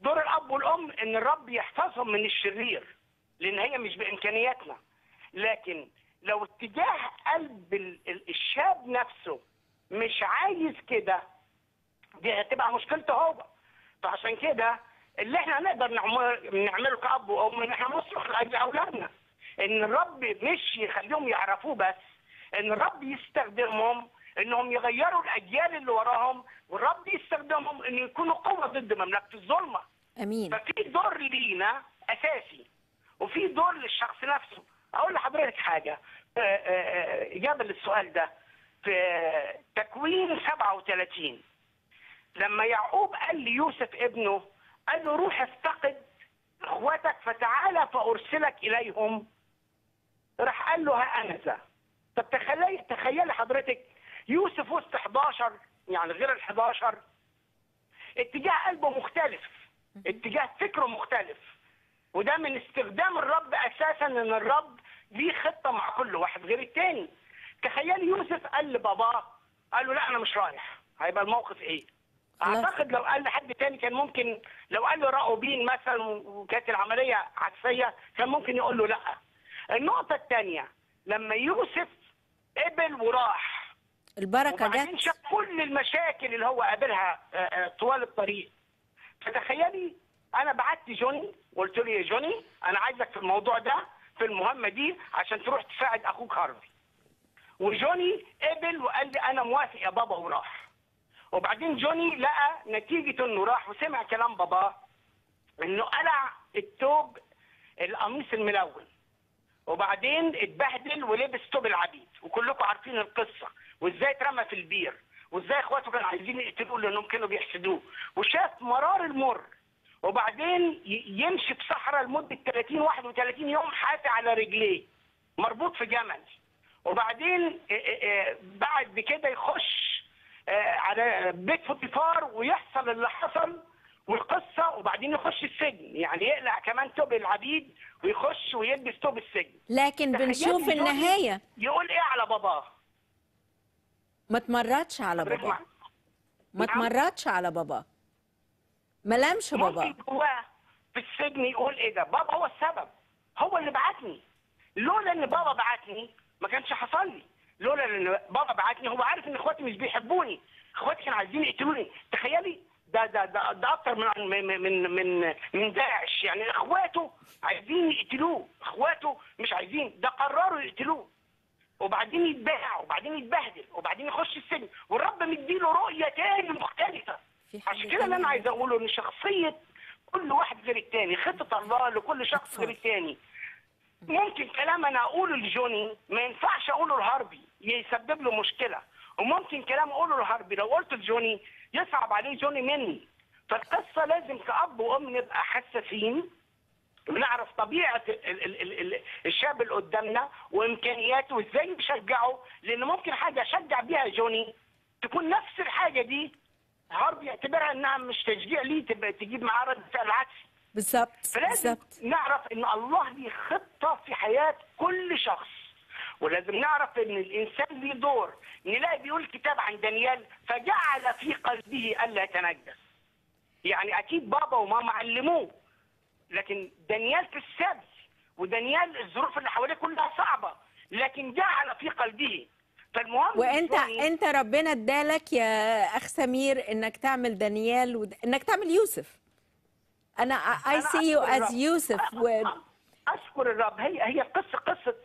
دور الاب والام ان الرب يحفظهم من الشرير لان هي مش بامكانياتنا لكن لو اتجاه قلب الشاب نفسه مش عايز كده دي هتبقى مشكلته هو فعشان كده اللي احنا هنقدر نعم- نعمله كاب وام ان احنا نصرخ لاجل اولادنا ان الرب مش يخليهم يعرفوه بس ان الرب يستخدمهم انهم يغيروا الاجيال اللي وراهم والرب يستخدمهم ان يكونوا قوه ضد مملكه الظلمه امين ففي دور لينا اساسي وفي دور للشخص نفسه اقول لحضرتك حاجه آه، آه، آه، اجابه للسؤال ده في تكوين 37 لما يعقوب قال ليوسف ابنه قال له روح افتقد اخواتك فتعالى فارسلك اليهم راح قال له ها انا ذا طب تخيلي تخيلي حضرتك يوسف وسط 11 يعني غير ال 11 اتجاه قلبه مختلف اتجاه فكره مختلف وده من استخدام الرب اساسا ان الرب ليه خطه مع كل واحد غير التاني تخيل يوسف قال لباباه قال له لا انا مش رايح هيبقى الموقف ايه؟ اعتقد لو قال لحد تاني كان ممكن لو قال له راؤوبين مثلا وكانت العمليه عكسيه كان ممكن يقول له لا النقطه الثانيه لما يوسف قبل وراح البركه جت شاف كل المشاكل اللي هو قابلها آه، آه، طوال الطريق فتخيلي انا بعت جوني قلت له يا جوني انا عايزك في الموضوع ده في المهمه دي عشان تروح تساعد اخوك هارفي وجوني قبل وقال لي انا موافق يا بابا وراح وبعدين جوني لقى نتيجه انه راح وسمع كلام باباه انه قلع التوب القميص الملون وبعدين اتبهدل ولبس ثوب العبيد وكلكم عارفين القصه وازاي اترمى في البير وازاي اخواته كانوا عايزين يقتلوه لانهم كانوا بيحسدوه وشاف مرار المر وبعدين يمشي في صحراء لمده 30 31 يوم حافي على رجليه مربوط في جمل وبعدين بعد كده يخش على بيت فوتيفار ويحصل اللي حصل والقصه وبعدين يخش السجن يعني يقلع كمان ثوب العبيد ويخش ويلبس ثوب السجن لكن بنشوف النهايه يقول ايه على باباه ما تمرضش على باباه ما نعم. تمرضش على باباه ما لمش باباه في السجن يقول ايه ده بابا هو السبب هو اللي بعتني لولا ان بابا بعتني ما كانش حصل لي لولا ان بابا بعتني هو عارف ان اخواتي مش بيحبوني اخواتي كانوا عايزين يقتلوني تخيلي ده ده ده, ده اكتر من من من من داعش يعني اخواته عايزين يقتلوه اخواته مش عايزين ده قرروا يقتلوه وبعدين يتباع وبعدين يتبهدل وبعدين يخش السجن والرب مديله رؤيه تاني مختلفه عشان كده اللي انا عايز اقوله ان شخصيه كل واحد غير الثاني خطه الله لكل شخص غير الثاني ممكن كلام انا اقوله لجوني ما ينفعش اقوله لهاربي يسبب له مشكله وممكن كلام اقوله لهاربي لو قلته لجوني يصعب عليه جوني من فالقصه لازم كاب وام نبقى حساسين ونعرف طبيعه الشاب اللي قدامنا وامكانياته وازاي نشجعه لان ممكن حاجه اشجع بيها جوني تكون نفس الحاجه دي هارب يعتبرها انها مش تشجيع ليه تبقى تجيب معاه رد فعل عكسي بالظبط فلازم بالزبط. نعرف ان الله ليه خطه في حياه كل شخص ولازم نعرف ان الانسان ليه دور نلاقي بيقول كتاب عن دانيال فجعل في قلبه الا يتنجس يعني اكيد بابا وماما علموه لكن دانيال في السبت ودانيال الظروف اللي حواليه كلها صعبه لكن جعل في قلبه فالمهم وانت يعني انت ربنا ادالك يا اخ سمير انك تعمل دانيال ود... انك تعمل يوسف انا اي سي يو از يوسف اشكر الرب هي هي قصه قصه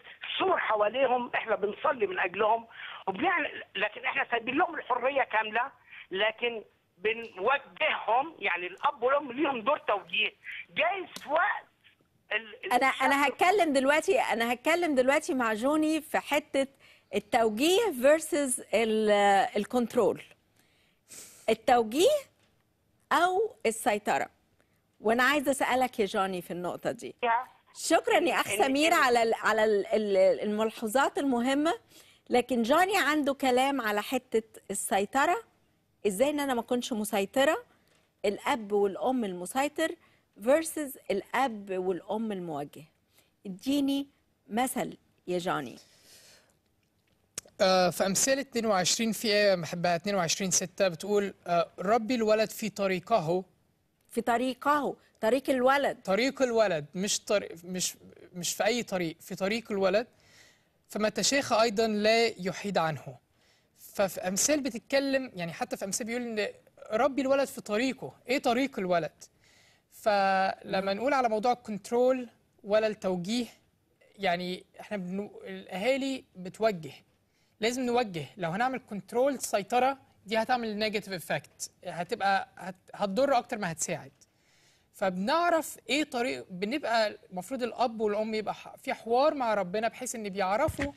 السور حواليهم احنا بنصلي من اجلهم وبنعمل لكن احنا سايبين لهم الحريه كامله لكن بنوجههم يعني الاب والام ليهم دور توجيه جايز في وقت انا انا هتكلم دلوقتي انا هتكلم دلوقتي مع جوني في حته التوجيه فيرسز الكنترول التوجيه او السيطره وانا عايزه اسالك يا جوني في النقطه دي شكرا يا اخ سمير على على الملحوظات المهمه لكن جوني عنده كلام على حته السيطره ازاي ان انا ما اكونش مسيطره الاب والام المسيطر فيرسز الاب والام الموجه اديني مثل يا جوني آه، في أمثال 22 في آية بحبها 22 6 بتقول آه، ربي الولد في طريقه في طريقه طريق الولد طريق الولد مش طريق مش مش في اي طريق في طريق الولد فما تشيخ ايضا لا يحيد عنه ففي امثال بتتكلم يعني حتى في امثال بيقول ان ربي الولد في طريقه ايه طريق الولد فلما نقول على موضوع الكنترول ولا التوجيه يعني احنا بنو... الاهالي بتوجه لازم نوجه لو هنعمل كنترول سيطره دي هتعمل نيجاتيف افكت هتبقى هت... هتضر اكتر ما هتساعد فبنعرف ايه طريق بنبقى المفروض الاب والام يبقى في حوار مع ربنا بحيث ان بيعرفوا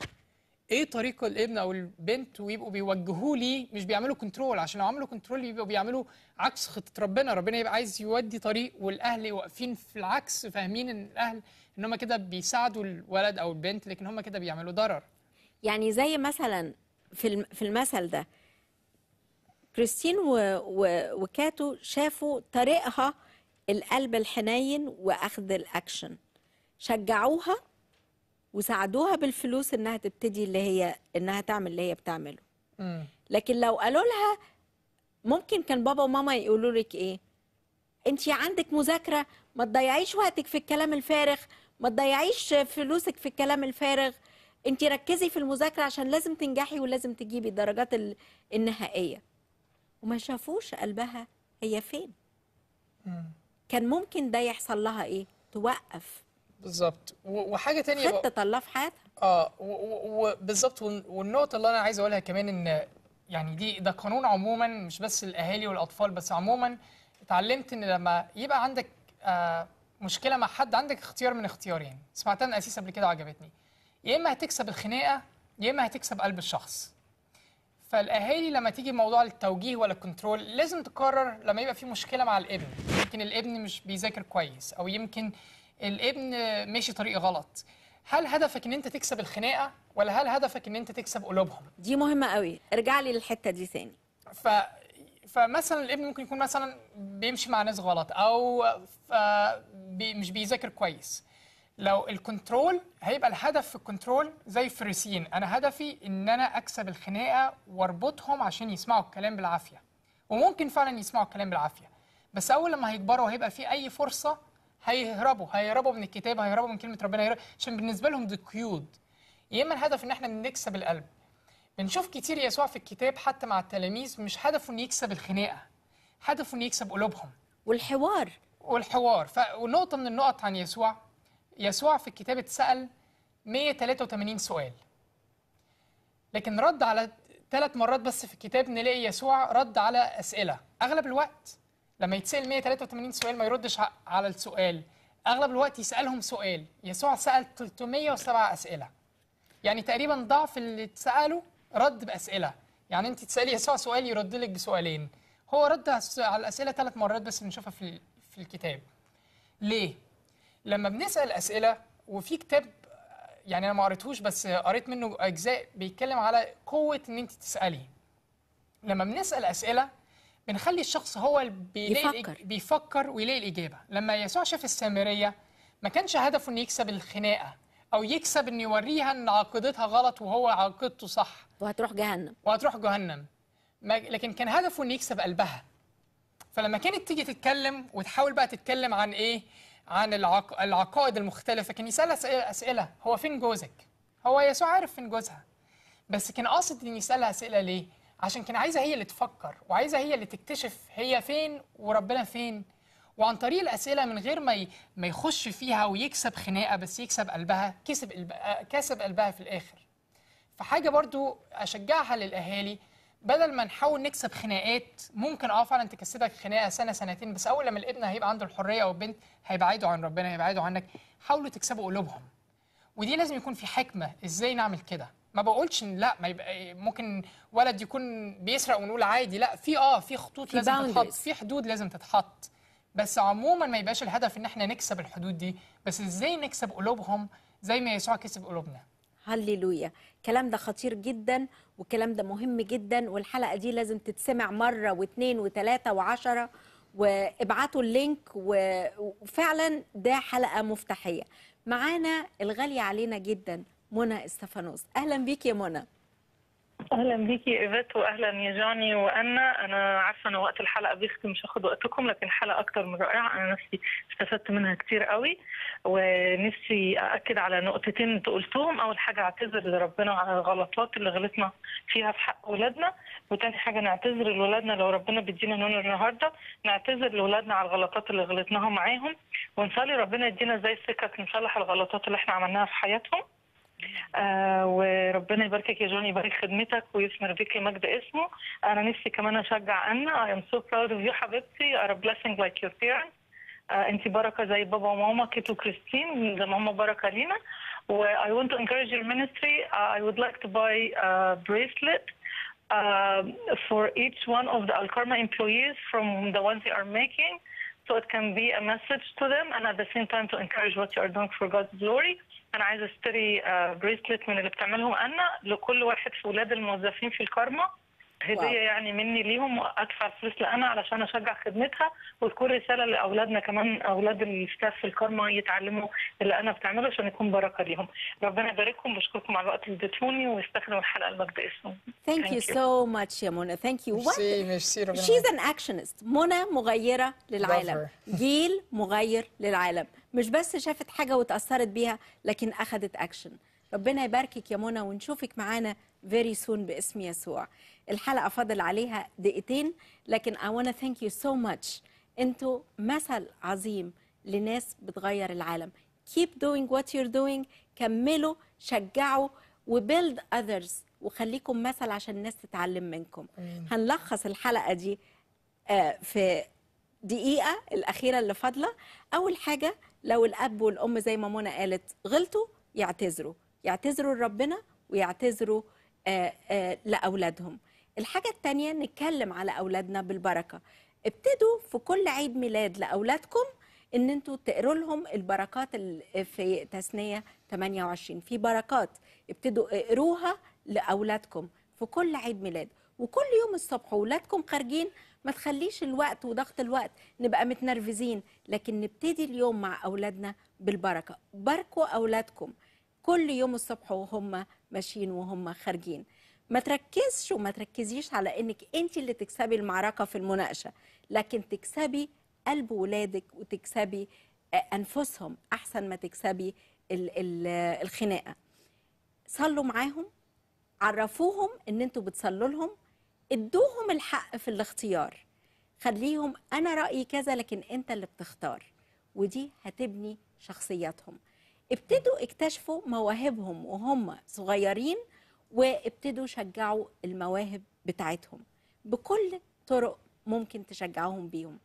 ايه طريق الابن او البنت ويبقوا بيوجهوه ليه مش بيعملوا كنترول عشان لو عملوا كنترول يبقوا بيعملوا عكس خطه ربنا ربنا يبقى عايز يودي طريق والاهل واقفين في العكس فاهمين ان الاهل ان هم كده بيساعدوا الولد او البنت لكن هم كده بيعملوا ضرر يعني زي مثلا في في المثل ده كريستين و... و... وكاتو شافوا طريقها القلب الحنين واخذ الاكشن شجعوها وساعدوها بالفلوس انها تبتدي اللي هي انها تعمل اللي هي بتعمله لكن لو قالوا لها ممكن كان بابا وماما يقولوا لك ايه انت عندك مذاكره ما تضيعيش وقتك في الكلام الفارغ ما تضيعيش فلوسك في الكلام الفارغ انت ركزي في المذاكره عشان لازم تنجحي ولازم تجيبي الدرجات النهائيه وما شافوش قلبها هي فين مم. كان ممكن ده يحصل لها ايه توقف بالظبط وحاجه تانية خطه الله في حياتها اه وبالظبط والنقطه اللي انا عايز اقولها كمان ان يعني دي ده قانون عموما مش بس الاهالي والاطفال بس عموما اتعلمت ان لما يبقى عندك آه مشكله مع حد عندك اختيار من اختيارين يعني. سمعتها من اسيس قبل كده وعجبتني يا اما هتكسب الخناقه يا اما هتكسب قلب الشخص فالاهالي لما تيجي موضوع التوجيه ولا الكنترول لازم تقرر لما يبقى في مشكله مع الابن يمكن الابن مش بيذاكر كويس او يمكن الابن ماشي طريق غلط هل هدفك ان انت تكسب الخناقه ولا هل هدفك ان انت تكسب قلوبهم دي مهمه قوي ارجع لي للحته دي ثاني ف فمثلا الابن ممكن يكون مثلا بيمشي مع ناس غلط او ف... بي... مش بيذاكر كويس لو الكنترول هيبقى الهدف في الكنترول زي فريسين انا هدفي ان انا اكسب الخناقه واربطهم عشان يسمعوا الكلام بالعافيه وممكن فعلا يسمعوا الكلام بالعافيه بس اول لما هيكبروا هيبقى في اي فرصه هيهربوا هيهربوا من الكتاب هيهربوا من كلمه ربنا هيهربوا عشان بالنسبه لهم دي قيود يا اما الهدف ان احنا نكسب القلب بنشوف كتير يسوع في الكتاب حتى مع التلاميذ مش هدفه انه يكسب الخناقه هدفه انه يكسب قلوبهم والحوار والحوار فنقطه من النقط عن يسوع يسوع في الكتاب اتسأل 183 سؤال لكن رد على ثلاث مرات بس في الكتاب نلاقي يسوع رد على أسئلة أغلب الوقت لما يتسأل 183 سؤال ما يردش على السؤال أغلب الوقت يسألهم سؤال يسوع سأل 307 أسئلة يعني تقريبا ضعف اللي اتسأله رد بأسئلة يعني أنت تسألي يسوع سؤال يرد لك بسؤالين هو رد على الأسئلة ثلاث مرات بس بنشوفها في في الكتاب ليه؟ لما بنسال اسئله وفي كتاب يعني انا ما قريتهوش بس قريت منه اجزاء بيتكلم على قوه ان انت تسالي لما بنسال اسئله بنخلي الشخص هو بيفكر بيفكر ويلاقي الاجابه لما يسوع شاف السامريه ما كانش هدفه انه يكسب الخناقه او يكسب ان يوريها ان عقيدتها غلط وهو عقيدته صح وهتروح جهنم وهتروح جهنم لكن كان هدفه انه يكسب قلبها فلما كانت تيجي تتكلم وتحاول بقى تتكلم عن ايه عن العق... العقائد المختلفة كان يسأل أسئلة هو فين جوزك؟ هو يسوع عارف فين جوزها بس كان قاصد إن يسألها أسئلة ليه؟ عشان كان عايزة هي اللي تفكر وعايزة هي اللي تكتشف هي فين وربنا فين وعن طريق الأسئلة من غير ما ي... ما يخش فيها ويكسب خناقة بس يكسب قلبها كسب قلب... كسب قلبها في الآخر فحاجة برضو أشجعها للأهالي بدل ما نحاول نكسب خناقات ممكن اه فعلا تكسبك خناقه سنه سنتين بس اول لما الابن هيبقى عنده الحريه او البنت هيبعدوا عن ربنا هيبعدوا عنك حاولوا تكسبوا قلوبهم ودي لازم يكون في حكمه ازاي نعمل كده ما بقولش لا ما يبقى ممكن ولد يكون بيسرق ونقول عادي لا في اه في خطوط لازم تتحط في حدود لازم تتحط بس عموما ما يبقاش الهدف ان احنا نكسب الحدود دي بس ازاي نكسب قلوبهم زي ما يسوع كسب قلوبنا هللويا الكلام ده خطير جدا والكلام ده مهم جدا والحلقه دي لازم تتسمع مره واثنين وثلاثه وعشره وابعتوا اللينك وفعلا ده حلقه مفتاحيه معانا الغاليه علينا جدا منى استفانوس اهلا بيك يا منى اهلا بيكي ايفيت واهلا يا جاني وانا انا عارفه ان وقت الحلقه بيختي مش هاخد وقتكم لكن حلقه اكتر من رائعه انا نفسي استفدت منها كتير قوي ونفسي اكد على نقطتين انت قلتهم اول حاجه اعتذر لربنا على الغلطات اللي غلطنا فيها في حق اولادنا وتاني حاجه نعتذر لاولادنا لو ربنا بيدينا نون النهارده نعتذر لاولادنا على الغلطات اللي غلطناها معاهم ونصلي ربنا يدينا زي السكه نصلح الغلطات اللي احنا عملناها في حياتهم آه وربنا يباركك يا جون يبارك خدمتك ويثمر بك مجد اسمه انا نفسي كمان اشجع ان I am so proud of you حبيبتي you are a blessing like your parents آه انت بركه زي بابا وماما كيتو كريستين زي ما هم بركه لينا و I want to encourage your ministry uh, I would like to buy a bracelet uh, for each one of the Alkarma employees from the ones they are making so it can be a message to them and at the same time to encourage what you are doing for God's glory. انا عايزه اشتري بريسلت آه, من اللي بتعملهم انا لكل واحد في ولاد الموظفين في الكارما هديه يعني مني ليهم ادفع فلوس لأنا علشان اشجع خدمتها وتكون رساله لاولادنا كمان اولاد الستاف في الكارما يتعلموا اللي انا بتعمله عشان يكون بركه ليهم ربنا يبارككم بشكركم على الوقت اللي اديتوني واستخدموا الحلقه المجد اسمه ثانك يو سو ماتش يا منى ثانك يو ميرسي ربنا شيز ان اكشنست منى مغيره للعالم جيل مغير للعالم مش بس شافت حاجه وتاثرت بيها لكن اخذت اكشن ربنا يباركك يا منى ونشوفك معانا فيري سون باسم يسوع الحلقه فاضل عليها دقيقتين لكن I to thank you so much انتوا مثل عظيم لناس بتغير العالم keep doing what you're doing كملوا شجعوا وبيلد others وخليكم مثل عشان الناس تتعلم منكم مم. هنلخص الحلقه دي آه، في دقيقه الاخيره اللي فاضله اول حاجه لو الاب والام زي ما منى قالت غلطوا يعتذروا يعتذروا لربنا ويعتذروا آه، آه، لاولادهم الحاجه الثانيه نتكلم على اولادنا بالبركه ابتدوا في كل عيد ميلاد لاولادكم ان انتوا تقروا لهم البركات في تسنية 28 في بركات ابتدوا اقروها لاولادكم في كل عيد ميلاد وكل يوم الصبح واولادكم خارجين ما تخليش الوقت وضغط الوقت نبقى متنرفزين لكن نبتدي اليوم مع اولادنا بالبركه باركوا اولادكم كل يوم الصبح وهم ماشيين وهم خارجين ما تركزش وما تركزيش على انك انت اللي تكسبي المعركه في المناقشه لكن تكسبي قلب ولادك وتكسبي آه، انفسهم احسن ما تكسبي الخناقه صلوا معاهم عرفوهم ان انتوا بتصلوا لهم ادوهم الحق في الاختيار خليهم انا رايي كذا لكن انت اللي بتختار ودي هتبني شخصياتهم ابتدوا اكتشفوا مواهبهم وهم صغيرين وابتدوا شجعوا المواهب بتاعتهم بكل طرق ممكن تشجعهم بيهم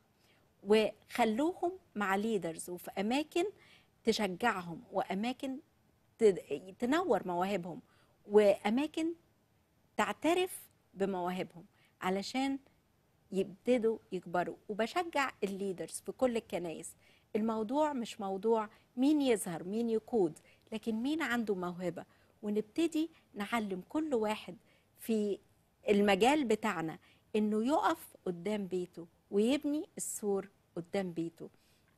وخلوهم مع ليدرز وفي اماكن تشجعهم واماكن تنور مواهبهم واماكن تعترف بمواهبهم علشان يبتدوا يكبروا وبشجع الليدرز في كل الكنائس الموضوع مش موضوع مين يظهر مين يقود لكن مين عنده موهبة ونبتدي نعلم كل واحد في المجال بتاعنا انه يقف قدام بيته ويبني السور قدام بيته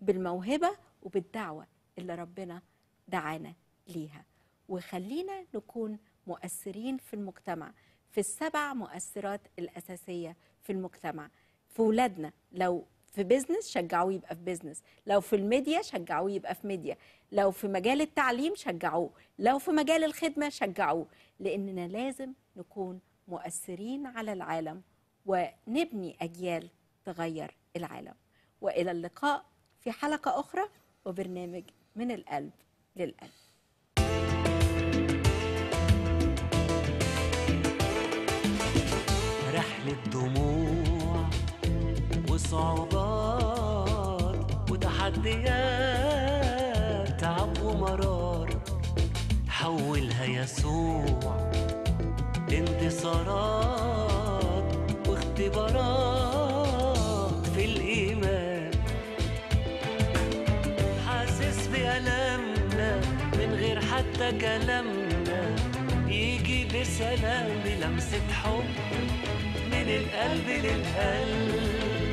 بالموهبة وبالدعوة اللي ربنا دعانا ليها وخلينا نكون مؤثرين في المجتمع في السبع مؤثرات الأساسية في المجتمع في ولادنا لو في بيزنس شجعوه يبقى في بيزنس لو في الميديا شجعوه يبقى في ميديا لو في مجال التعليم شجعوه لو في مجال الخدمة شجعوه لأننا لازم نكون مؤثرين على العالم ونبني أجيال تغير العالم وإلى اللقاء في حلقة أخرى وبرنامج من القلب للقلب رحلة دموع صعوبات وتحديات تعب ومرار حولها يسوع انتصارات واختبارات في الإيمان حاسس بألمنا من غير حتى كلامنا يجي بسلام بلمسة حب من القلب للقلب